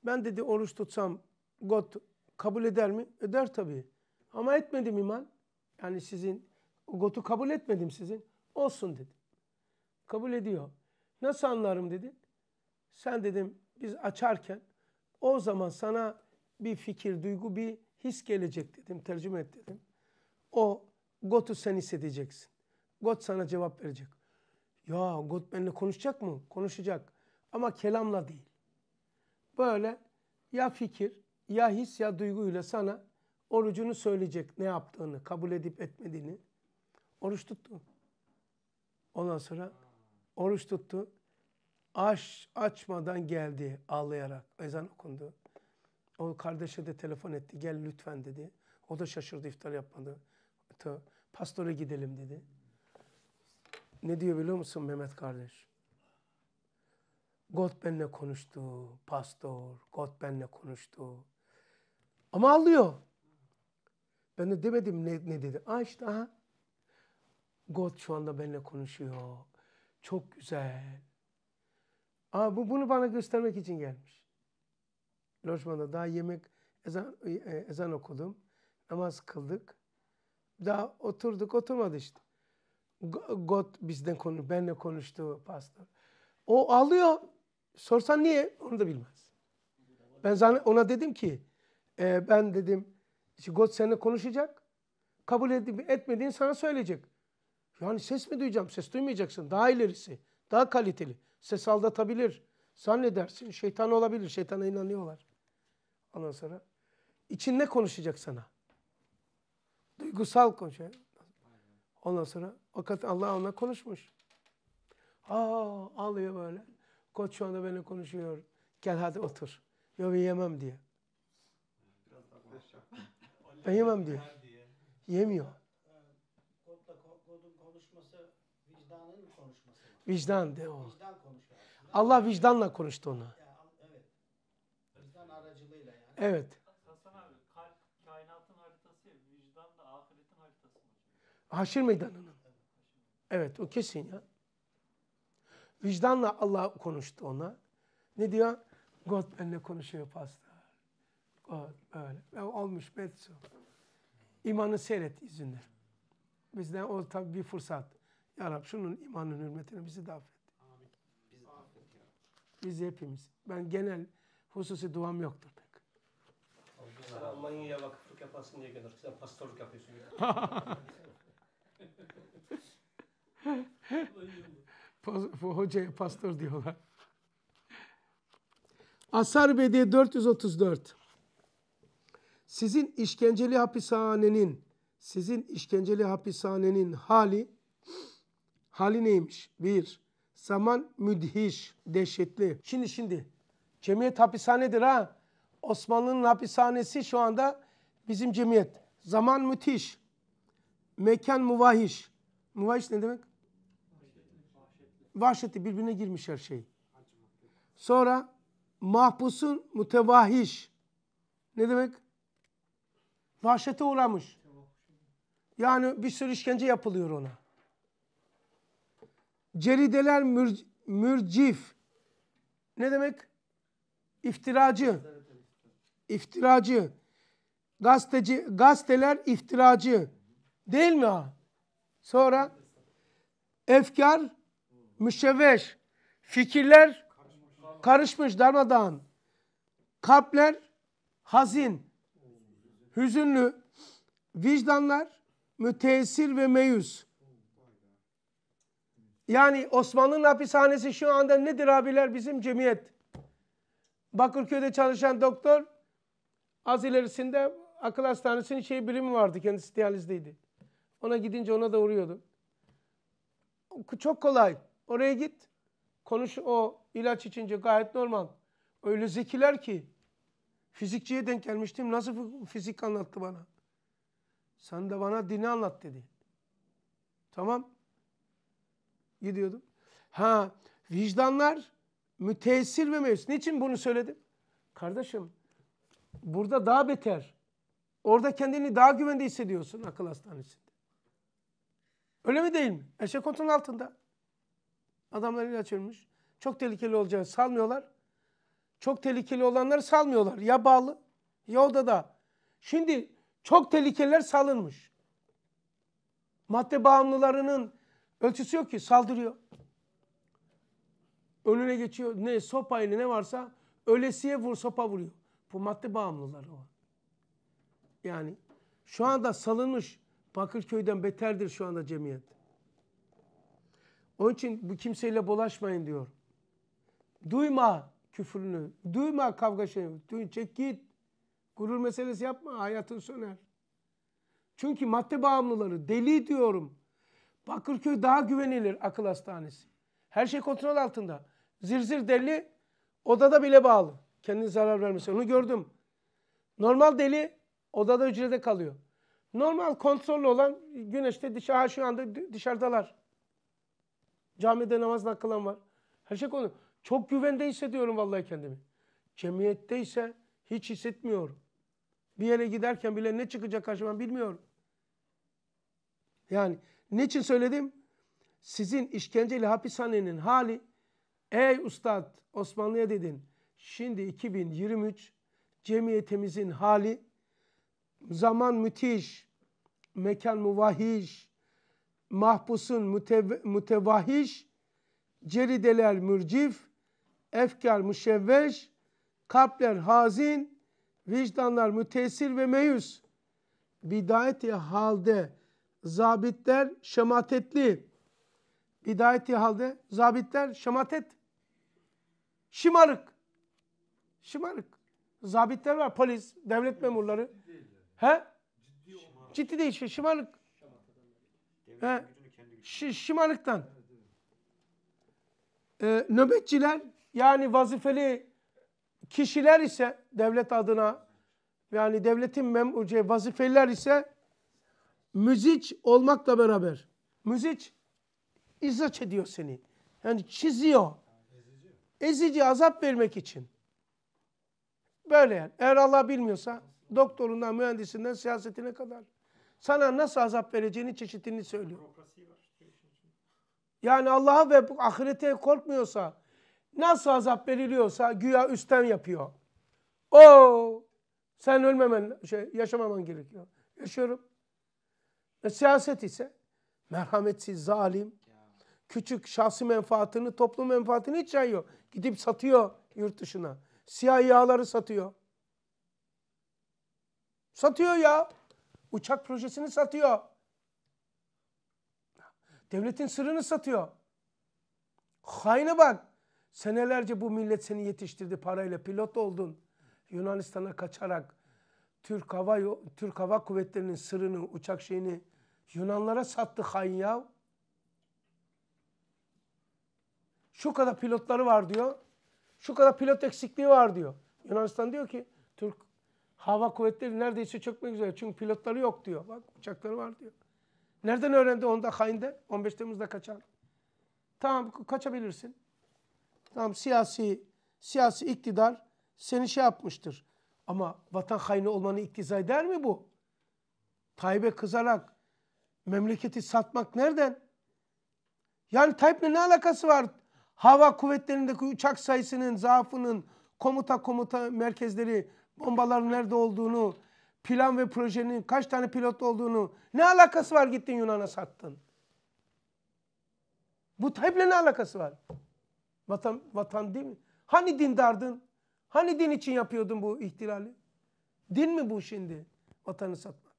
Ben dedi oruç tutsam, got kabul eder mi? Eder tabii. Ama etmedim iman. Yani sizin gotu kabul etmedim sizin. Olsun dedi. Kabul ediyor. Nasıl anlarım dedi. Sen dedim biz açarken o zaman sana bir fikir, duygu, bir his gelecek dedim. Tercüme et dedim. O gotu sen hissedeceksin. Got sana cevap verecek. Ya got benimle konuşacak mı? Konuşacak. Ama kelamla değil. Böyle ya fikir ya his ya duyguyla sana orucunu söyleyecek ne yaptığını, kabul edip etmediğini. Oruç tuttu. Ondan sonra oruç tuttu. Aç, açmadan geldi ağlayarak. Ezan okundu. O kardeşe de telefon etti. Gel lütfen dedi. O da şaşırdı iftar yapmadı. pastora gidelim dedi. Ne diyor biliyor musun Mehmet kardeş? God benle konuştu. Pastor, God benle konuştu. Ama alıyor. Ben de demedim ne, ne dedi. Aa işte aha. God şu anda benimle konuşuyor. Çok güzel. Aa bu bunu bana göstermek için gelmiş. Lojmanda daha yemek ezan e, e, ezan okudum. Namaz kıldık. Daha oturduk oturmadı işte. God bizden konu benle konuştu pastör. O alıyor. Sorsan niye onu da bilmez. Ben ona dedim ki e, ben dedim işte God seninle konuşacak. Kabul edip etmediğini sana söyleyecek. Yani ses mi duyacağım? Ses duymayacaksın. Daha ilerisi. Daha kaliteli. Ses aldatabilir. Sen ne dersin? Şeytan olabilir. Şeytana inanıyorlar. Ondan sonra ne konuşacak sana. Duygusal konuşuyor. Ondan sonra fakat Allah ona konuşmuş. Aa ağlıyor böyle. Koç şu anda benimle konuşuyor. Gel hadi otur. Yok yemem diye. Ben yemem diyor. Yemiyor. konuşması konuşması. vicdanın Vicdan de o. Allah vicdanla konuştu onu. Evet. Vicdan aracılığıyla yani. Evet. Kainatın Haşir meydanının. Evet o kesin ya. Vicdanla Allah konuştu ona. Ne diyor? God benimle konuşuyor pastor öyle ve Olmuş Betsu. İmanı seyret yüzünden. Bizden o tabi bir fırsat. Ya Rab şunun imanın hürmetine bizi de affet. Biz hepimiz. Ben genel hususi duam yoktur pek. Sen Almanya'ya vakıflık yaparsın diye gelir. Sen pastörlük yapıyorsun. Bu hocaya pastör diyorlar. Asar Bedi 434. Sizin işkenceli hapishanenin, sizin işkenceli hapishanenin hali, hali neymiş? Bir, zaman müdhiş, dehşetli. Şimdi şimdi, cemiyet hapishanedir ha. Osmanlı'nın hapishanesi şu anda bizim cemiyet. Zaman müthiş, mekan muvahiş. Muvahiş ne demek? Vahşeti birbirine girmiş her şey. Sonra mahpusun mütevahiş. Ne demek? Vahşete uğramış. Yani bir sürü işkence yapılıyor ona. Cerideler mür, mürcif. Ne demek? İftiracı. İftiracı. Gazeteci, gazeteler iftiracı. Değil mi ha? Sonra efkar, müşevveş. Fikirler karışmış darmadağın. Kalpler hazin hüzünlü, vicdanlar, müteessir ve meyus. Yani Osmanlı'nın hapishanesi şu anda nedir abiler bizim cemiyet? Bakırköy'de çalışan doktor az ilerisinde akıl hastanesinin şey birimi vardı. Kendisi dializdeydi. Ona gidince ona da uğruyordu. Çok kolay. Oraya git. Konuş o ilaç içince gayet normal. Öyle zekiler ki Fizikçiye denk gelmiştim. Nasıl fizik anlattı bana? Sen de bana dini anlat dedi. Tamam. Gidiyordum. Ha vicdanlar müteessir ve meyus. Niçin bunu söyledim? Kardeşim burada daha beter. Orada kendini daha güvende hissediyorsun akıl hastanesinde. Öyle mi değil mi? Eşek otunun altında. Adamlar ilaç ölmüş. Çok tehlikeli olacağını salmıyorlar. Çok tehlikeli olanları salmıyorlar. Ya bağlı ya odada. Şimdi çok tehlikeliler salınmış. Madde bağımlılarının ölçüsü yok ki saldırıyor. Önüne geçiyor. Ne sopayla ne varsa ölesiye vur sopa vuruyor. Bu madde bağımlıları o. Yani şu anda salınmış Bakırköy'den beterdir şu anda cemiyet. Onun için bu kimseyle bulaşmayın diyor. Duyma küfrünü. Duyma kavga şeyini. Duy, çek git. Gurur meselesi yapma. Hayatın söner. Çünkü madde bağımlıları deli diyorum. Bakırköy daha güvenilir akıl hastanesi. Her şey kontrol altında. Zirzir zir deli odada bile bağlı. Kendine zarar vermesi, Onu gördüm. Normal deli odada hücrede kalıyor. Normal kontrollü olan güneşte dışarı şu anda dışarıdalar. Camide namazla kılan var. Her şey konu. Çok güvende hissediyorum vallahi kendimi. Cemiyette ise hiç hissetmiyorum. Bir yere giderken bile ne çıkacak karşıma bilmiyorum. Yani niçin söyledim? Sizin işkenceli hapishanenin hali ey ustad Osmanlı'ya dedin. Şimdi 2023 cemiyetimizin hali zaman müthiş, mekan muvahiş, mahpusun mütev mütevahiş, cerideler mürcif, efkar müşevveş, kalpler hazin, vicdanlar mütesir ve meyus. Bidayeti halde zabitler şematetli. Bidayeti halde zabitler şematet. Şımarık. Şımarık. Zabitler var polis, devlet memurları. He? Ciddi değil. Ciddi şey, şımarık. He? Şımarıktan. Ee, nöbetçiler yani vazifeli kişiler ise devlet adına yani devletin memurcu şey, vazifeliler ise müziç olmakla beraber müziç izaç ediyor seni. Yani çiziyor. Ezici. Ezici azap vermek için. Böyle yani. Eğer Allah bilmiyorsa doktorundan, mühendisinden, siyasetine kadar sana nasıl azap vereceğini çeşitini söylüyor. Yani Allah'a ve ahirete korkmuyorsa nasıl azap veriliyorsa güya üstten yapıyor. O sen ölmemen, şey, yaşamaman gerekiyor. Yaşıyorum. E, siyaset ise merhametsiz, zalim, küçük şahsi menfaatını, toplum menfaatini hiç yayıyor. Gidip satıyor yurt dışına. Siyah yağları satıyor. Satıyor ya. Uçak projesini satıyor. Devletin sırrını satıyor. Haine bak. Senelerce bu millet seni yetiştirdi parayla. Pilot oldun. Yunanistan'a kaçarak Türk Hava Türk Hava Kuvvetleri'nin sırrını, uçak şeyini Yunanlara sattı hain ya. Şu kadar pilotları var diyor. Şu kadar pilot eksikliği var diyor. Yunanistan diyor ki Türk Hava Kuvvetleri neredeyse çökmek üzere. Çünkü pilotları yok diyor. Bak uçakları var diyor. Nereden öğrendi onda hainde? 15 Temmuz'da kaçan. Tamam kaçabilirsin. Tamam siyasi siyasi iktidar seni şey yapmıştır. Ama vatan haini olmanı iktiza eder mi bu? Tayyip'e kızarak memleketi satmak nereden? Yani Tayyip'le ne alakası var? Hava kuvvetlerindeki uçak sayısının, zaafının, komuta komuta merkezleri, bombaların nerede olduğunu, plan ve projenin kaç tane pilot olduğunu ne alakası var gittin Yunan'a sattın? Bu Tayyip'le ne alakası var? Vatan, vatan değil mi? Hani dindardın? Hani din için yapıyordun bu ihtilali? Din mi bu şimdi? Vatanı satmak.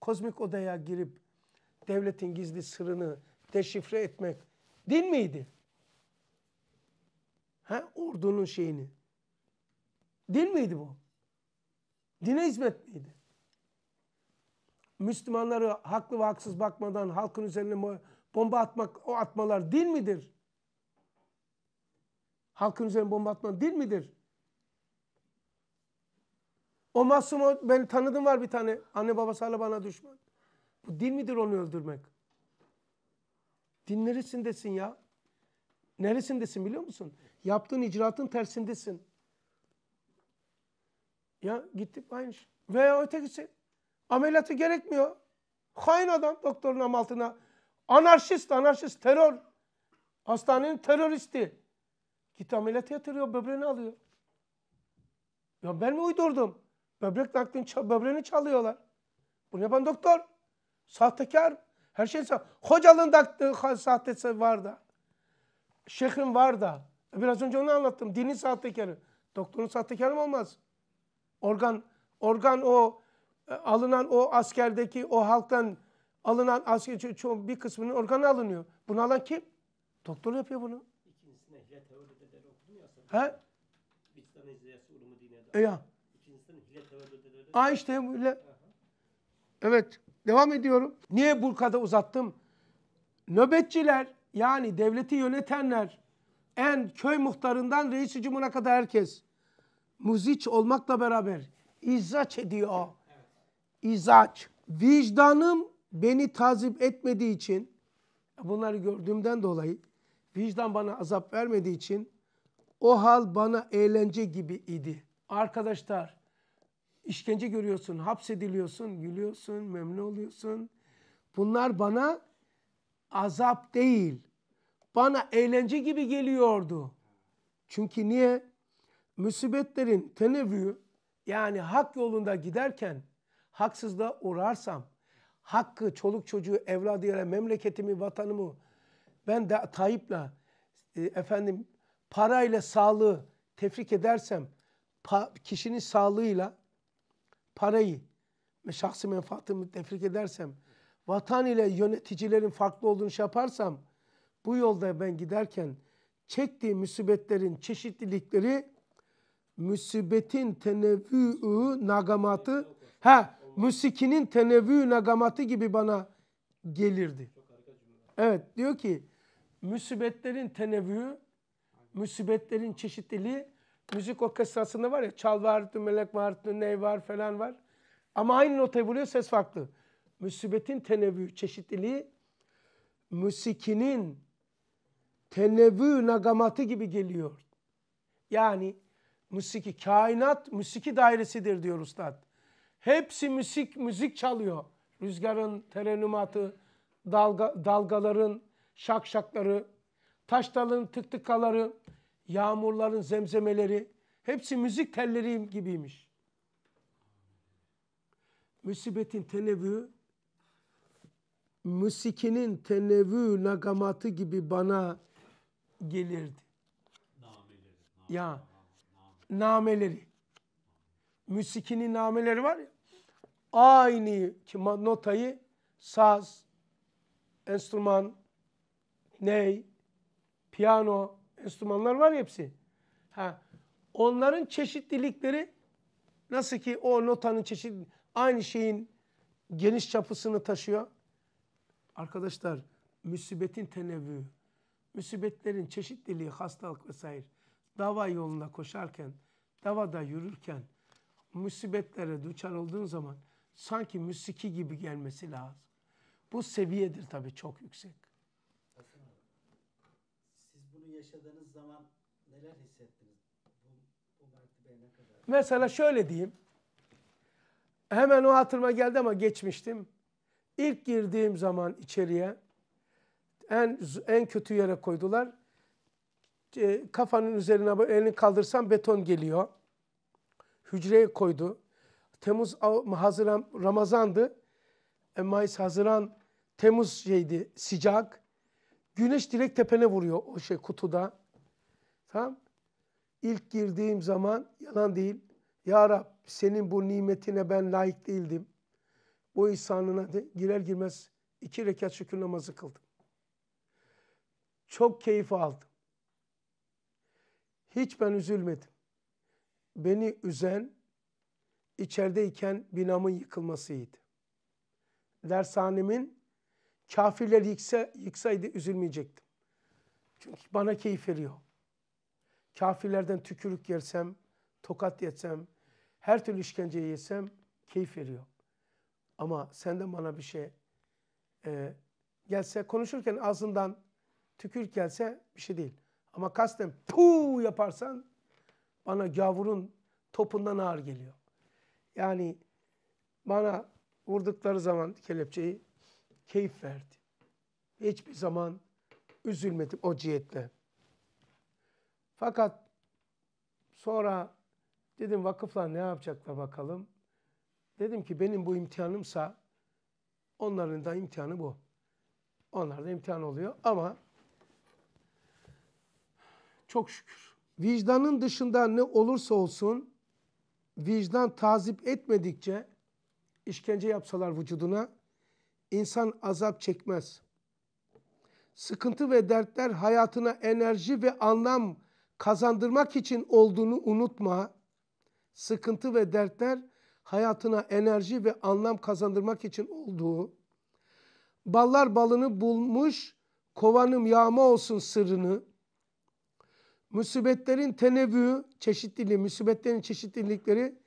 Kozmik odaya girip devletin gizli sırrını deşifre etmek din miydi? Ha, Ordunun şeyini. Din miydi bu? Dine hizmet miydi? Müslümanları haklı ve haksız bakmadan halkın üzerine bomba atmak o atmalar din midir? halkın üzerine bomba atman değil midir? O masum o, ben tanıdım var bir tane. Anne babası hala bana düşman. Bu din midir onu öldürmek? Din neresindesin ya? Neresindesin biliyor musun? Yaptığın icraatın tersindesin. Ya gittik aynı şey. Veya ötekisi şey, ameliyatı gerekmiyor. Hain adam doktorun altına. Anarşist, anarşist, terör. Hastanenin teröristi. Git ameliyata yatırıyor, böbreğini alıyor. Ya ben mi uydurdum? Böbrek naklini, böbreğini çalıyorlar. Bunu yapan doktor. Sahtekar. Her şey sah. Hocalığın da sahtesi var da. şehrin var da. Biraz önce onu anlattım. Dinin sahtekarı. Doktorun sahtekarı mı olmaz? Organ, organ o e, alınan o askerdeki o halktan alınan asker bir kısmının organı alınıyor. Bunu alan kim? Doktor yapıyor bunu. İkincisine teori He? E ya. Aa işte böyle. Evet. Devam ediyorum. Niye burkada uzattım? Nöbetçiler yani devleti yönetenler en köy muhtarından reisi cumhuruna kadar herkes muziç olmakla beraber izaç ediyor. İzaç. Vicdanım beni tazip etmediği için bunları gördüğümden dolayı vicdan bana azap vermediği için o hal bana eğlence gibi idi. Arkadaşlar işkence görüyorsun, hapsediliyorsun, gülüyorsun, memnun oluyorsun. Bunlar bana azap değil. Bana eğlence gibi geliyordu. Çünkü niye? Müsibetlerin tenevvü yani hak yolunda giderken haksızlığa uğrarsam hakkı, çoluk çocuğu, evladıyla memleketimi, vatanımı ben de Tayyip'le e, efendim parayla sağlığı tefrik edersem pa kişinin sağlığıyla parayı ve şahsi menfaatimi tefrik edersem vatan ile yöneticilerin farklı olduğunu şey yaparsam bu yolda ben giderken çektiği müsibetlerin çeşitlilikleri müsibetin tenevvü nagamatı ha müsikinin tenevvü nagamatı gibi bana gelirdi. Evet diyor ki müsibetlerin tenevvü Müsibetlerin çeşitliliği müzik orkestrasında var ya çal var, melek var, ney var falan var. Ama aynı notayı vuruyor ses farklı. Müsibetin tenevü çeşitliliği müsikinin tenevü nagamatı gibi geliyor. Yani musiki kainat musiki dairesidir diyor ustad. Hepsi müzik müzik çalıyor. Rüzgarın terenumatı, dalga, dalgaların şakşakları, taş dalının tık tıkaları, yağmurların zemzemeleri hepsi müzik telleri gibiymiş. Musibetin tenevü, musikinin tenevü nagamatı gibi bana gelirdi. Nameleri, ya, nam, nameleri. Müsikinin nameleri var ya, aynı notayı saz, enstrüman, ney, piyano, enstrümanlar var ya hepsi. Ha, onların çeşitlilikleri nasıl ki o notanın çeşit aynı şeyin geniş çapısını taşıyor. Arkadaşlar müsibetin tenevvü, müsibetlerin çeşitliliği, hastalık vesaire dava yolunda koşarken, davada yürürken müsibetlere düçar olduğun zaman sanki müsiki gibi gelmesi lazım. Bu seviyedir tabii çok yüksek yaşadığınız zaman neler hissettiniz? Bu, bu mertebeye ne kadar? Mesela şöyle diyeyim. Hemen o hatırıma geldi ama geçmiştim. İlk girdiğim zaman içeriye en en kötü yere koydular. E, kafanın üzerine elini kaldırsam beton geliyor. Hücreye koydu. Temmuz, Haziran, Ramazan'dı. E, Mayıs, Haziran, Temmuz şeydi sıcak. Güneş direkt tepene vuruyor o şey kutuda. Tamam. İlk girdiğim zaman yalan değil. Ya Rab senin bu nimetine ben layık değildim. Bu insanına de girer girmez iki rekat şükür namazı kıldım. Çok keyif aldım. Hiç ben üzülmedim. Beni üzen içerideyken binamın yıkılmasıydı. Dershanemin Kafirler yıksa, yıksaydı üzülmeyecektim. Çünkü bana keyif veriyor. Kafirlerden tükürük yersem, tokat yetsem, her türlü işkence yesem keyif veriyor. Ama senden bana bir şey e, gelse, konuşurken ağzından tükürük gelse bir şey değil. Ama kasten puu yaparsan bana gavurun topundan ağır geliyor. Yani bana vurdukları zaman kelepçeyi keyif verdi. Hiçbir zaman üzülmedim o cihetle. Fakat sonra dedim vakıflar ne yapacaklar bakalım. Dedim ki benim bu imtihanımsa onların da imtihanı bu. Onlar da imtihan oluyor ama çok şükür. Vicdanın dışında ne olursa olsun vicdan tazip etmedikçe işkence yapsalar vücuduna insan azap çekmez. Sıkıntı ve dertler hayatına enerji ve anlam kazandırmak için olduğunu unutma. Sıkıntı ve dertler hayatına enerji ve anlam kazandırmak için olduğu. Ballar balını bulmuş, kovanım yağma olsun sırrını. Müsibetlerin tenevvü, çeşitliliği, müsibetlerin çeşitlilikleri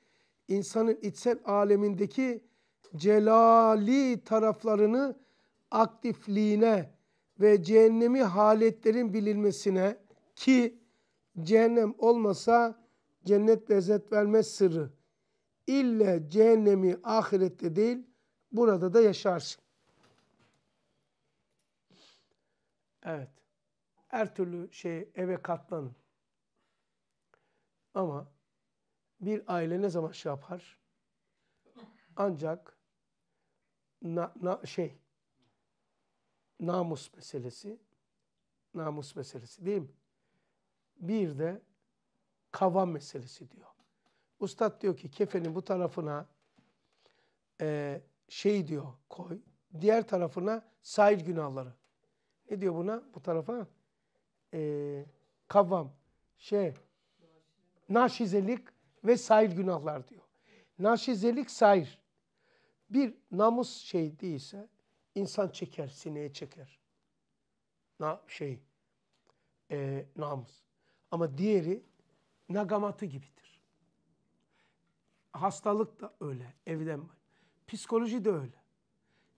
insanın içsel alemindeki celali taraflarını aktifliğine ve cehennemi haletlerin bilinmesine ki cehennem olmasa cennet lezzet vermez sırrı. İlle cehennemi ahirette değil burada da yaşarsın. Evet. Her türlü şey eve katlanın. Ama bir aile ne zaman şey yapar? Ancak na, na, şey namus meselesi namus meselesi değil mi? Bir de kavam meselesi diyor. Ustad diyor ki kefenin bu tarafına e, şey diyor koy. Diğer tarafına sahil günahları. Ne diyor buna? Bu tarafa e, kavam, şey, naşizelik ve sahil günahlar diyor. Naşizelik sahir bir namus şey değilse insan çeker, sineye çeker. Na şey, e, namus. Ama diğeri nagamatı gibidir. Hastalık da öyle, evden var. Psikoloji de öyle.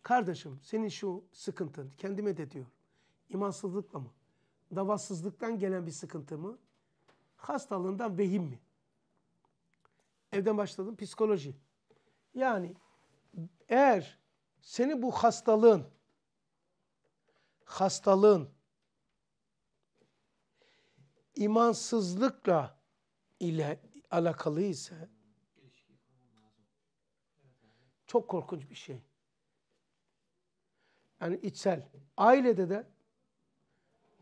Kardeşim senin şu sıkıntın, kendime de diyor İmansızlıkla mı? Davasızlıktan gelen bir sıkıntı mı? Hastalığından vehim mi? Evden başladım psikoloji. Yani eğer seni bu hastalığın hastalığın imansızlıkla ile alakalı ise çok korkunç bir şey. Yani içsel. Ailede de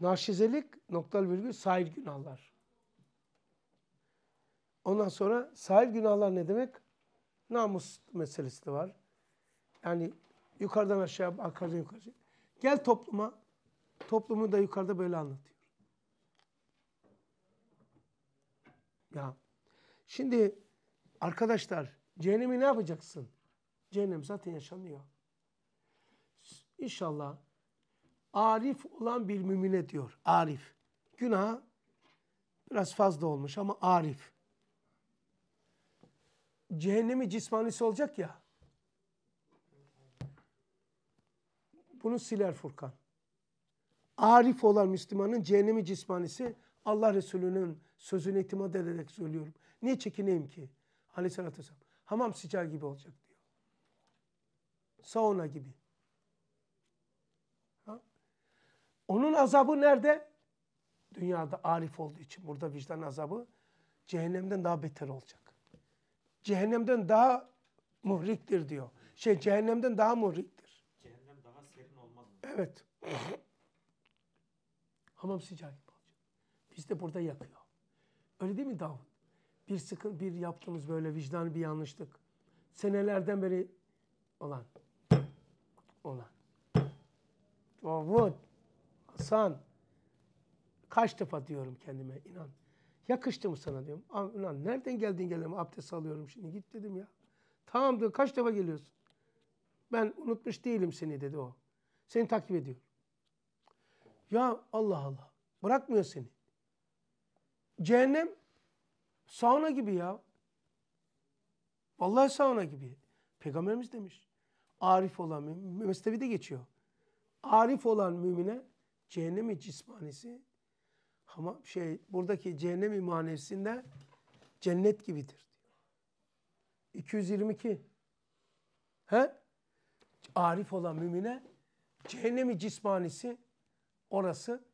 narşizelik noktal virgül sahil günahlar. Ondan sonra sahil günahlar ne demek? Namus meselesi de var. Yani yukarıdan aşağı, yukarıdan yukarı. Gel topluma, toplumu da yukarıda böyle anlatıyor. Ya şimdi arkadaşlar cehennemi ne yapacaksın? Cehennem zaten yaşanıyor. İnşallah arif olan bir mümine diyor. Arif. Günah biraz fazla olmuş ama arif. Cehennemi cismanisi olacak ya. Bunu siler Furkan. Arif olan Müslümanın cehennemi cismanisi Allah Resulü'nün sözüne itimat ederek söylüyorum. Niye çekineyim ki? Aleyhissalatü vesselam. Hamam sıcağı gibi olacak diyor. Sauna gibi. Ha? Onun azabı nerede? Dünyada arif olduğu için burada vicdan azabı cehennemden daha beter olacak. Cehennemden daha muhriktir diyor. Şey cehennemden daha muhriktir. Evet. Hamam sıcak olacak. Biz de burada yakıyor. Öyle değil mi Davut? Bir sıkın, bir yaptığımız böyle vicdan bir yanlışlık. Senelerden beri olan. Olan. Davut. Hasan. Kaç defa diyorum kendime inan. Yakıştı mı sana diyorum. Ulan nereden geldin geldim? abdest alıyorum şimdi git dedim ya. Tamam diyor kaç defa geliyorsun? Ben unutmuş değilim seni dedi o. Seni takip ediyor. Ya Allah Allah. Bırakmıyor seni. Cehennem sauna gibi ya. Vallahi sauna gibi. Peygamberimiz demiş. Arif olan mümin, de geçiyor. Arif olan mümine cehennemi cismanisi ama şey buradaki cehennem manesinde cennet gibidir. 222. He? Arif olan mümine cehennemi cismanisi orası.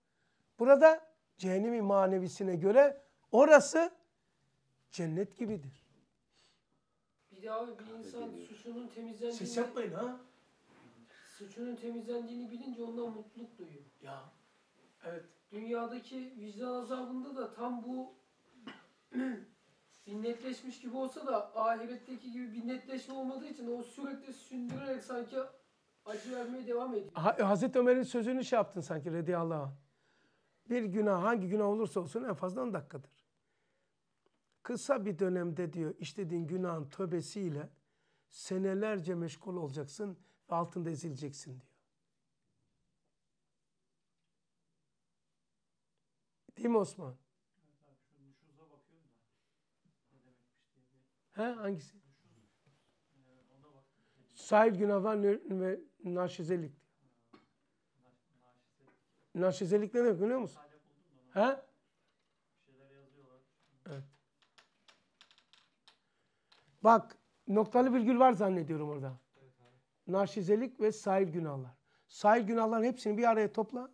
Burada cehennemi manevisine göre orası cennet gibidir. Bir de abi bir insan suçunun temizlendiğini... Ses yapmayın ha. Suçunun temizlendiğini bilince ondan mutluluk duyuyor. Ya. Evet. Dünyadaki vicdan azabında da tam bu binnetleşmiş gibi olsa da ahiretteki gibi binnetleşme olmadığı için o sürekli sündürerek sanki acı vermeye devam ediyor. Hazreti Ömer'in sözünü şey yaptın sanki radıyallahu anh. Bir günah hangi günah olursa olsun en fazla 10 dakikadır. Kısa bir dönemde diyor işlediğin günahın tövbesiyle senelerce meşgul olacaksın ve altında ezileceksin diyor. Değil mi Osman? He hangisi? Ee, Sahir günahlar ve naşizelik. Naşizelik ne demek biliyor musun? He? Evet. Bak noktalı virgül var zannediyorum orada. Evet, ve sahil günahlar. Sahil günahların hepsini bir araya topla.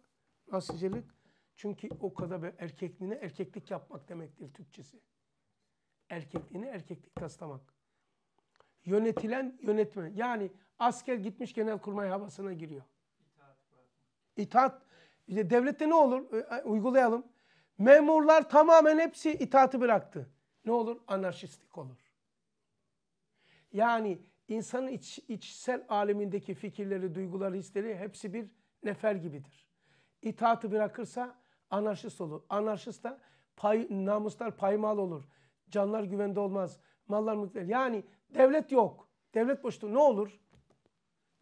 Narşizelik. Çünkü o kadar bir erkekliğine erkeklik yapmak demektir Türkçesi. Erkekliğini erkeklik taslamak. Yönetilen yönetmen. Yani asker gitmiş genelkurmay havasına giriyor. İtaat. İtaat. İşte devlette ne olur? Uygulayalım. Memurlar tamamen hepsi itaati bıraktı. Ne olur? anarşistik olur. Yani insanın iç, içsel alemindeki fikirleri, duyguları, hisleri hepsi bir nefer gibidir. İtaati bırakırsa anarşist olur. Anarşist da pay, namuslar paymal olur. Canlar güvende olmaz. Mallar mülkler. Yani Devlet yok. Devlet boştu. ne olur?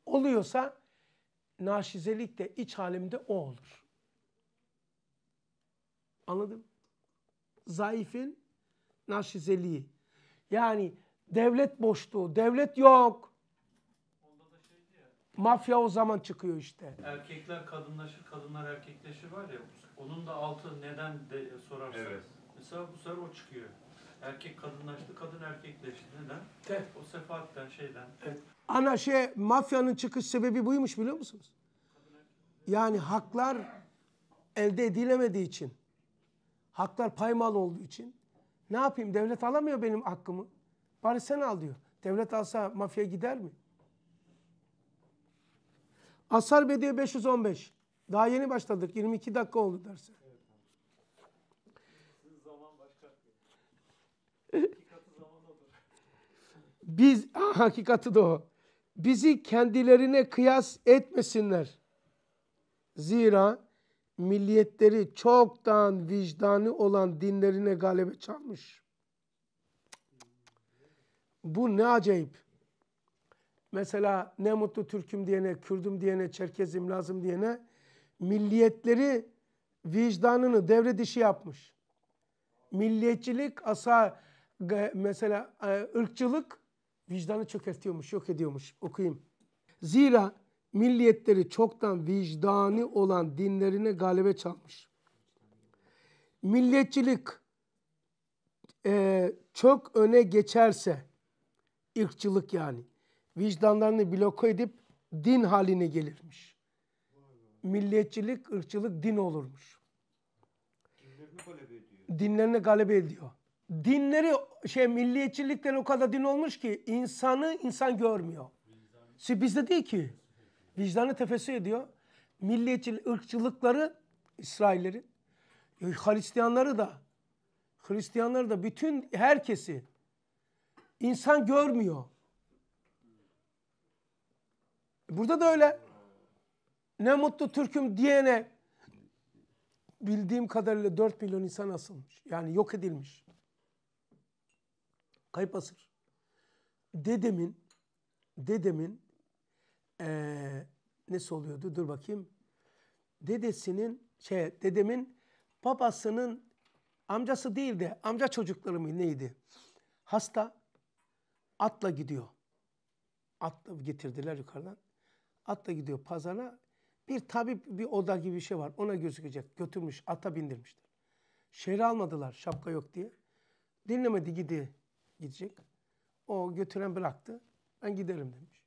Oluyorsa naşizelik de iç halimde o olur. Anladım. Zayıfın naşizeliği. Yani devlet boşluğu, devlet yok. Şey Mafya o zaman çıkıyor işte. Erkekler kadınlaşır, kadınlar erkekleşir var ya. Onun da altı neden de sorarsanız. Evet. Mesela bu sefer o çıkıyor. Erkek kadınlaştı, kadın erkekleşti. Neden? Evet. O sefaatten, şeyden. Evet. Ana şey, mafyanın çıkış sebebi buymuş biliyor musunuz? Yani haklar elde edilemediği için, haklar paymal olduğu için ne yapayım devlet alamıyor benim hakkımı. Bari sen al diyor. Devlet alsa mafya gider mi? Asar Bediye 515. Daha yeni başladık. 22 dakika oldu derse. Biz hakikati de o. Bizi kendilerine kıyas etmesinler. Zira milliyetleri çoktan vicdanı olan dinlerine galebe çalmış. Bu ne acayip. Mesela ne mutlu Türk'üm diyene, Kürd'üm diyene, Çerkez'im lazım diyene milliyetleri vicdanını devre dışı yapmış. Milliyetçilik asa mesela e, ırkçılık vicdanı çökertiyormuş, yok ediyormuş. Okuyayım. Zira milliyetleri çoktan vicdani olan dinlerine galibe çalmış. Milliyetçilik e, çok öne geçerse, ırkçılık yani, vicdanlarını bloke edip din haline gelirmiş. Milliyetçilik, ırkçılık din olurmuş. Dinlerine Dinlerini galebe ediyor. Dinleri şey milliyetçilikten o kadar din olmuş ki insanı insan görmüyor. Vicdanı. Bizde değil ki. Vicdanı tefesi ediyor. Milliyetçilik, ırkçılıkları İsrailleri, e, Hristiyanları da, Hristiyanları da bütün herkesi insan görmüyor. Burada da öyle. Ne mutlu Türk'üm diyene bildiğim kadarıyla 4 milyon insan asılmış. Yani yok edilmiş. Kaypasır. Dedemin, dedemin ee, nesi oluyordu? Dur bakayım. Dedesinin, şey, dedemin babasının amcası değil de amca çocukları mı neydi? Hasta atla gidiyor. Atla getirdiler yukarıdan. Atla gidiyor pazara. Bir tabip bir oda gibi bir şey var. Ona gözükecek. Götürmüş ata bindirmişler. Şehre almadılar şapka yok diye. Dinlemedi gidiyor gidecek. O götüren bıraktı. Ben giderim demiş.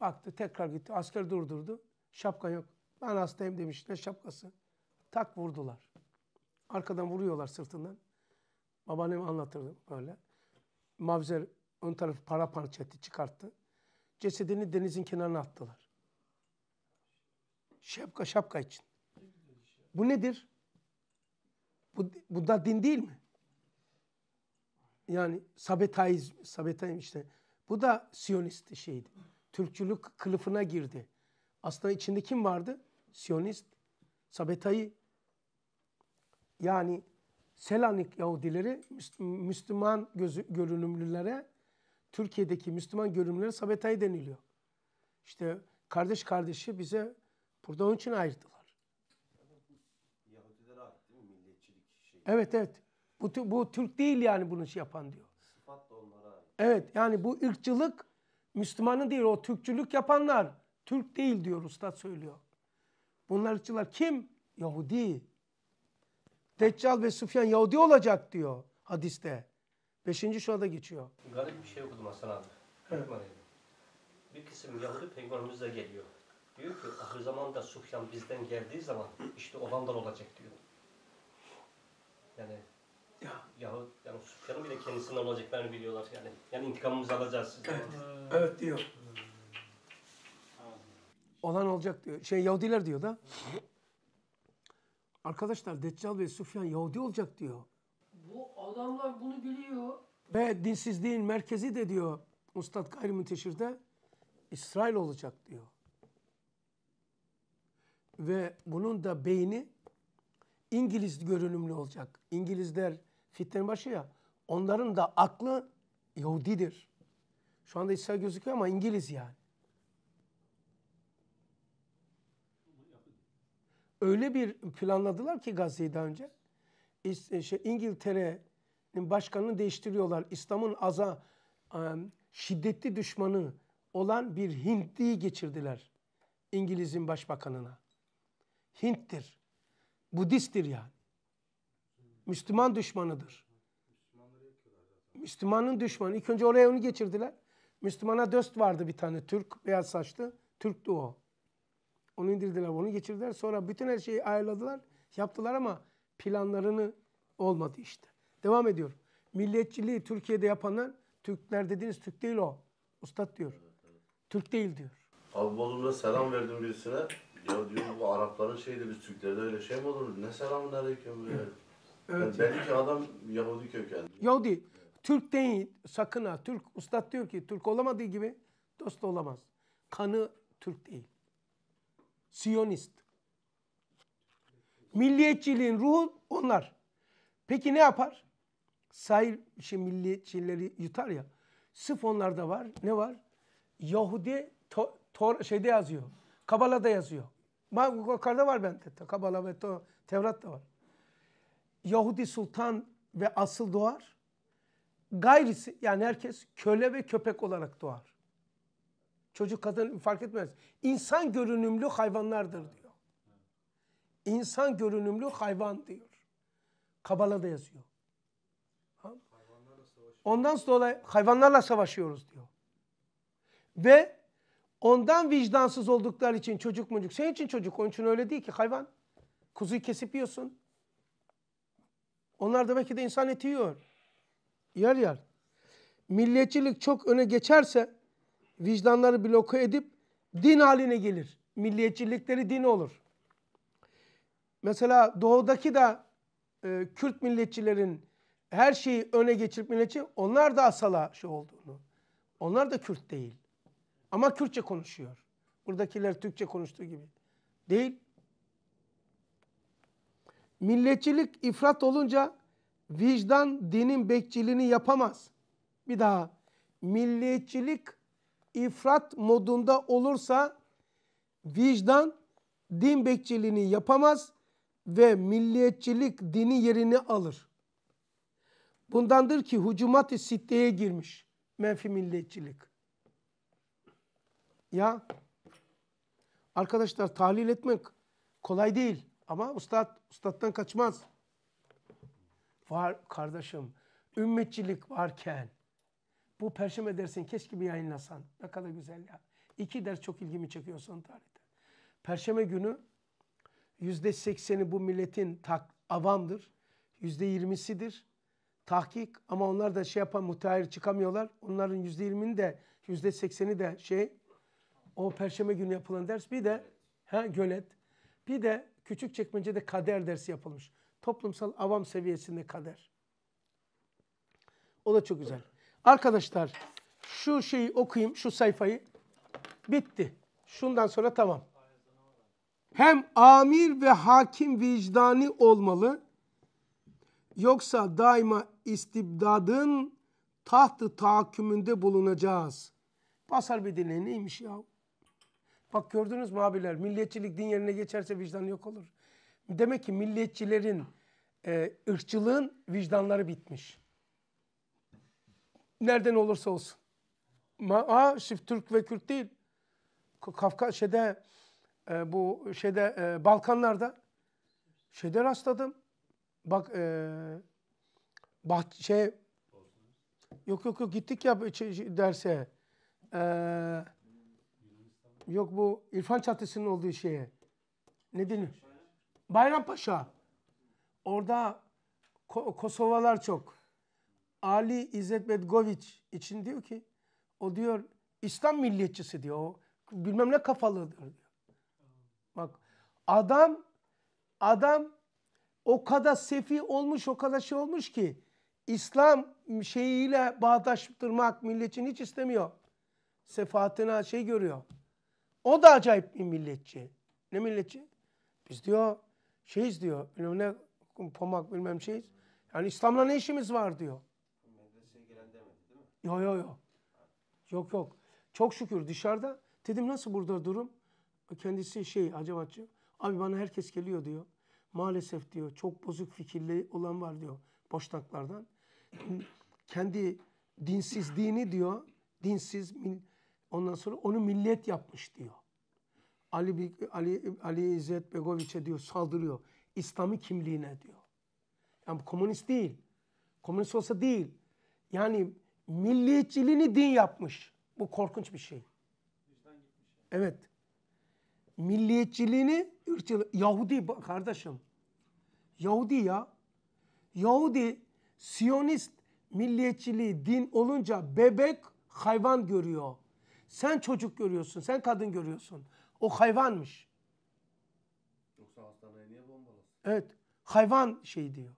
Baktı tekrar gitti. Asker durdurdu. Şapka yok. Ben hastayım demiş. Ne şapkası? Tak vurdular. Arkadan vuruyorlar sırtından. Babaannem anlatırdı böyle. Mavzer ön tarafı para parça etti, çıkarttı. Cesedini denizin kenarına attılar. Şapka şapka için. Bu nedir? Bu, bu da din değil mi? yani sabetaizm, sabetaizm işte. Bu da Siyonist şeydi. Türkçülük kılıfına girdi. Aslında içinde kim vardı? Siyonist, Sabetayı. Yani Selanik Yahudileri Müslüman gözü, görünümlülere Türkiye'deki Müslüman görünümlere Sabetayı deniliyor. İşte kardeş kardeşi bize burada onun için ayırdılar. Evet evet. Bu, bu Türk değil yani bunu şey yapan diyor. Sıfat da onlara. Evet yani bu ırkçılık Müslümanı değil o Türkçülük yapanlar Türk değil diyor usta söylüyor. Bunlar ırkçılar kim? Yahudi. Deccal ve Sufyan Yahudi olacak diyor hadiste. Beşinci şurada geçiyor. Garip bir şey okudum Hasan abi. Bir kısım Yahudi peygamberimizle geliyor. Diyor ki ahir zamanda Sufyan bizden geldiği zaman işte olanlar olacak diyor. Yani ya. Yahut yani Süfyan'ın bile kendisinden olacaklarını biliyorlar yani. Yani intikamımızı alacağız. Evet, evet diyor. Olan olacak diyor. Şey Yahudiler diyor da. Arkadaşlar Deccal ve Süfyan Yahudi olacak diyor. Bu adamlar bunu biliyor. Ve dinsizliğin merkezi de diyor Ustad Gayrimünteşir'de İsrail olacak diyor. Ve bunun da beyni İngiliz görünümlü olacak. İngilizler Fitnenin başı ya. Onların da aklı Yahudidir. Şu anda İsa gözüküyor ama İngiliz yani. Öyle bir planladılar ki Gazze'yi daha önce. Şey, İngiltere'nin başkanını değiştiriyorlar. İslam'ın aza şiddetli düşmanı olan bir Hintli'yi geçirdiler. İngiliz'in başbakanına. Hint'tir. Budist'tir yani. Müslüman düşmanıdır. Müslümanın düşmanı. İlk önce oraya onu geçirdiler. Müslümana dost vardı bir tane Türk, beyaz saçlı. Türk'tü o. Onu indirdiler, onu geçirdiler. Sonra bütün her şeyi ayarladılar, yaptılar ama planlarını olmadı işte. Devam ediyor. Milliyetçiliği Türkiye'de yapanlar, Türkler dediğiniz Türk değil o. Ustad diyor. Türk değil diyor. Abi Bodrum'da selam verdim birisine. Ya diyor bu Arapların şeydi biz Türklerde öyle şey mi olur? Ne selamın aleyküm böyle. Evet. Belli ki adam Yahudi kökenli. Yahudi. Türk değil. Sakın ha. Türk. Ustad diyor ki Türk olamadığı gibi dost olamaz. Kanı Türk değil. Siyonist. Milliyetçiliğin ruhu onlar. Peki ne yapar? Sahil şey, milliyetçileri yutar ya. Sıf onlarda var. Ne var? Yahudi to, to, şeyde yazıyor. Kabala'da yazıyor. Bak var bende. Kabala ve Tevrat da var. Yahudi sultan ve asıl doğar. Gayrisi yani herkes köle ve köpek olarak doğar. Çocuk kadın fark etmez. İnsan görünümlü hayvanlardır diyor. İnsan görünümlü hayvan diyor. da yazıyor. Ondan dolayı hayvanlarla savaşıyoruz diyor. Ve ondan vicdansız oldukları için çocuk mucuk. Senin için çocuk, onun için öyle değil ki hayvan. Kuzuyu kesip yiyorsun. Onlar da belki de insan eti yiyor. Yer yer. Milliyetçilik çok öne geçerse vicdanları bloke edip din haline gelir. Milliyetçilikleri din olur. Mesela doğudaki da e, Kürt milliyetçilerin her şeyi öne geçirip milliyetçi onlar da asala şey olduğunu. Onlar da Kürt değil. Ama Kürtçe konuşuyor. Buradakiler Türkçe konuştuğu gibi. Değil. Milletçilik ifrat olunca vicdan dinin bekçiliğini yapamaz. Bir daha milliyetçilik ifrat modunda olursa vicdan din bekçiliğini yapamaz ve milliyetçilik dini yerini alır. Bundandır ki hucumat-ı sitteye girmiş menfi milliyetçilik. Ya arkadaşlar tahlil etmek kolay değil. Ama ustad, ustattan kaçmaz. Var kardeşim, ümmetçilik varken bu perşembe dersin keşke bir yayınlasan. Ne kadar güzel ya. İki ders çok ilgimi çekiyor son tarihte. Perşembe günü yüzde sekseni bu milletin tak, avamdır. Yüzde yirmisidir. Tahkik ama onlar da şey yapan müteahhir çıkamıyorlar. Onların yüzde yirmini de yüzde sekseni de şey o perşembe günü yapılan ders. Bir de ha, gölet. Bir de küçük çekmecede kader dersi yapılmış. Toplumsal avam seviyesinde kader. O da çok güzel. Arkadaşlar şu şeyi okuyayım, şu sayfayı. Bitti. Şundan sonra tamam. Hem amir ve hakim vicdani olmalı. Yoksa daima istibdadın tahtı tahakkümünde bulunacağız. Basar bir dinleyin neymiş yahu? Bak gördünüz mü abiler milliyetçilik din yerine geçerse vicdan yok olur. Demek ki milliyetçilerin, e, ırkçılığın vicdanları bitmiş. Nereden olursa olsun. Ma Aa, Türk ve Kürt değil. Kafka şeyde e, bu şeyde e, Balkanlarda şeyde rastladım. Bak e, bah, şey yok yok yok gittik ya şey, şey, derse. Eee Yok bu İrfan Çatısı'nın olduğu şeye. Ne denir? Bayrampaşa. Orada Ko Kosovalar çok. Ali İzzet Bedgoviç için diyor ki o diyor İslam milliyetçisi diyor. O bilmem ne kafalıdır diyor. Bak adam adam o kadar sefi olmuş o kadar şey olmuş ki İslam şeyiyle bağdaştırmak milletin hiç istemiyor. Sefaatine şey görüyor. O da acayip bir milletçi. Ne milletçi? Biz diyor şeyiz diyor. Bilmem ne pomak bilmem şeyiz. Yani İslam'la ne işimiz var diyor. Medreseye gelen demedi değil mi? Yok yok yok. Yok yok. Çok şükür dışarıda. Dedim nasıl burada durum? Kendisi şey Hacamatçı. Abi bana herkes geliyor diyor. Maalesef diyor çok bozuk fikirli olan var diyor. Boşnaklardan. Kendi dinsiz dini diyor. Dinsiz min, Ondan sonra onu millet yapmış diyor. Ali Ali Ali İzzet Begoviç'e diyor saldırıyor. İslami kimliğine diyor. Yani komünist değil. Komünist olsa değil. Yani milliyetçiliğini din yapmış. Bu korkunç bir şey. Evet. Milliyetçiliğini ırkçılık. Yahudi kardeşim. Yahudi ya. Yahudi Siyonist milliyetçiliği din olunca bebek hayvan görüyor. Sen çocuk görüyorsun, sen kadın görüyorsun. O hayvanmış. Yoksa hastaneye niye bombalı? Evet. Hayvan şey diyor.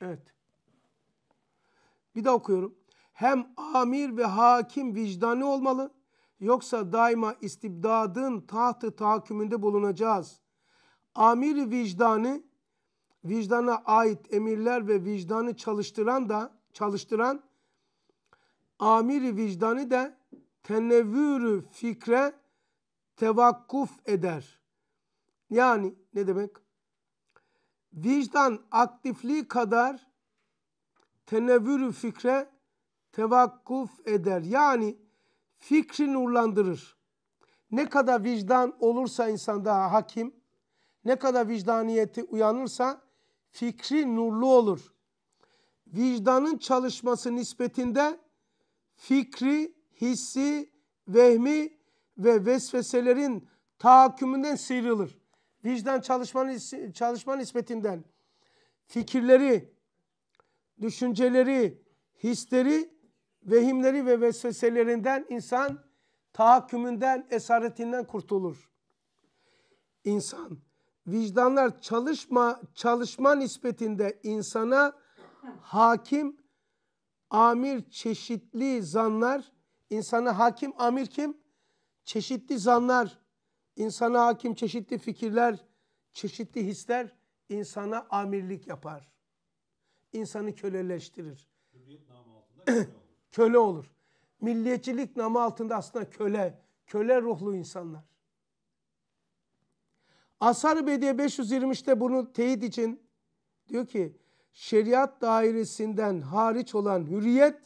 Evet. Bir daha okuyorum. Hem amir ve hakim vicdanı olmalı. Yoksa daima istibdadın tahtı tahakkümünde bulunacağız. Amir vicdanı vicdana ait emirler ve vicdanı çalıştıran da çalıştıran amiri vicdanı da tenevvürü fikre tevakkuf eder. Yani ne demek? Vicdan aktifliği kadar tenevvürü fikre tevakkuf eder. Yani fikri nurlandırır. Ne kadar vicdan olursa insan daha hakim, ne kadar vicdaniyeti uyanırsa fikri nurlu olur. Vicdanın çalışması nispetinde fikri, hissi, vehmi ve vesveselerin tahakkümünden sıyrılır. Vicdan çalışmanın, çalışma nispetinden fikirleri, düşünceleri, hisleri, vehimleri ve vesveselerinden insan tahakkümünden, esaretinden kurtulur. İnsan, vicdanlar çalışma, çalışma nispetinde insana hakim amir çeşitli zanlar insana hakim amir kim? Çeşitli zanlar insana hakim çeşitli fikirler, çeşitli hisler insana amirlik yapar. İnsanı köleleştirir. köle, olur. Milliyetçilik namı altında aslında köle, köle ruhlu insanlar. Asar-ı Bediye 523'te bunu teyit için diyor ki şeriat dairesinden hariç olan hürriyet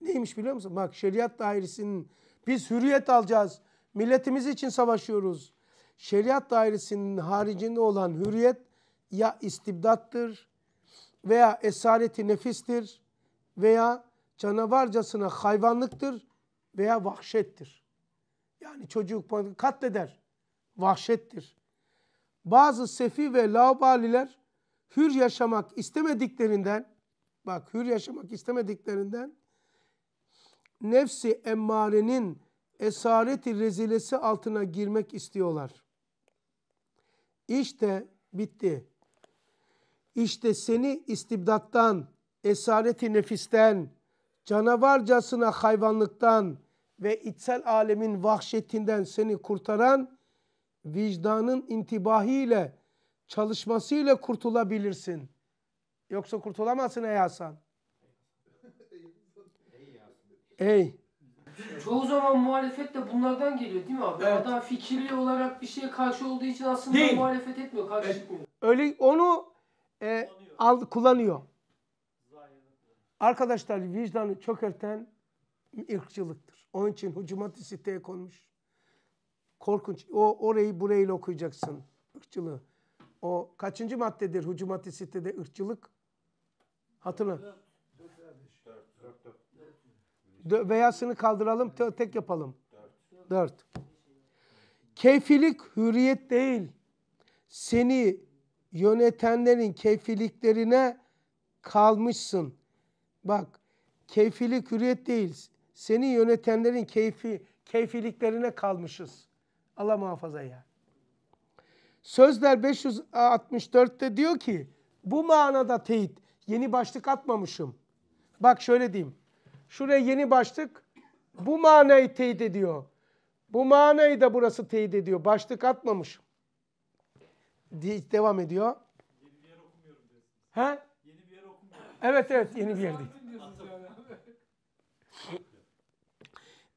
neymiş biliyor musun? Bak şeriat dairesinin biz hürriyet alacağız. Milletimiz için savaşıyoruz. Şeriat dairesinin haricinde olan hürriyet ya istibdattır veya esareti nefistir veya canavarcasına hayvanlıktır veya vahşettir. Yani çocuk katleder. Vahşettir. Bazı sefi ve laubaliler hür yaşamak istemediklerinden bak hür yaşamak istemediklerinden nefsi emmarenin esareti rezilesi altına girmek istiyorlar. İşte bitti. İşte seni istibdattan, esareti nefisten, canavarcasına hayvanlıktan ve içsel alemin vahşetinden seni kurtaran vicdanın intibahiyle çalışmasıyla kurtulabilirsin. Yoksa kurtulamazsın ey Hasan. Ey. Çoğu zaman muhalefet de bunlardan geliyor değil mi abi? Evet. Adam fikirli olarak bir şeye karşı olduğu için aslında değil. muhalefet etmiyor, karşı çıkmıyor. Öyle onu e, al, kullanıyor. Arkadaşlar vicdanı çökerten ırkçılıktır. Onun için hücumati siteye konmuş. Korkunç. O orayı burayı okuyacaksın. Irkçılığı. O kaçıncı maddedir hucumati sitede ırkçılık? Hatırla. Veyasını kaldıralım, tek yapalım. Dört. Dört. Keyfilik hürriyet değil. Seni yönetenlerin keyfiliklerine kalmışsın. Bak, keyfilik hürriyet değil. Seni yönetenlerin keyfi, keyfiliklerine kalmışız. Allah muhafaza ya. Sözler 564'te diyor ki bu manada teyit yeni başlık atmamışım. Bak şöyle diyeyim. Şuraya yeni başlık bu manayı teyit ediyor. Bu manayı da burası teyit ediyor. Başlık atmamışım. De devam ediyor. Yeni bir yer okumuyorum He? Yeni bir yer okumuyorum. Evet evet yeni bir yer değil.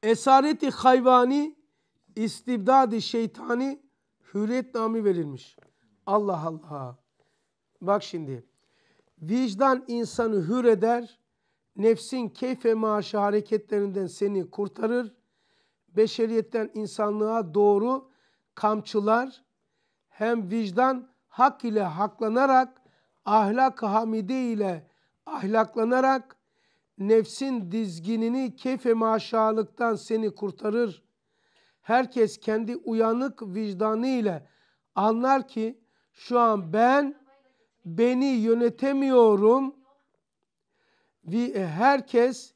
Esareti hayvani, istibdadi şeytani hürriyet namı verilmiş. Allah Allah. Bak şimdi. Vicdan insanı hür eder. Nefsin keyfe maaşı hareketlerinden seni kurtarır. Beşeriyetten insanlığa doğru kamçılar. Hem vicdan hak ile haklanarak, ahlak hamide ile ahlaklanarak nefsin dizginini keyfe maşalıktan seni kurtarır herkes kendi uyanık vicdanı ile anlar ki şu an ben beni yönetemiyorum. ve Herkes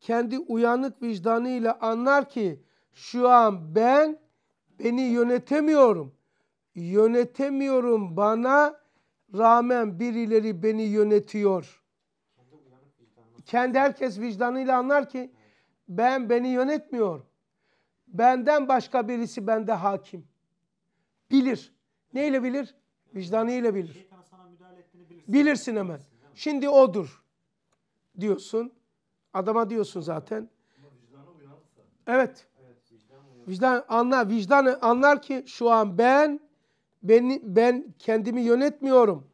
kendi uyanık vicdanı ile anlar ki şu an ben beni yönetemiyorum. Yönetemiyorum bana rağmen birileri beni yönetiyor. Kendi herkes vicdanıyla anlar ki ben beni yönetmiyorum Benden başka birisi bende hakim. Bilir. Neyle bilir? Vicdanıyla bilir. Bilirsin hemen. Şimdi odur diyorsun. Adama diyorsun zaten. Evet. Vicdan anlar, vicdan anlar ki şu an ben ben ben kendimi yönetmiyorum.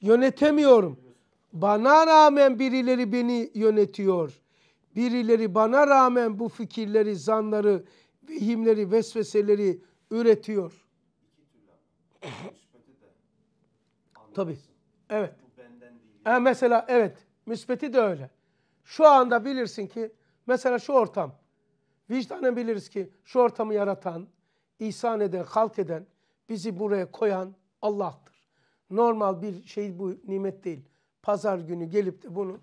Yönetemiyorum. Bana rağmen birileri beni yönetiyor birileri bana rağmen bu fikirleri, zanları, vehimleri, vesveseleri üretiyor. Tabi. Evet. E mesela evet. Müspeti de öyle. Şu anda bilirsin ki mesela şu ortam. Vicdanen biliriz ki şu ortamı yaratan, ihsan eden, halk eden, bizi buraya koyan Allah'tır. Normal bir şey bu nimet değil. Pazar günü gelip de bunu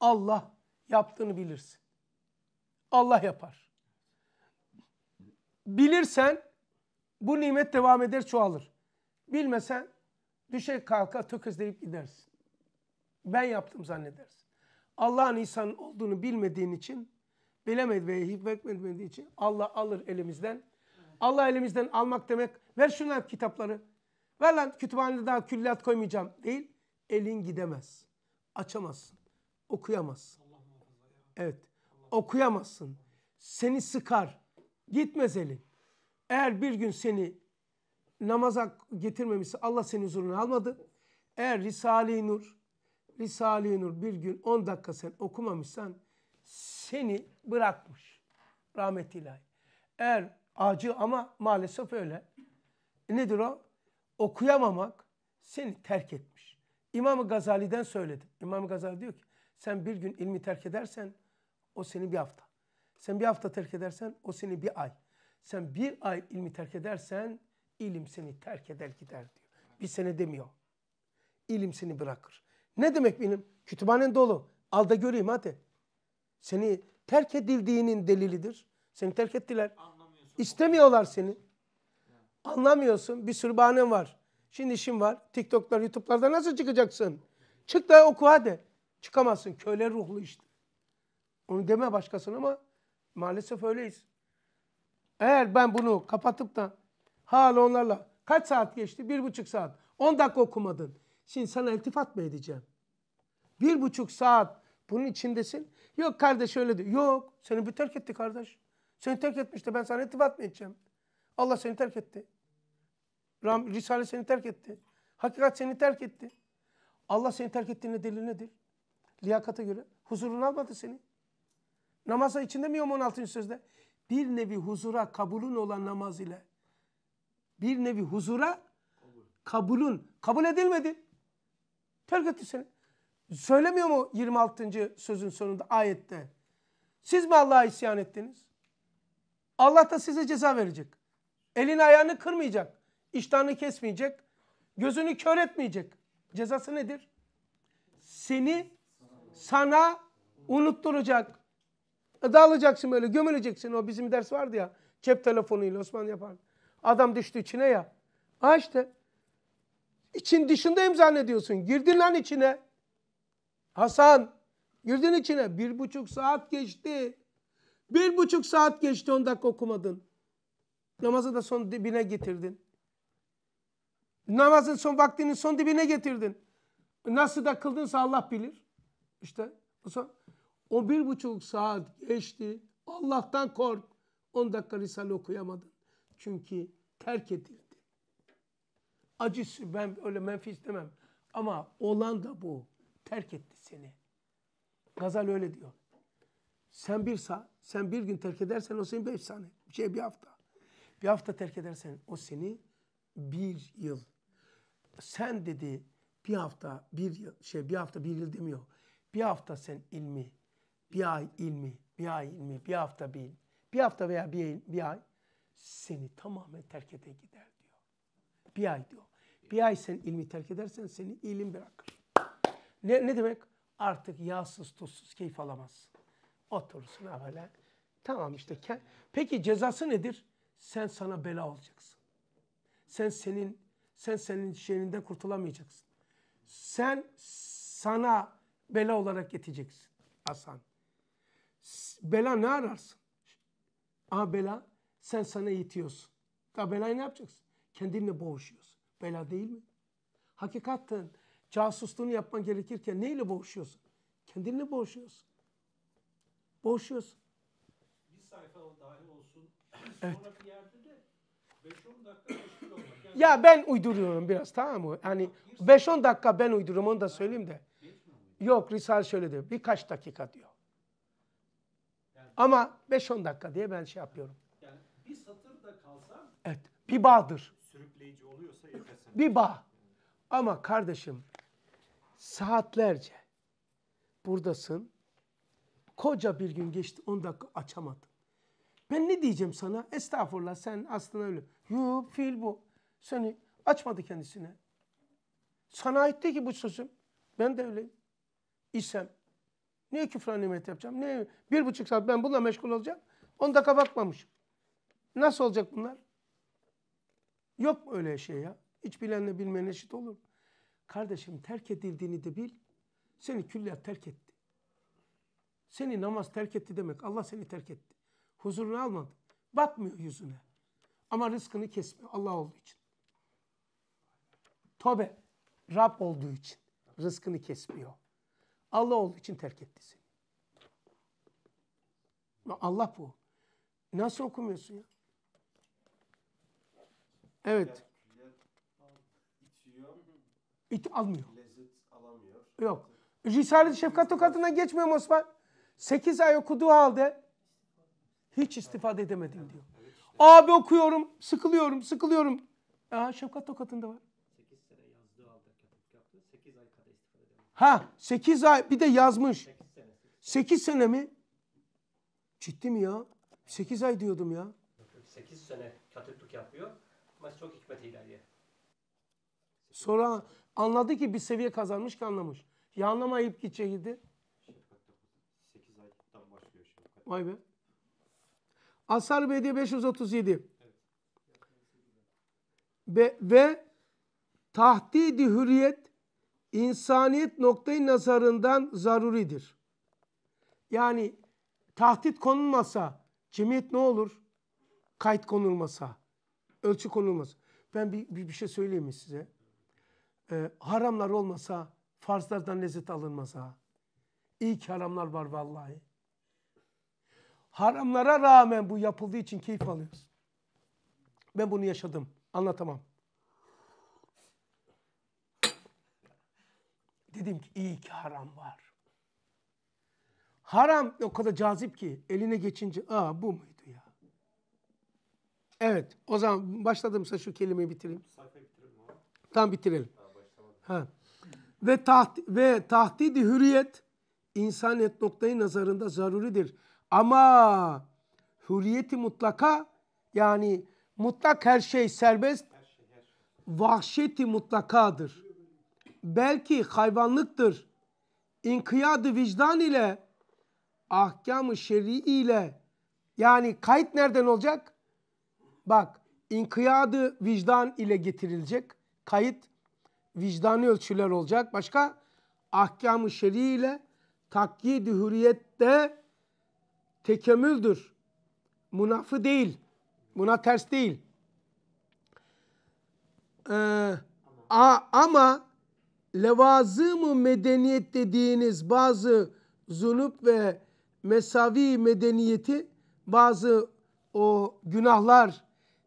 Allah yaptığını bilirsin. Allah yapar. Bilirsen bu nimet devam eder çoğalır. Bilmesen düşe kalka tökezleyip gidersin. Ben yaptım zannedersin. Allah'ın insan olduğunu bilmediğin için, bilemedi ve hikmetmediği için Allah alır elimizden. Allah elimizden almak demek, ver şunlar kitapları. Ver lan kütüphanede daha küllat koymayacağım değil. Elin gidemez. Açamazsın. Okuyamazsın. Evet. Okuyamazsın. Seni sıkar. Gitmez elin. Eğer bir gün seni namaza getirmemişse Allah seni huzuruna almadı. Eğer Risale-i Nur, Risale-i Nur bir gün 10 dakika sen okumamışsan seni bırakmış. Rahmet ilahi. Eğer acı ama maalesef öyle. E nedir o? Okuyamamak seni terk etmiş. İmam-ı Gazali'den söyledim. İmam-ı Gazali diyor ki sen bir gün ilmi terk edersen o seni bir hafta. Sen bir hafta terk edersen o seni bir ay. Sen bir ay ilmi terk edersen ilim seni terk eder gider diyor. Bir sene demiyor. İlim seni bırakır. Ne demek benim? Kütüphanen dolu. Al da göreyim hadi. Seni terk edildiğinin delilidir. Seni terk ettiler. İstemiyorlar seni. Anlamıyorsun. Bir sürü bahanen var. Şimdi işim var. TikTok'lar, YouTube'larda nasıl çıkacaksın? Çık da oku hadi. Çıkamazsın. Köle ruhlu işte. Onu deme başkasın ama maalesef öyleyiz. Eğer ben bunu kapatıp da hala onlarla kaç saat geçti? Bir buçuk saat. On dakika okumadın. Şimdi sana iltifat mı edeceğim? Bir buçuk saat bunun içindesin. Yok kardeş öyle diyor. Yok seni bir terk etti kardeş. Seni terk etmişti ben sana iltifat mı edeceğim? Allah seni terk etti. Ram, Risale seni terk etti. Hakikat seni terk etti. Allah seni terk ettiğine delil nedir? Liyakata göre. Huzurunu almadı seni. Namaza içinde mi 16. sözde? Bir nevi huzura kabulün olan namaz ile bir nevi huzura kabulün kabul edilmedi. Terk etti seni. Söylemiyor mu 26. sözün sonunda ayette? Siz mi Allah'a isyan ettiniz? Allah da size ceza verecek. Elini ayağını kırmayacak. İştahını kesmeyecek. Gözünü kör etmeyecek. Cezası nedir? Seni sana unutturacak. E, dağılacaksın böyle gömüleceksin. O bizim ders vardı ya. Cep telefonuyla Osman yapar. Adam düştü içine ya. Ha işte. İçin dışındayım zannediyorsun. Girdin lan içine. Hasan. Girdin içine. Bir buçuk saat geçti. Bir buçuk saat geçti on dakika okumadın. Namazı da son dibine getirdin. Namazın son vaktinin son dibine getirdin. E, nasıl da kıldınsa Allah bilir. İşte o son. O bir buçuk saat geçti. Allah'tan kork. On dakika Risale okuyamadın. Çünkü terk edildi. Acısı ben öyle menfi istemem. Ama olan da bu. Terk etti seni. Gazal öyle diyor. Sen bir saat, sen bir gün terk edersen o seni beş saniye. şey bir hafta. Bir hafta terk edersen o seni bir yıl. Sen dedi bir hafta bir yıl, şey bir hafta bir yıl demiyor. Bir hafta sen ilmi, bir ay ilmi, bir ay ilmi, bir hafta bir ilmi, bir hafta veya bir, bir ay seni tamamen terk ede gider diyor. Bir ay diyor. Bir ay sen ilmi terk edersen seni ilim bırakır. Ne, ne demek? Artık yağsız tuzsuz keyif alamazsın. Oturursun evvela. Tamam işte. Peki cezası nedir? Sen sana bela olacaksın. Sen senin sen senin şeyinden kurtulamayacaksın. Sen sana bela olarak yeteceksin Hasan. Bela ne ararsın? A bela sen sana yetiyorsun. Da belayı ne yapacaksın? Kendinle boğuşuyorsun. Bela değil mi? Hakikatten casusluğunu yapman gerekirken neyle boğuşuyorsun? Kendinle boğuşuyorsun. Boğuşuyorsun. Bir sayfa dahil olsun. Evet. Sonraki yerde de 5-10 dakika yani Ya ben uyduruyorum biraz tamam mı? Hani 5-10 dakika ben uyduruyorum onu da söyleyeyim de. Yok Risale şöyle diyor. Birkaç dakika diyor. Ama 5-10 dakika diye ben şey yapıyorum. Yani bir satır da kalsa Evet. Bir bağdır. sürükleyici oluyorsa yetesin. Bir bağ. Ama kardeşim saatlerce buradasın. Koca bir gün geçti 10 dakika açamadın. Ben ne diyeceğim sana? Estağfurullah sen aslında öyle. Yuh fiil bu. Seni açmadı kendisine. Sana aitti ki bu sözüm. Ben de öyleyim. İsem Niye küfran nimet yapacağım? Niye? Bir buçuk saat ben bununla meşgul olacağım. On dakika bakmamış. Nasıl olacak bunlar? Yok öyle şey ya. Hiç bilenle bilmeyen eşit olur. Kardeşim terk edildiğini de bil. Seni külliyat terk etti. Seni namaz terk etti demek. Allah seni terk etti. Huzurunu almadı. Bakmıyor yüzüne. Ama rızkını kesmiyor Allah olduğu için. Tobe Rab olduğu için rızkını kesmiyor. Allah olduğu için terk etti seni. Allah bu. Nasıl okumuyorsun ya? Evet. İt almıyor. Yok. Risalet-i Şefkat tokatından geçmiyor Osman. Sekiz ay okuduğu halde hiç istifade edemedim diyor. Abi okuyorum, sıkılıyorum, sıkılıyorum. Aa, şefkat tokatında var. Ha 8 ay bir de yazmış. 8 sene mi? Ciddi mi ya? 8 ay diyordum ya. 8 sene katipluk yapıyor ama çok hikmet ileriye. Sonra anladı ki bir seviye kazanmış ki anlamış. Ya anlamayıp gidecekti. Vay be. Asar Bediye 537. Be, ve tahdidi hürriyet insaniyet noktayı nazarından zaruridir. Yani tahtit konulmasa cemiyet ne olur? Kayıt konulmasa, ölçü konulmasa. Ben bir, bir, bir şey söyleyeyim mi size? Ee, haramlar olmasa farzlardan lezzet alınmasa. İyi ki haramlar var vallahi. Haramlara rağmen bu yapıldığı için keyif alıyoruz. Ben bunu yaşadım. Anlatamam. Dedim ki iyi ki haram var. Haram o kadar cazip ki eline geçince aa bu muydu ya? Evet o zaman başladığımsa şu kelimeyi bitireyim. Tam bitirelim. Ha. Ve, taht ve tahdidi hürriyet insaniyet noktayı nazarında zaruridir. Ama hürriyeti mutlaka yani mutlak her şey serbest. Her şey, her şey. Vahşeti mutlakadır belki hayvanlıktır. İnkıyadı vicdan ile ahkamı ı şer'i ile yani kayıt nereden olacak? Bak inkıyadı vicdan ile getirilecek. Kayıt vicdani ölçüler olacak. Başka ahkamı ı şer'i ile takyid-i hürriyet de tekemmüldür. Munafı değil. Buna ters değil. Ee, a, ama levazım-ı medeniyet dediğiniz bazı zunup ve mesavi medeniyeti bazı o günahlar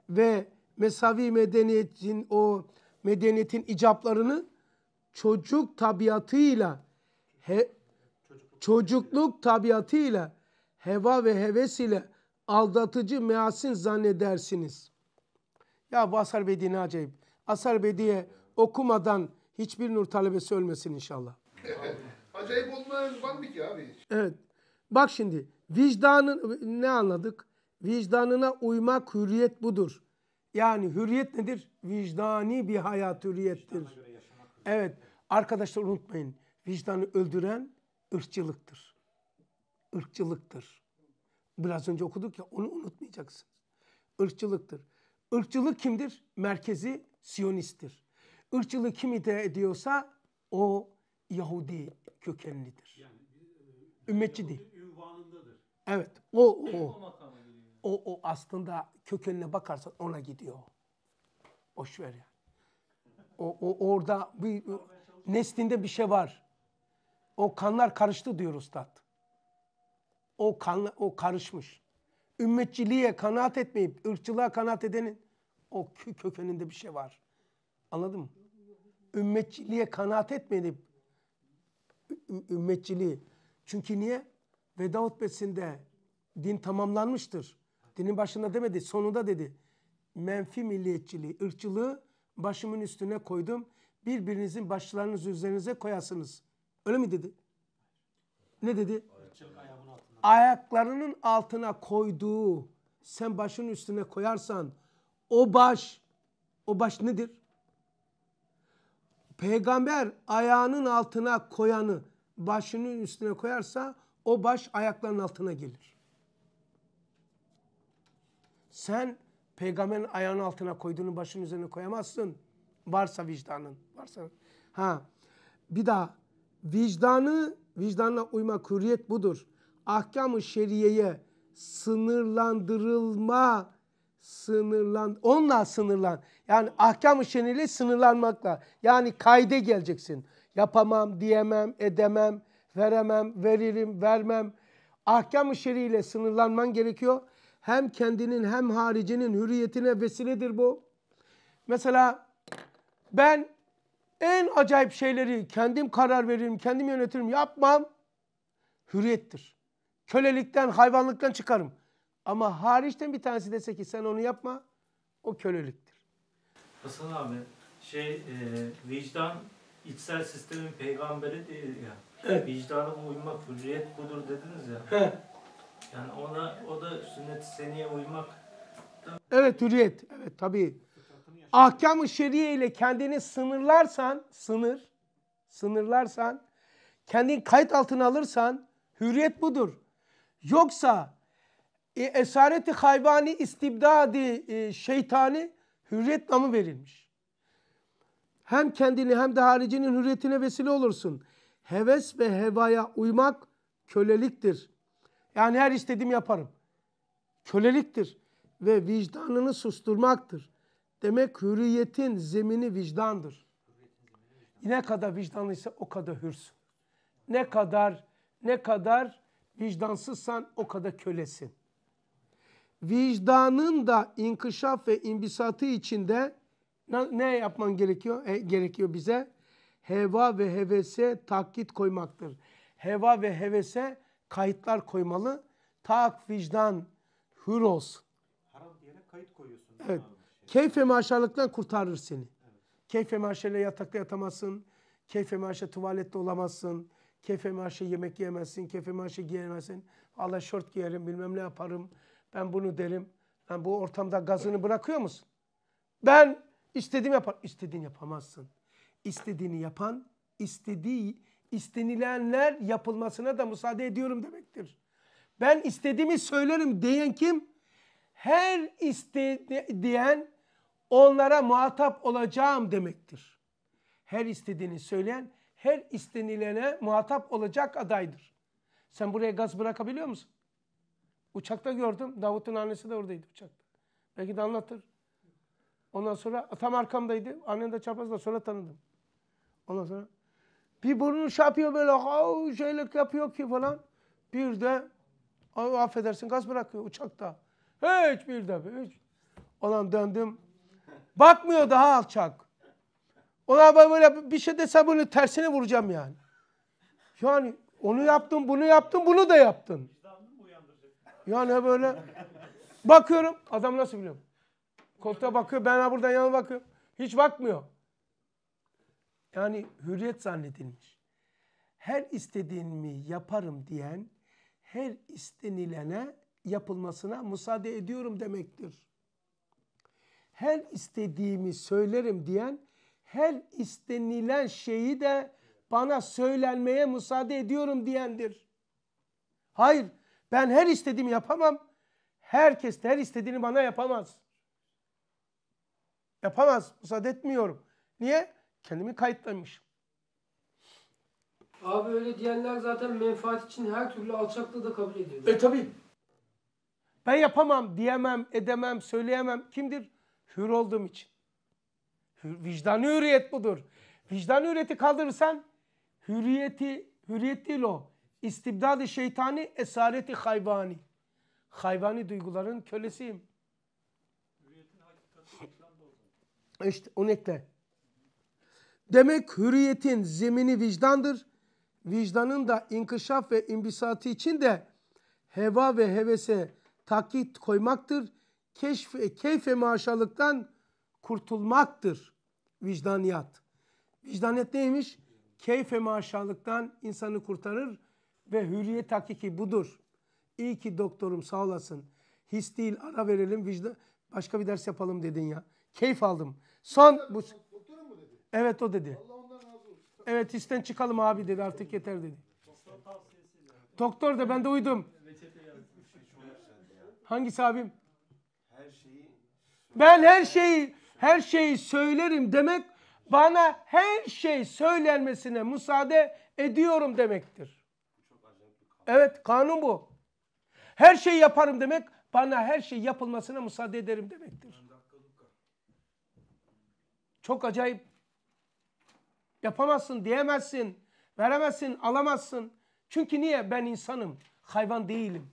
ve mesavi medeniyetin o medeniyetin icaplarını çocuk tabiatıyla he, çocukluk, çocukluk tabiatıyla heva ve heves ile aldatıcı measin zannedersiniz. Ya bu Asar Bedi'ne acayip. Asar Bedi'ye okumadan hiçbir nur talebesi ölmesin inşallah. Acayip olmayan bandik ya abi. Evet. Bak şimdi vicdanın ne anladık? Vicdanına uymak hürriyet budur. Yani hürriyet nedir? Vicdani bir hayat hürriyettir. Evet. Arkadaşlar unutmayın. Vicdanı öldüren ırkçılıktır. Irkçılıktır. Biraz önce okuduk ya onu unutmayacaksınız. Irkçılıktır. Irkçılık kimdir? Merkezi Siyonist'tir ırkçılığı kim idare ediyorsa o Yahudi kökenlidir. Yani, e, Ümmetçi Yahudi değil. Evet. O o. O, o, aslında kökenine bakarsan ona gidiyor. Boş ver ya. O, o orada bir neslinde bir şey var. O kanlar karıştı diyor ustad. O kan o karışmış. Ümmetçiliğe kanaat etmeyip ırkçılığa kanaat edenin o kökeninde bir şey var. Anladın mı? ümmetçiliğe kanaat etmedi ümmetçiliği. Çünkü niye? Veda hutbesinde din tamamlanmıştır. Dinin başında demedi, sonunda dedi. Menfi milliyetçiliği, ırkçılığı başımın üstüne koydum. Birbirinizin başlarınızı üzerinize koyasınız. Öyle mi dedi? Ne dedi? Ayaklarının altına koyduğu sen başın üstüne koyarsan o baş o baş nedir? Peygamber ayağının altına koyanı başının üstüne koyarsa o baş ayaklarının altına gelir. Sen peygamberin ayağının altına koyduğunu başının üzerine koyamazsın. Varsa vicdanın, varsa. Ha. Bir daha vicdanı vicdanla uyma hürriyet budur. Ahkam-ı şeriyeye sınırlandırılma sınırlan onunla sınırlan. Yani ahkam-ı sınırlanmakla. Yani kayde geleceksin. Yapamam, diyemem, edemem, veremem, veririm, vermem. Ahkam-ı sınırlanman gerekiyor. Hem kendinin hem haricinin hürriyetine vesiledir bu. Mesela ben en acayip şeyleri kendim karar veririm, kendim yönetirim yapmam hürriyettir. Kölelikten, hayvanlıktan çıkarım. Ama hariçten bir tanesi dese ki sen onu yapma, o köleliktir. Hasan abi şey e, vicdan içsel sistemin peygamberi değil ya. Evet. Vicdana uymak hürriyet budur dediniz ya. He. Yani ona o da sünnet seniye uymak. Evet hürriyet. Evet tabii. Ahkam-ı şeriye ile kendini sınırlarsan, sınır, sınırlarsan, kendini kayıt altına alırsan hürriyet budur. Yoksa e, esareti hayvani, istibdadi, e, şeytani Hürriyet namı verilmiş. Hem kendini hem de haricinin hürriyetine vesile olursun. Heves ve hevaya uymak köleliktir. Yani her istediğimi yaparım. Köleliktir ve vicdanını susturmaktır. Demek hürriyetin zemini vicdandır. Ne kadar vicdanlıysa o kadar hürsün. Ne kadar ne kadar vicdansızsan o kadar kölesin vicdanın da inkışaf ve imbisatı içinde ne yapman gerekiyor? E, gerekiyor bize? Heva ve hevese taklit koymaktır. Heva ve hevese kayıtlar koymalı. Tak vicdan hür olsun. Haram diyene kayıt koyuyorsun. Evet. Şey. Keyfe maşarlıktan kurtarır seni. Evet. Keyfe maşarla yatakta yatamazsın. Keyfe maşa tuvalette olamazsın. Keyfe maşa yemek yiyemezsin. Keyfe maşa giyemezsin. Allah şort giyerim bilmem ne yaparım. Ben bunu derim. Ben bu ortamda gazını bırakıyor musun? Ben istediğim yapar. İstediğini yapamazsın. İstediğini yapan, istediği, istenilenler yapılmasına da müsaade ediyorum demektir. Ben istediğimi söylerim diyen kim? Her isteyen onlara muhatap olacağım demektir. Her istediğini söyleyen her istenilene muhatap olacak adaydır. Sen buraya gaz bırakabiliyor musun? Uçakta gördüm. Davut'un annesi de oradaydı uçakta. Belki de anlatır. Ondan sonra tam arkamdaydı. Annem de çarpmasın sonra tanıdım. Ondan sonra bir burnu şey yapıyor böyle şeylik yapıyor ki falan. Bir de ay, affedersin gaz bırakıyor uçakta. Hiç bir de hiç. Olan döndüm. Bakmıyor daha alçak. Ona böyle bir şey desem bunu tersine vuracağım yani. Yani onu yaptın, bunu yaptın, bunu da yaptın. Yani böyle bakıyorum. Adam nasıl biliyor? Koltuğa bakıyor. Ben buradan yana bakıyorum. Hiç bakmıyor. Yani hürriyet zannedilmiş. Her istediğimi yaparım diyen her istenilene yapılmasına müsaade ediyorum demektir. Her istediğimi söylerim diyen her istenilen şeyi de bana söylenmeye müsaade ediyorum diyendir. Hayır, ben her istediğimi yapamam. Herkes de her istediğini bana yapamaz. Yapamaz. Müsaade etmiyorum. Niye? Kendimi kayıtlamışım. Abi öyle diyenler zaten menfaat için her türlü alçaklığı da kabul ediyor. E tabi. Ben yapamam, diyemem, edemem, söyleyemem. Kimdir? Hür olduğum için. Hür, vicdanı hürriyet budur. Vicdan hürriyeti kaldırırsan hürriyeti, hürriyet değil o i̇stibdad şeytani, esareti hayvani. Hayvani duyguların kölesiyim. İşte onu ekle. Demek hürriyetin zemini vicdandır. Vicdanın da inkişaf ve imbisatı için de heva ve hevese takit koymaktır. Keşf ve keyfe maşalıktan kurtulmaktır vicdaniyat. Vicdaniyat neymiş? Keyfe maşalıktan insanı kurtarır ve hürriyet hakiki budur. İyi ki doktorum sağ olasın. His değil ara verelim vicdan. Başka bir ders yapalım dedin ya. Keyif aldım. Son bu... Doktorum mu dedi? Evet o dedi. Allah ondan razı Evet histen çıkalım abi dedi artık yeter dedi. Doktor da ben de uydum. Hangisi abim? Her şeyi. Ben her şeyi her şeyi söylerim demek bana her şey söylenmesine müsaade ediyorum demektir. Evet kanun bu. Her şeyi yaparım demek bana her şey yapılmasına müsaade ederim demektir. Çok acayip. Yapamazsın, diyemezsin, veremezsin, alamazsın. Çünkü niye? Ben insanım, hayvan değilim.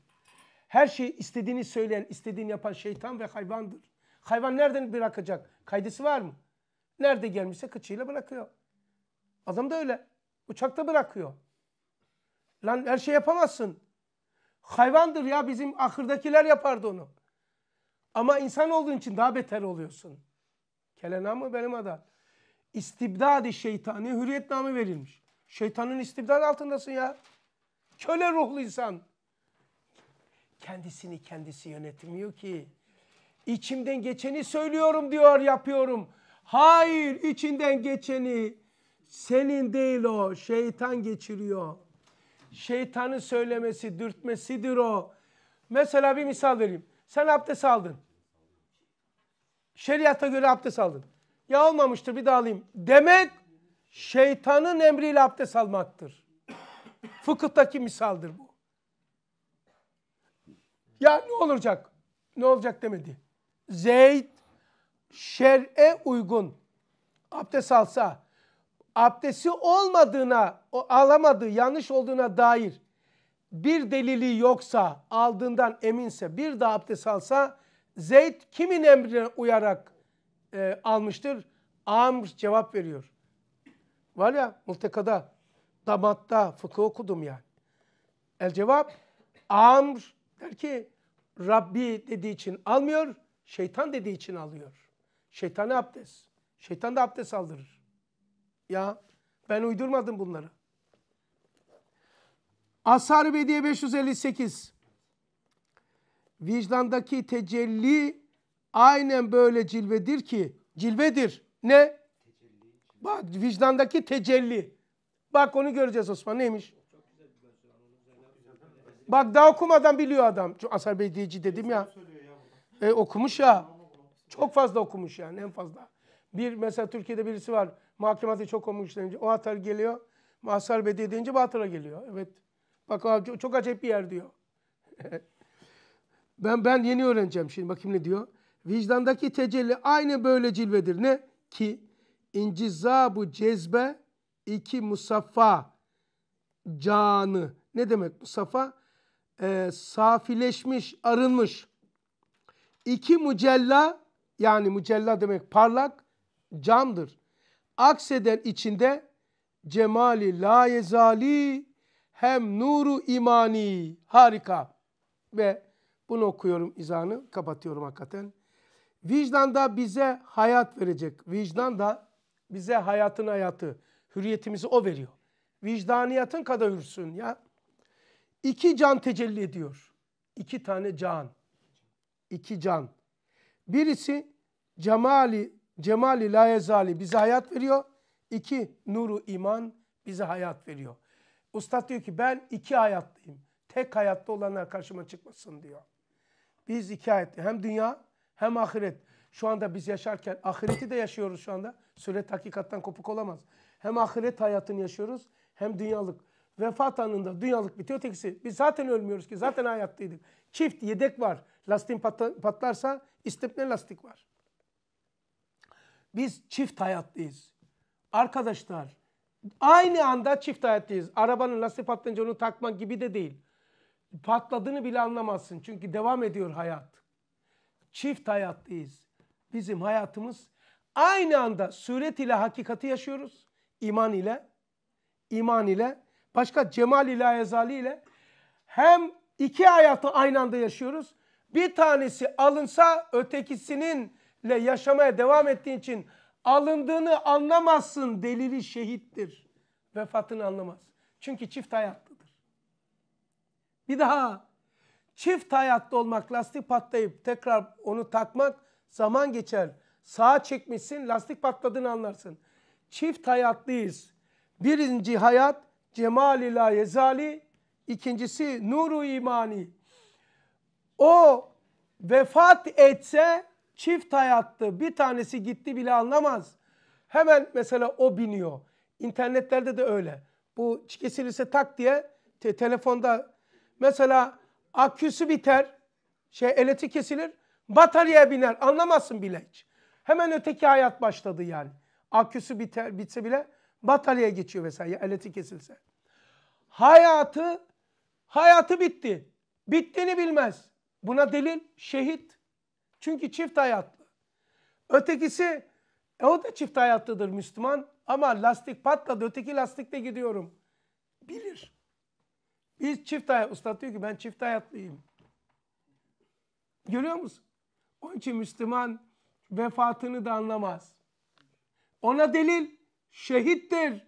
Her şeyi istediğini söyleyen, istediğini yapan şeytan ve hayvandır. Hayvan nereden bırakacak? Kaydısı var mı? Nerede gelmişse kıçıyla bırakıyor. Adam da öyle. Uçakta bırakıyor. Lan her şey yapamazsın. Hayvandır ya bizim ahırdakiler yapardı onu. Ama insan olduğun için daha beter oluyorsun. Kelena mı benim adam. İstibdadi şeytani hürriyet namı verilmiş. Şeytanın istibdad altındasın ya. Köle ruhlu insan. Kendisini kendisi yönetmiyor ki. İçimden geçeni söylüyorum diyor yapıyorum. Hayır içinden geçeni senin değil o şeytan geçiriyor. Şeytanın söylemesi, dürtmesidir o. Mesela bir misal vereyim. Sen abdest aldın. Şeriata göre abdest aldın. Ya olmamıştır bir daha alayım. Demek şeytanın emriyle abdest almaktır. Fıkıhtaki misaldır bu. Ya ne olacak? Ne olacak demedi. Zeyd şer'e uygun abdest alsa abdesti olmadığına, o alamadığı, yanlış olduğuna dair bir delili yoksa, aldığından eminse, bir daha abdest alsa Zeyd kimin emrine uyarak e, almıştır? Amr cevap veriyor. Var ya multekada, damatta fıkıh okudum yani. El cevap Amr der ki Rabbi dediği için almıyor, şeytan dediği için alıyor. Şeytanı abdest. Şeytan da abdest aldırır. Ya ben uydurmadım bunları. Asar Bediye 558. Vicdandaki tecelli aynen böyle cilvedir ki, cilvedir. Ne? Bak vicdandaki tecelli. Bak onu göreceğiz Osman neymiş? Bak daha okumadan biliyor adam. Asar Bediyeci dedim ya. E, okumuş ya. Çok fazla okumuş yani en fazla. Bir mesela Türkiye'de birisi var. Mahkematı çok olmuş işlenince. O atar geliyor. Mahsar Bedi deyince Bahtır'a geliyor. Evet. Bak abi çok acayip bir yer diyor. ben ben yeni öğreneceğim şimdi. Bakayım ne diyor. Vicdandaki tecelli aynı böyle cilvedir. Ne? Ki incizabu cezbe iki musaffa canı. Ne demek musaffa? Ee, safileşmiş, arınmış. İki mucella yani mucella demek parlak camdır. Akseden içinde cemali la yezali hem nuru imani. Harika. Ve bunu okuyorum izanı. Kapatıyorum hakikaten. Vicdan da bize hayat verecek. Vicdan da bize hayatın hayatı. Hürriyetimizi o veriyor. Vicdaniyatın kadar hürsün ya. İki can tecelli ediyor. İki tane can. İki can. Birisi cemali cemali Layezali bize hayat veriyor. İki nuru iman bize hayat veriyor. Ustad diyor ki ben iki hayattayım. Tek hayatta olanlar karşıma çıkmasın diyor. Biz iki hayat, hem dünya hem ahiret. Şu anda biz yaşarken ahireti de yaşıyoruz şu anda. Süre hakikattan kopuk olamaz. Hem ahiret hayatını yaşıyoruz hem dünyalık. Vefat anında dünyalık bitiyor. Tekisi şey, biz zaten ölmüyoruz ki zaten hayattaydık. Çift yedek var. Lastiğin patlarsa istepne lastik var. Biz çift hayatlıyız. Arkadaşlar aynı anda çift hayatlıyız. Arabanın lastiği patlayınca onu takmak gibi de değil. Patladığını bile anlamazsın. Çünkü devam ediyor hayat. Çift hayatlıyız. Bizim hayatımız aynı anda suret ile hakikati yaşıyoruz. İman ile. iman ile. Başka cemal ile ezali ile. Hem iki hayatı aynı anda yaşıyoruz. Bir tanesi alınsa ötekisinin yaşamaya devam ettiğin için alındığını anlamazsın delili şehittir. Vefatını anlamaz. Çünkü çift hayatlıdır. Bir daha çift hayatlı olmak lastik patlayıp tekrar onu takmak zaman geçer. Sağa çekmişsin lastik patladığını anlarsın. Çift hayatlıyız. Birinci hayat Cemal la yezali, ikincisi nuru imani. O vefat etse Çift hayattı. Bir tanesi gitti bile anlamaz. Hemen mesela o biniyor. İnternetlerde de öyle. Bu kesilirse tak diye te telefonda mesela aküsü biter. Şey eleti kesilir. Bataryaya biner. Anlamazsın bile hiç. Hemen öteki hayat başladı yani. Aküsü biter, bitse bile bataryaya geçiyor mesela ya eleti kesilse. Hayatı hayatı bitti. Bittiğini bilmez. Buna delil şehit. Çünkü çift hayatlı. Ötekisi e o da çift hayatlıdır Müslüman ama lastik patladı öteki lastikle gidiyorum. Bilir. Biz çift hayat, usta diyor ki ben çift hayatlıyım. Görüyor musun? Onun için Müslüman vefatını da anlamaz. Ona delil şehittir.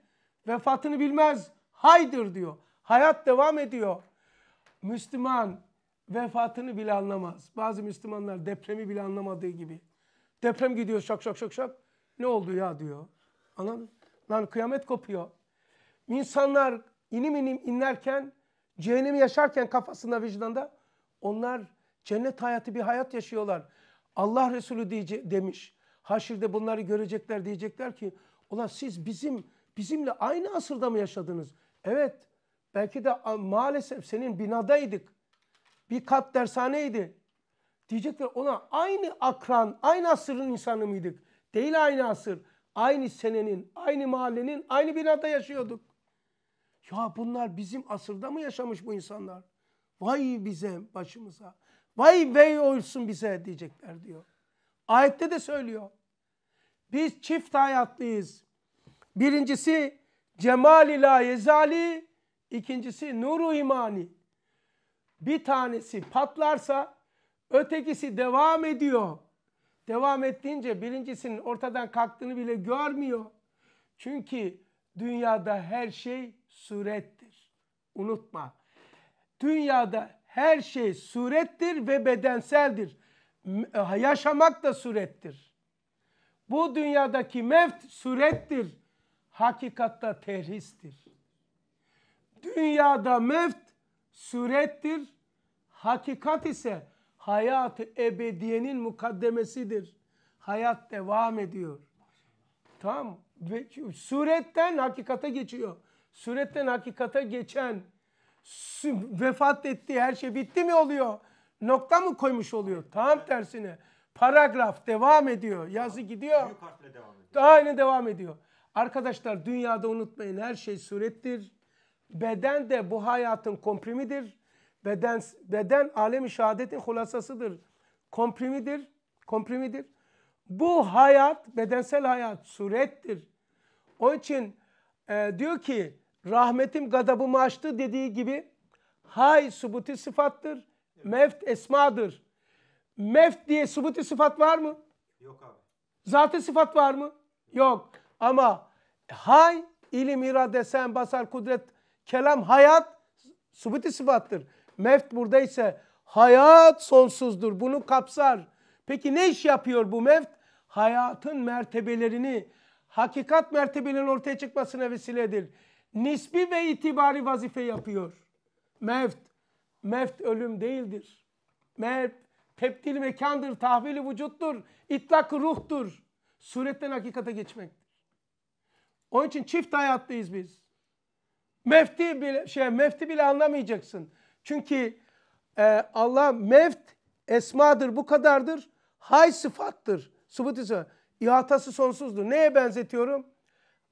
Vefatını bilmez. Haydır diyor. Hayat devam ediyor. Müslüman vefatını bile anlamaz. Bazı Müslümanlar depremi bile anlamadığı gibi. Deprem gidiyor şak şak şak şak. Ne oldu ya diyor. Anladın? Lan kıyamet kopuyor. İnsanlar inim inim inlerken, cehennemi yaşarken kafasında vicdanda onlar cennet hayatı bir hayat yaşıyorlar. Allah Resulü diyece, demiş. Haşirde bunları görecekler diyecekler ki ulan siz bizim bizimle aynı asırda mı yaşadınız? Evet. Belki de maalesef senin binadaydık bir kat dershaneydi. Diyecekler ona aynı akran, aynı asırın insanı mıydık? Değil aynı asır. Aynı senenin, aynı mahallenin, aynı binada yaşıyorduk. Ya bunlar bizim asırda mı yaşamış bu insanlar? Vay bize başımıza. Vay vey olsun bize diyecekler diyor. Ayette de söylüyor. Biz çift hayatlıyız. Birincisi cemal ila yezali, ikincisi nuru imani bir tanesi patlarsa ötekisi devam ediyor. Devam ettiğince birincisinin ortadan kalktığını bile görmüyor. Çünkü dünyada her şey surettir. Unutma. Dünyada her şey surettir ve bedenseldir. E, yaşamak da surettir. Bu dünyadaki mevt surettir. Hakikatta terhistir. Dünyada mevt sürettir. Hakikat ise hayatı ebediyenin mukaddemesidir. Hayat devam ediyor. Tam. Suretten hakikate geçiyor. Suretten hakikata geçen vefat ettiği her şey bitti mi oluyor? Nokta mı koymuş oluyor? Tam tersine. Paragraf devam ediyor. Yazı gidiyor. Büyük devam ediyor. Aynı devam ediyor. Arkadaşlar dünyada unutmayın her şey surettir. Beden de bu hayatın komprimidir. Beden beden alemi şahadetin hulasasıdır. Komprimidir. Komprimidir. Bu hayat, bedensel hayat surettir. Onun için e, diyor ki rahmetim gadabımı açtı dediği gibi hay subuti sıfattır. Meft esmadır. Meft diye subuti sıfat var mı? Yok abi. Zatı sıfat var mı? Yok. Ama hay ilim, irade, sen, basar, kudret Kelam hayat subuti sıfattır. Meft burada ise hayat sonsuzdur. Bunu kapsar. Peki ne iş yapıyor bu meft? Hayatın mertebelerini, hakikat mertebelerinin ortaya çıkmasına vesiledir. Nisbi ve itibari vazife yapıyor. Mevt, mevt ölüm değildir. Mevt, tebdil mekandır, tahvili vücuttur, itlak ruhtur. Suretten hakikate geçmek. Onun için çift hayatlıyız biz. Mefti bile şey mefti bile anlamayacaksın. Çünkü e, Allah meft esmadır bu kadardır. Hay sıfattır. Sıfatı ihatası sonsuzdur. Neye benzetiyorum?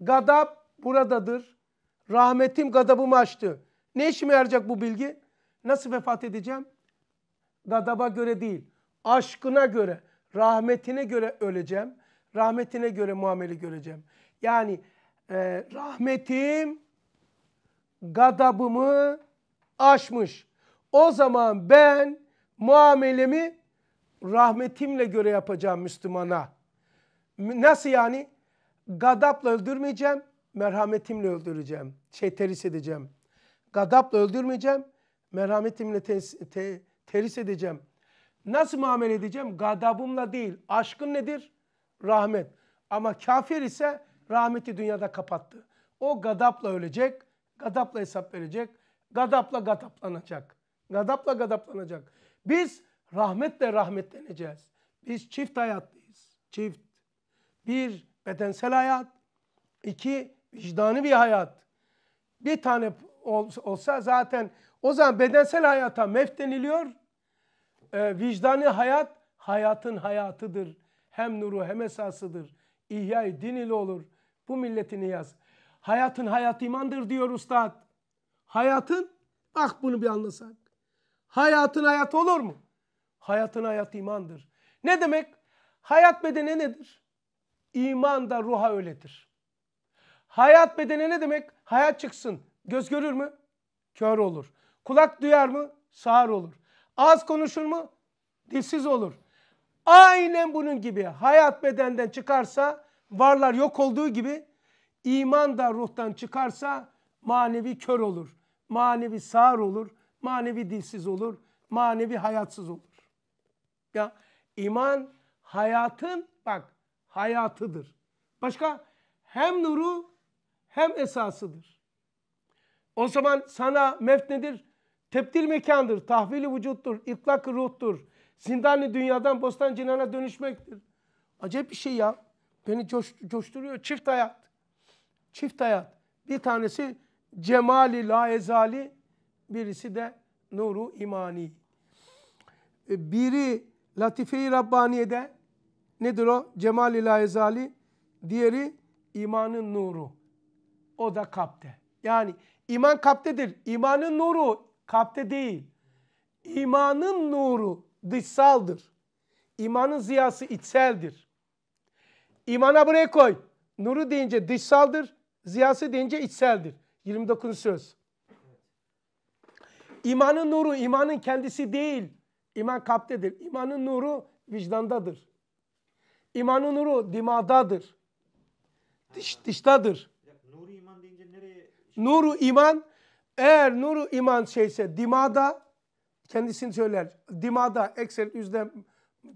Gadab buradadır. Rahmetim gadabımı açtı. Ne işime yarayacak bu bilgi? Nasıl vefat edeceğim? Gadaba göre değil. Aşkına göre, rahmetine göre öleceğim. Rahmetine göre muamele göreceğim. Yani e, rahmetim gadabımı aşmış. O zaman ben muamelemi rahmetimle göre yapacağım Müslümana. Nasıl yani? Gadapla öldürmeyeceğim, merhametimle öldüreceğim. Şey teris edeceğim. Gadapla öldürmeyeceğim, merhametimle te, te, teris edeceğim. Nasıl muamele edeceğim? Gadabımla değil. Aşkın nedir? Rahmet. Ama kafir ise rahmeti dünyada kapattı. O gadapla ölecek, gadapla hesap verecek. Gadapla gadaplanacak. Gadapla gadaplanacak. Biz rahmetle rahmetleneceğiz. Biz çift hayatlıyız. Çift. Bir bedensel hayat. iki vicdani bir hayat. Bir tane olsa zaten o zaman bedensel hayata mef deniliyor. Ee, vicdani hayat hayatın hayatıdır. Hem nuru hem esasıdır. İhya-i din ile olur. Bu milletini yaz. Hayatın hayat imandır diyor ustad. Hayatın, bak bunu bir anlasak. Hayatın hayat olur mu? Hayatın hayat imandır. Ne demek? Hayat bedene nedir? İman da ruha öyledir. Hayat bedene ne demek? Hayat çıksın. Göz görür mü? Kör olur. Kulak duyar mı? Sağır olur. Ağız konuşur mu? Dilsiz olur. Aynen bunun gibi hayat bedenden çıkarsa varlar yok olduğu gibi İman da ruhtan çıkarsa manevi kör olur. Manevi sağır olur. Manevi dilsiz olur. Manevi hayatsız olur. Ya iman hayatın bak hayatıdır. Başka hem nuru hem esasıdır. O zaman sana mefnedir, tebdil mekandır, tahvili vücuttur, itlak ruhtur. zindani dünyadan bostan cinana dönüşmektir. Acayip bir şey ya. Beni coş, coşturuyor çift hayat çift hayat. Bir tanesi cemali Laezali, birisi de nuru imani. E, biri latife-i Rabbaniye'de nedir o? Cemali Laezali, diğeri imanın nuru. O da kapte. Yani iman kaptedir. İmanın nuru kapte değil. İmanın nuru dışsaldır. İmanın ziyası içseldir. İmana buraya koy. Nuru deyince dışsaldır. Ziyası deyince içseldir. 29 söz. İmanın nuru imanın kendisi değil. İman kalptedir. İmanın nuru vicdandadır. İmanın nuru dimadadır. Diş, dıştadır. Nuru iman deyince nereye? Nuru iman eğer nuru iman şeyse dimada kendisini söyler. Dimada ekser yüzde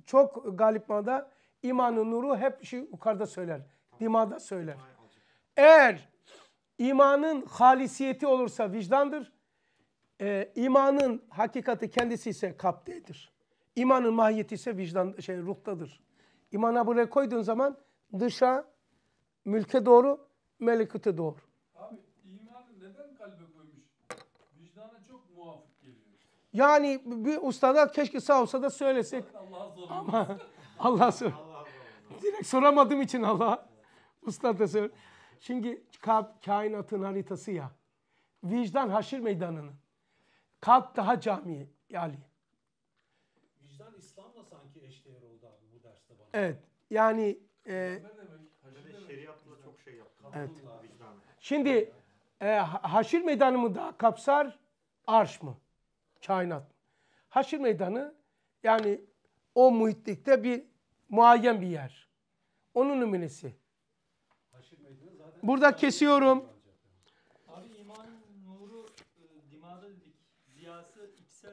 çok galip mada imanın nuru hep şey yukarıda söyler. Dimada söyler. Eğer imanın halisiyeti olursa vicdandır. E, imanın hakikati kendisi ise kalptedir. İmanın mahiyeti ise vicdan şey ruhtadır. İmana buraya koyduğun zaman dışa mülke doğru, melekute doğru. Abi neden kalbe koymuş? Vicdana çok muvafık geliyor. Yani bir ustada keşke sağ olsa da söylesek. Allah'a zor. Ama Allah sor. Direkt soramadığım için Allah. Usta da söylüyor. Şimdi kainatın haritası ya. Vicdan haşir meydanının. Kalk daha cami Ali. Vicdan İslam'la sanki eşdeğer oldu abi bu derste bana. Evet. Yani e, şeriatla çok şey yaptı. Evet. Şimdi e, haşir meydanı mı daha kapsar? Arş mı? Kainat mı? Haşir meydanı yani o muhitlikte bir muayyen bir yer. Onun numunesi. Burada kesiyorum.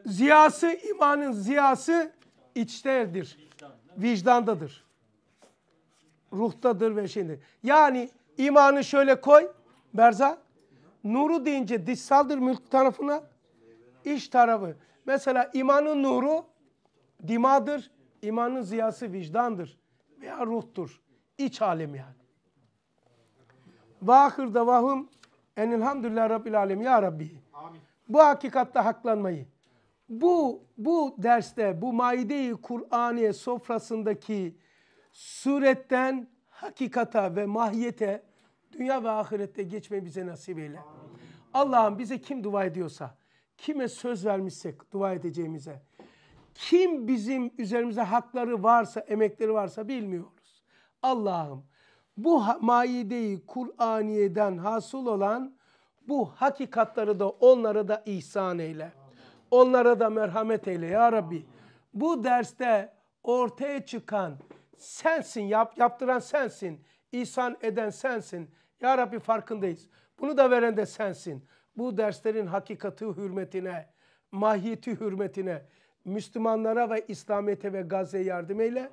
Ziyası, imanın ziyası içtedir. Vicdandadır. Ruhtadır ve şeydir. Yani imanı şöyle koy Berza. Nuru deyince dışsaldır mülk tarafına. iç tarafı. Mesela imanın nuru dimadır. imanın ziyası vicdandır. Veya ruhtur. İç alem yani. Ve ahir davahım enilhamdülillah Rabbil alem ya Rabbi. Amin. Bu hakikatte haklanmayı. Bu, bu derste, bu Maide-i Kur'aniye sofrasındaki suretten hakikata ve mahiyete dünya ve ahirette geçmeyi bize nasip eyle. Allah'ım bize kim dua ediyorsa, kime söz vermişsek dua edeceğimize, kim bizim üzerimize hakları varsa, emekleri varsa bilmiyoruz. Allah'ım bu maideyi Kur'aniye'den hasıl olan bu hakikatları da onlara da ihsan eyle. Onlara da merhamet eyle ya Rabbi. Bu derste ortaya çıkan sensin, yap, yaptıran sensin. ihsan eden sensin. Ya Rabbi farkındayız. Bunu da veren de sensin. Bu derslerin hakikati hürmetine, mahiyeti hürmetine, Müslümanlara ve İslamiyet'e ve Gazze'ye yardım eyle. Amin.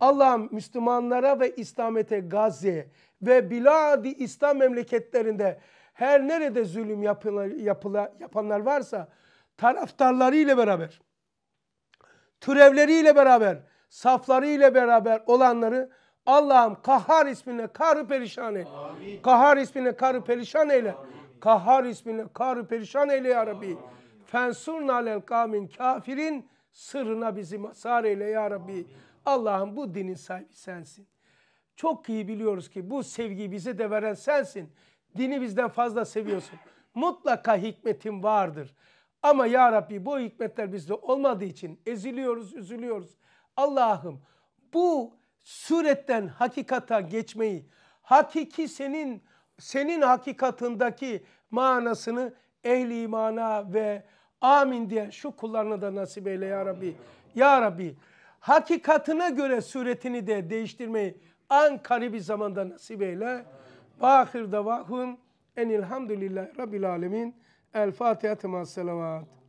Allah Müslümanlara ve İslamete Gazze ve Biladi İslam memleketlerinde her nerede zulüm yapıla, yapıla, yapanlar varsa taraftarları ile beraber, türevleriyle beraber, safları ile beraber olanları Allah'ım Kahhar ismine karı perişan eyle. Amin. Kahhar ismine karı perişan eyle. Amin. Kahhar ismine karı perişan eyle ya Rabbi. Amin. Fensurna lel kavmin kafirin sırrına bizi masar eyle ya Rabbi. Amin. Allah'ım bu dinin sahibi sensin. Çok iyi biliyoruz ki bu sevgi bize de veren sensin. Dini bizden fazla seviyorsun. Mutlaka hikmetin vardır. Ama ya Rabbi bu hikmetler bizde olmadığı için eziliyoruz, üzülüyoruz. Allah'ım bu suretten hakikata geçmeyi, hakiki senin senin hakikatındaki manasını ehli imana ve amin diye şu kullarına da nasip eyle ya Rabbi. Ya Rabbi hakikatine göre suretini de değiştirmeyi ankari bir zamanda nasip eyle. Vahir davahum enilhamdülillahi rabbil alemin. El Fatiha tema selavat.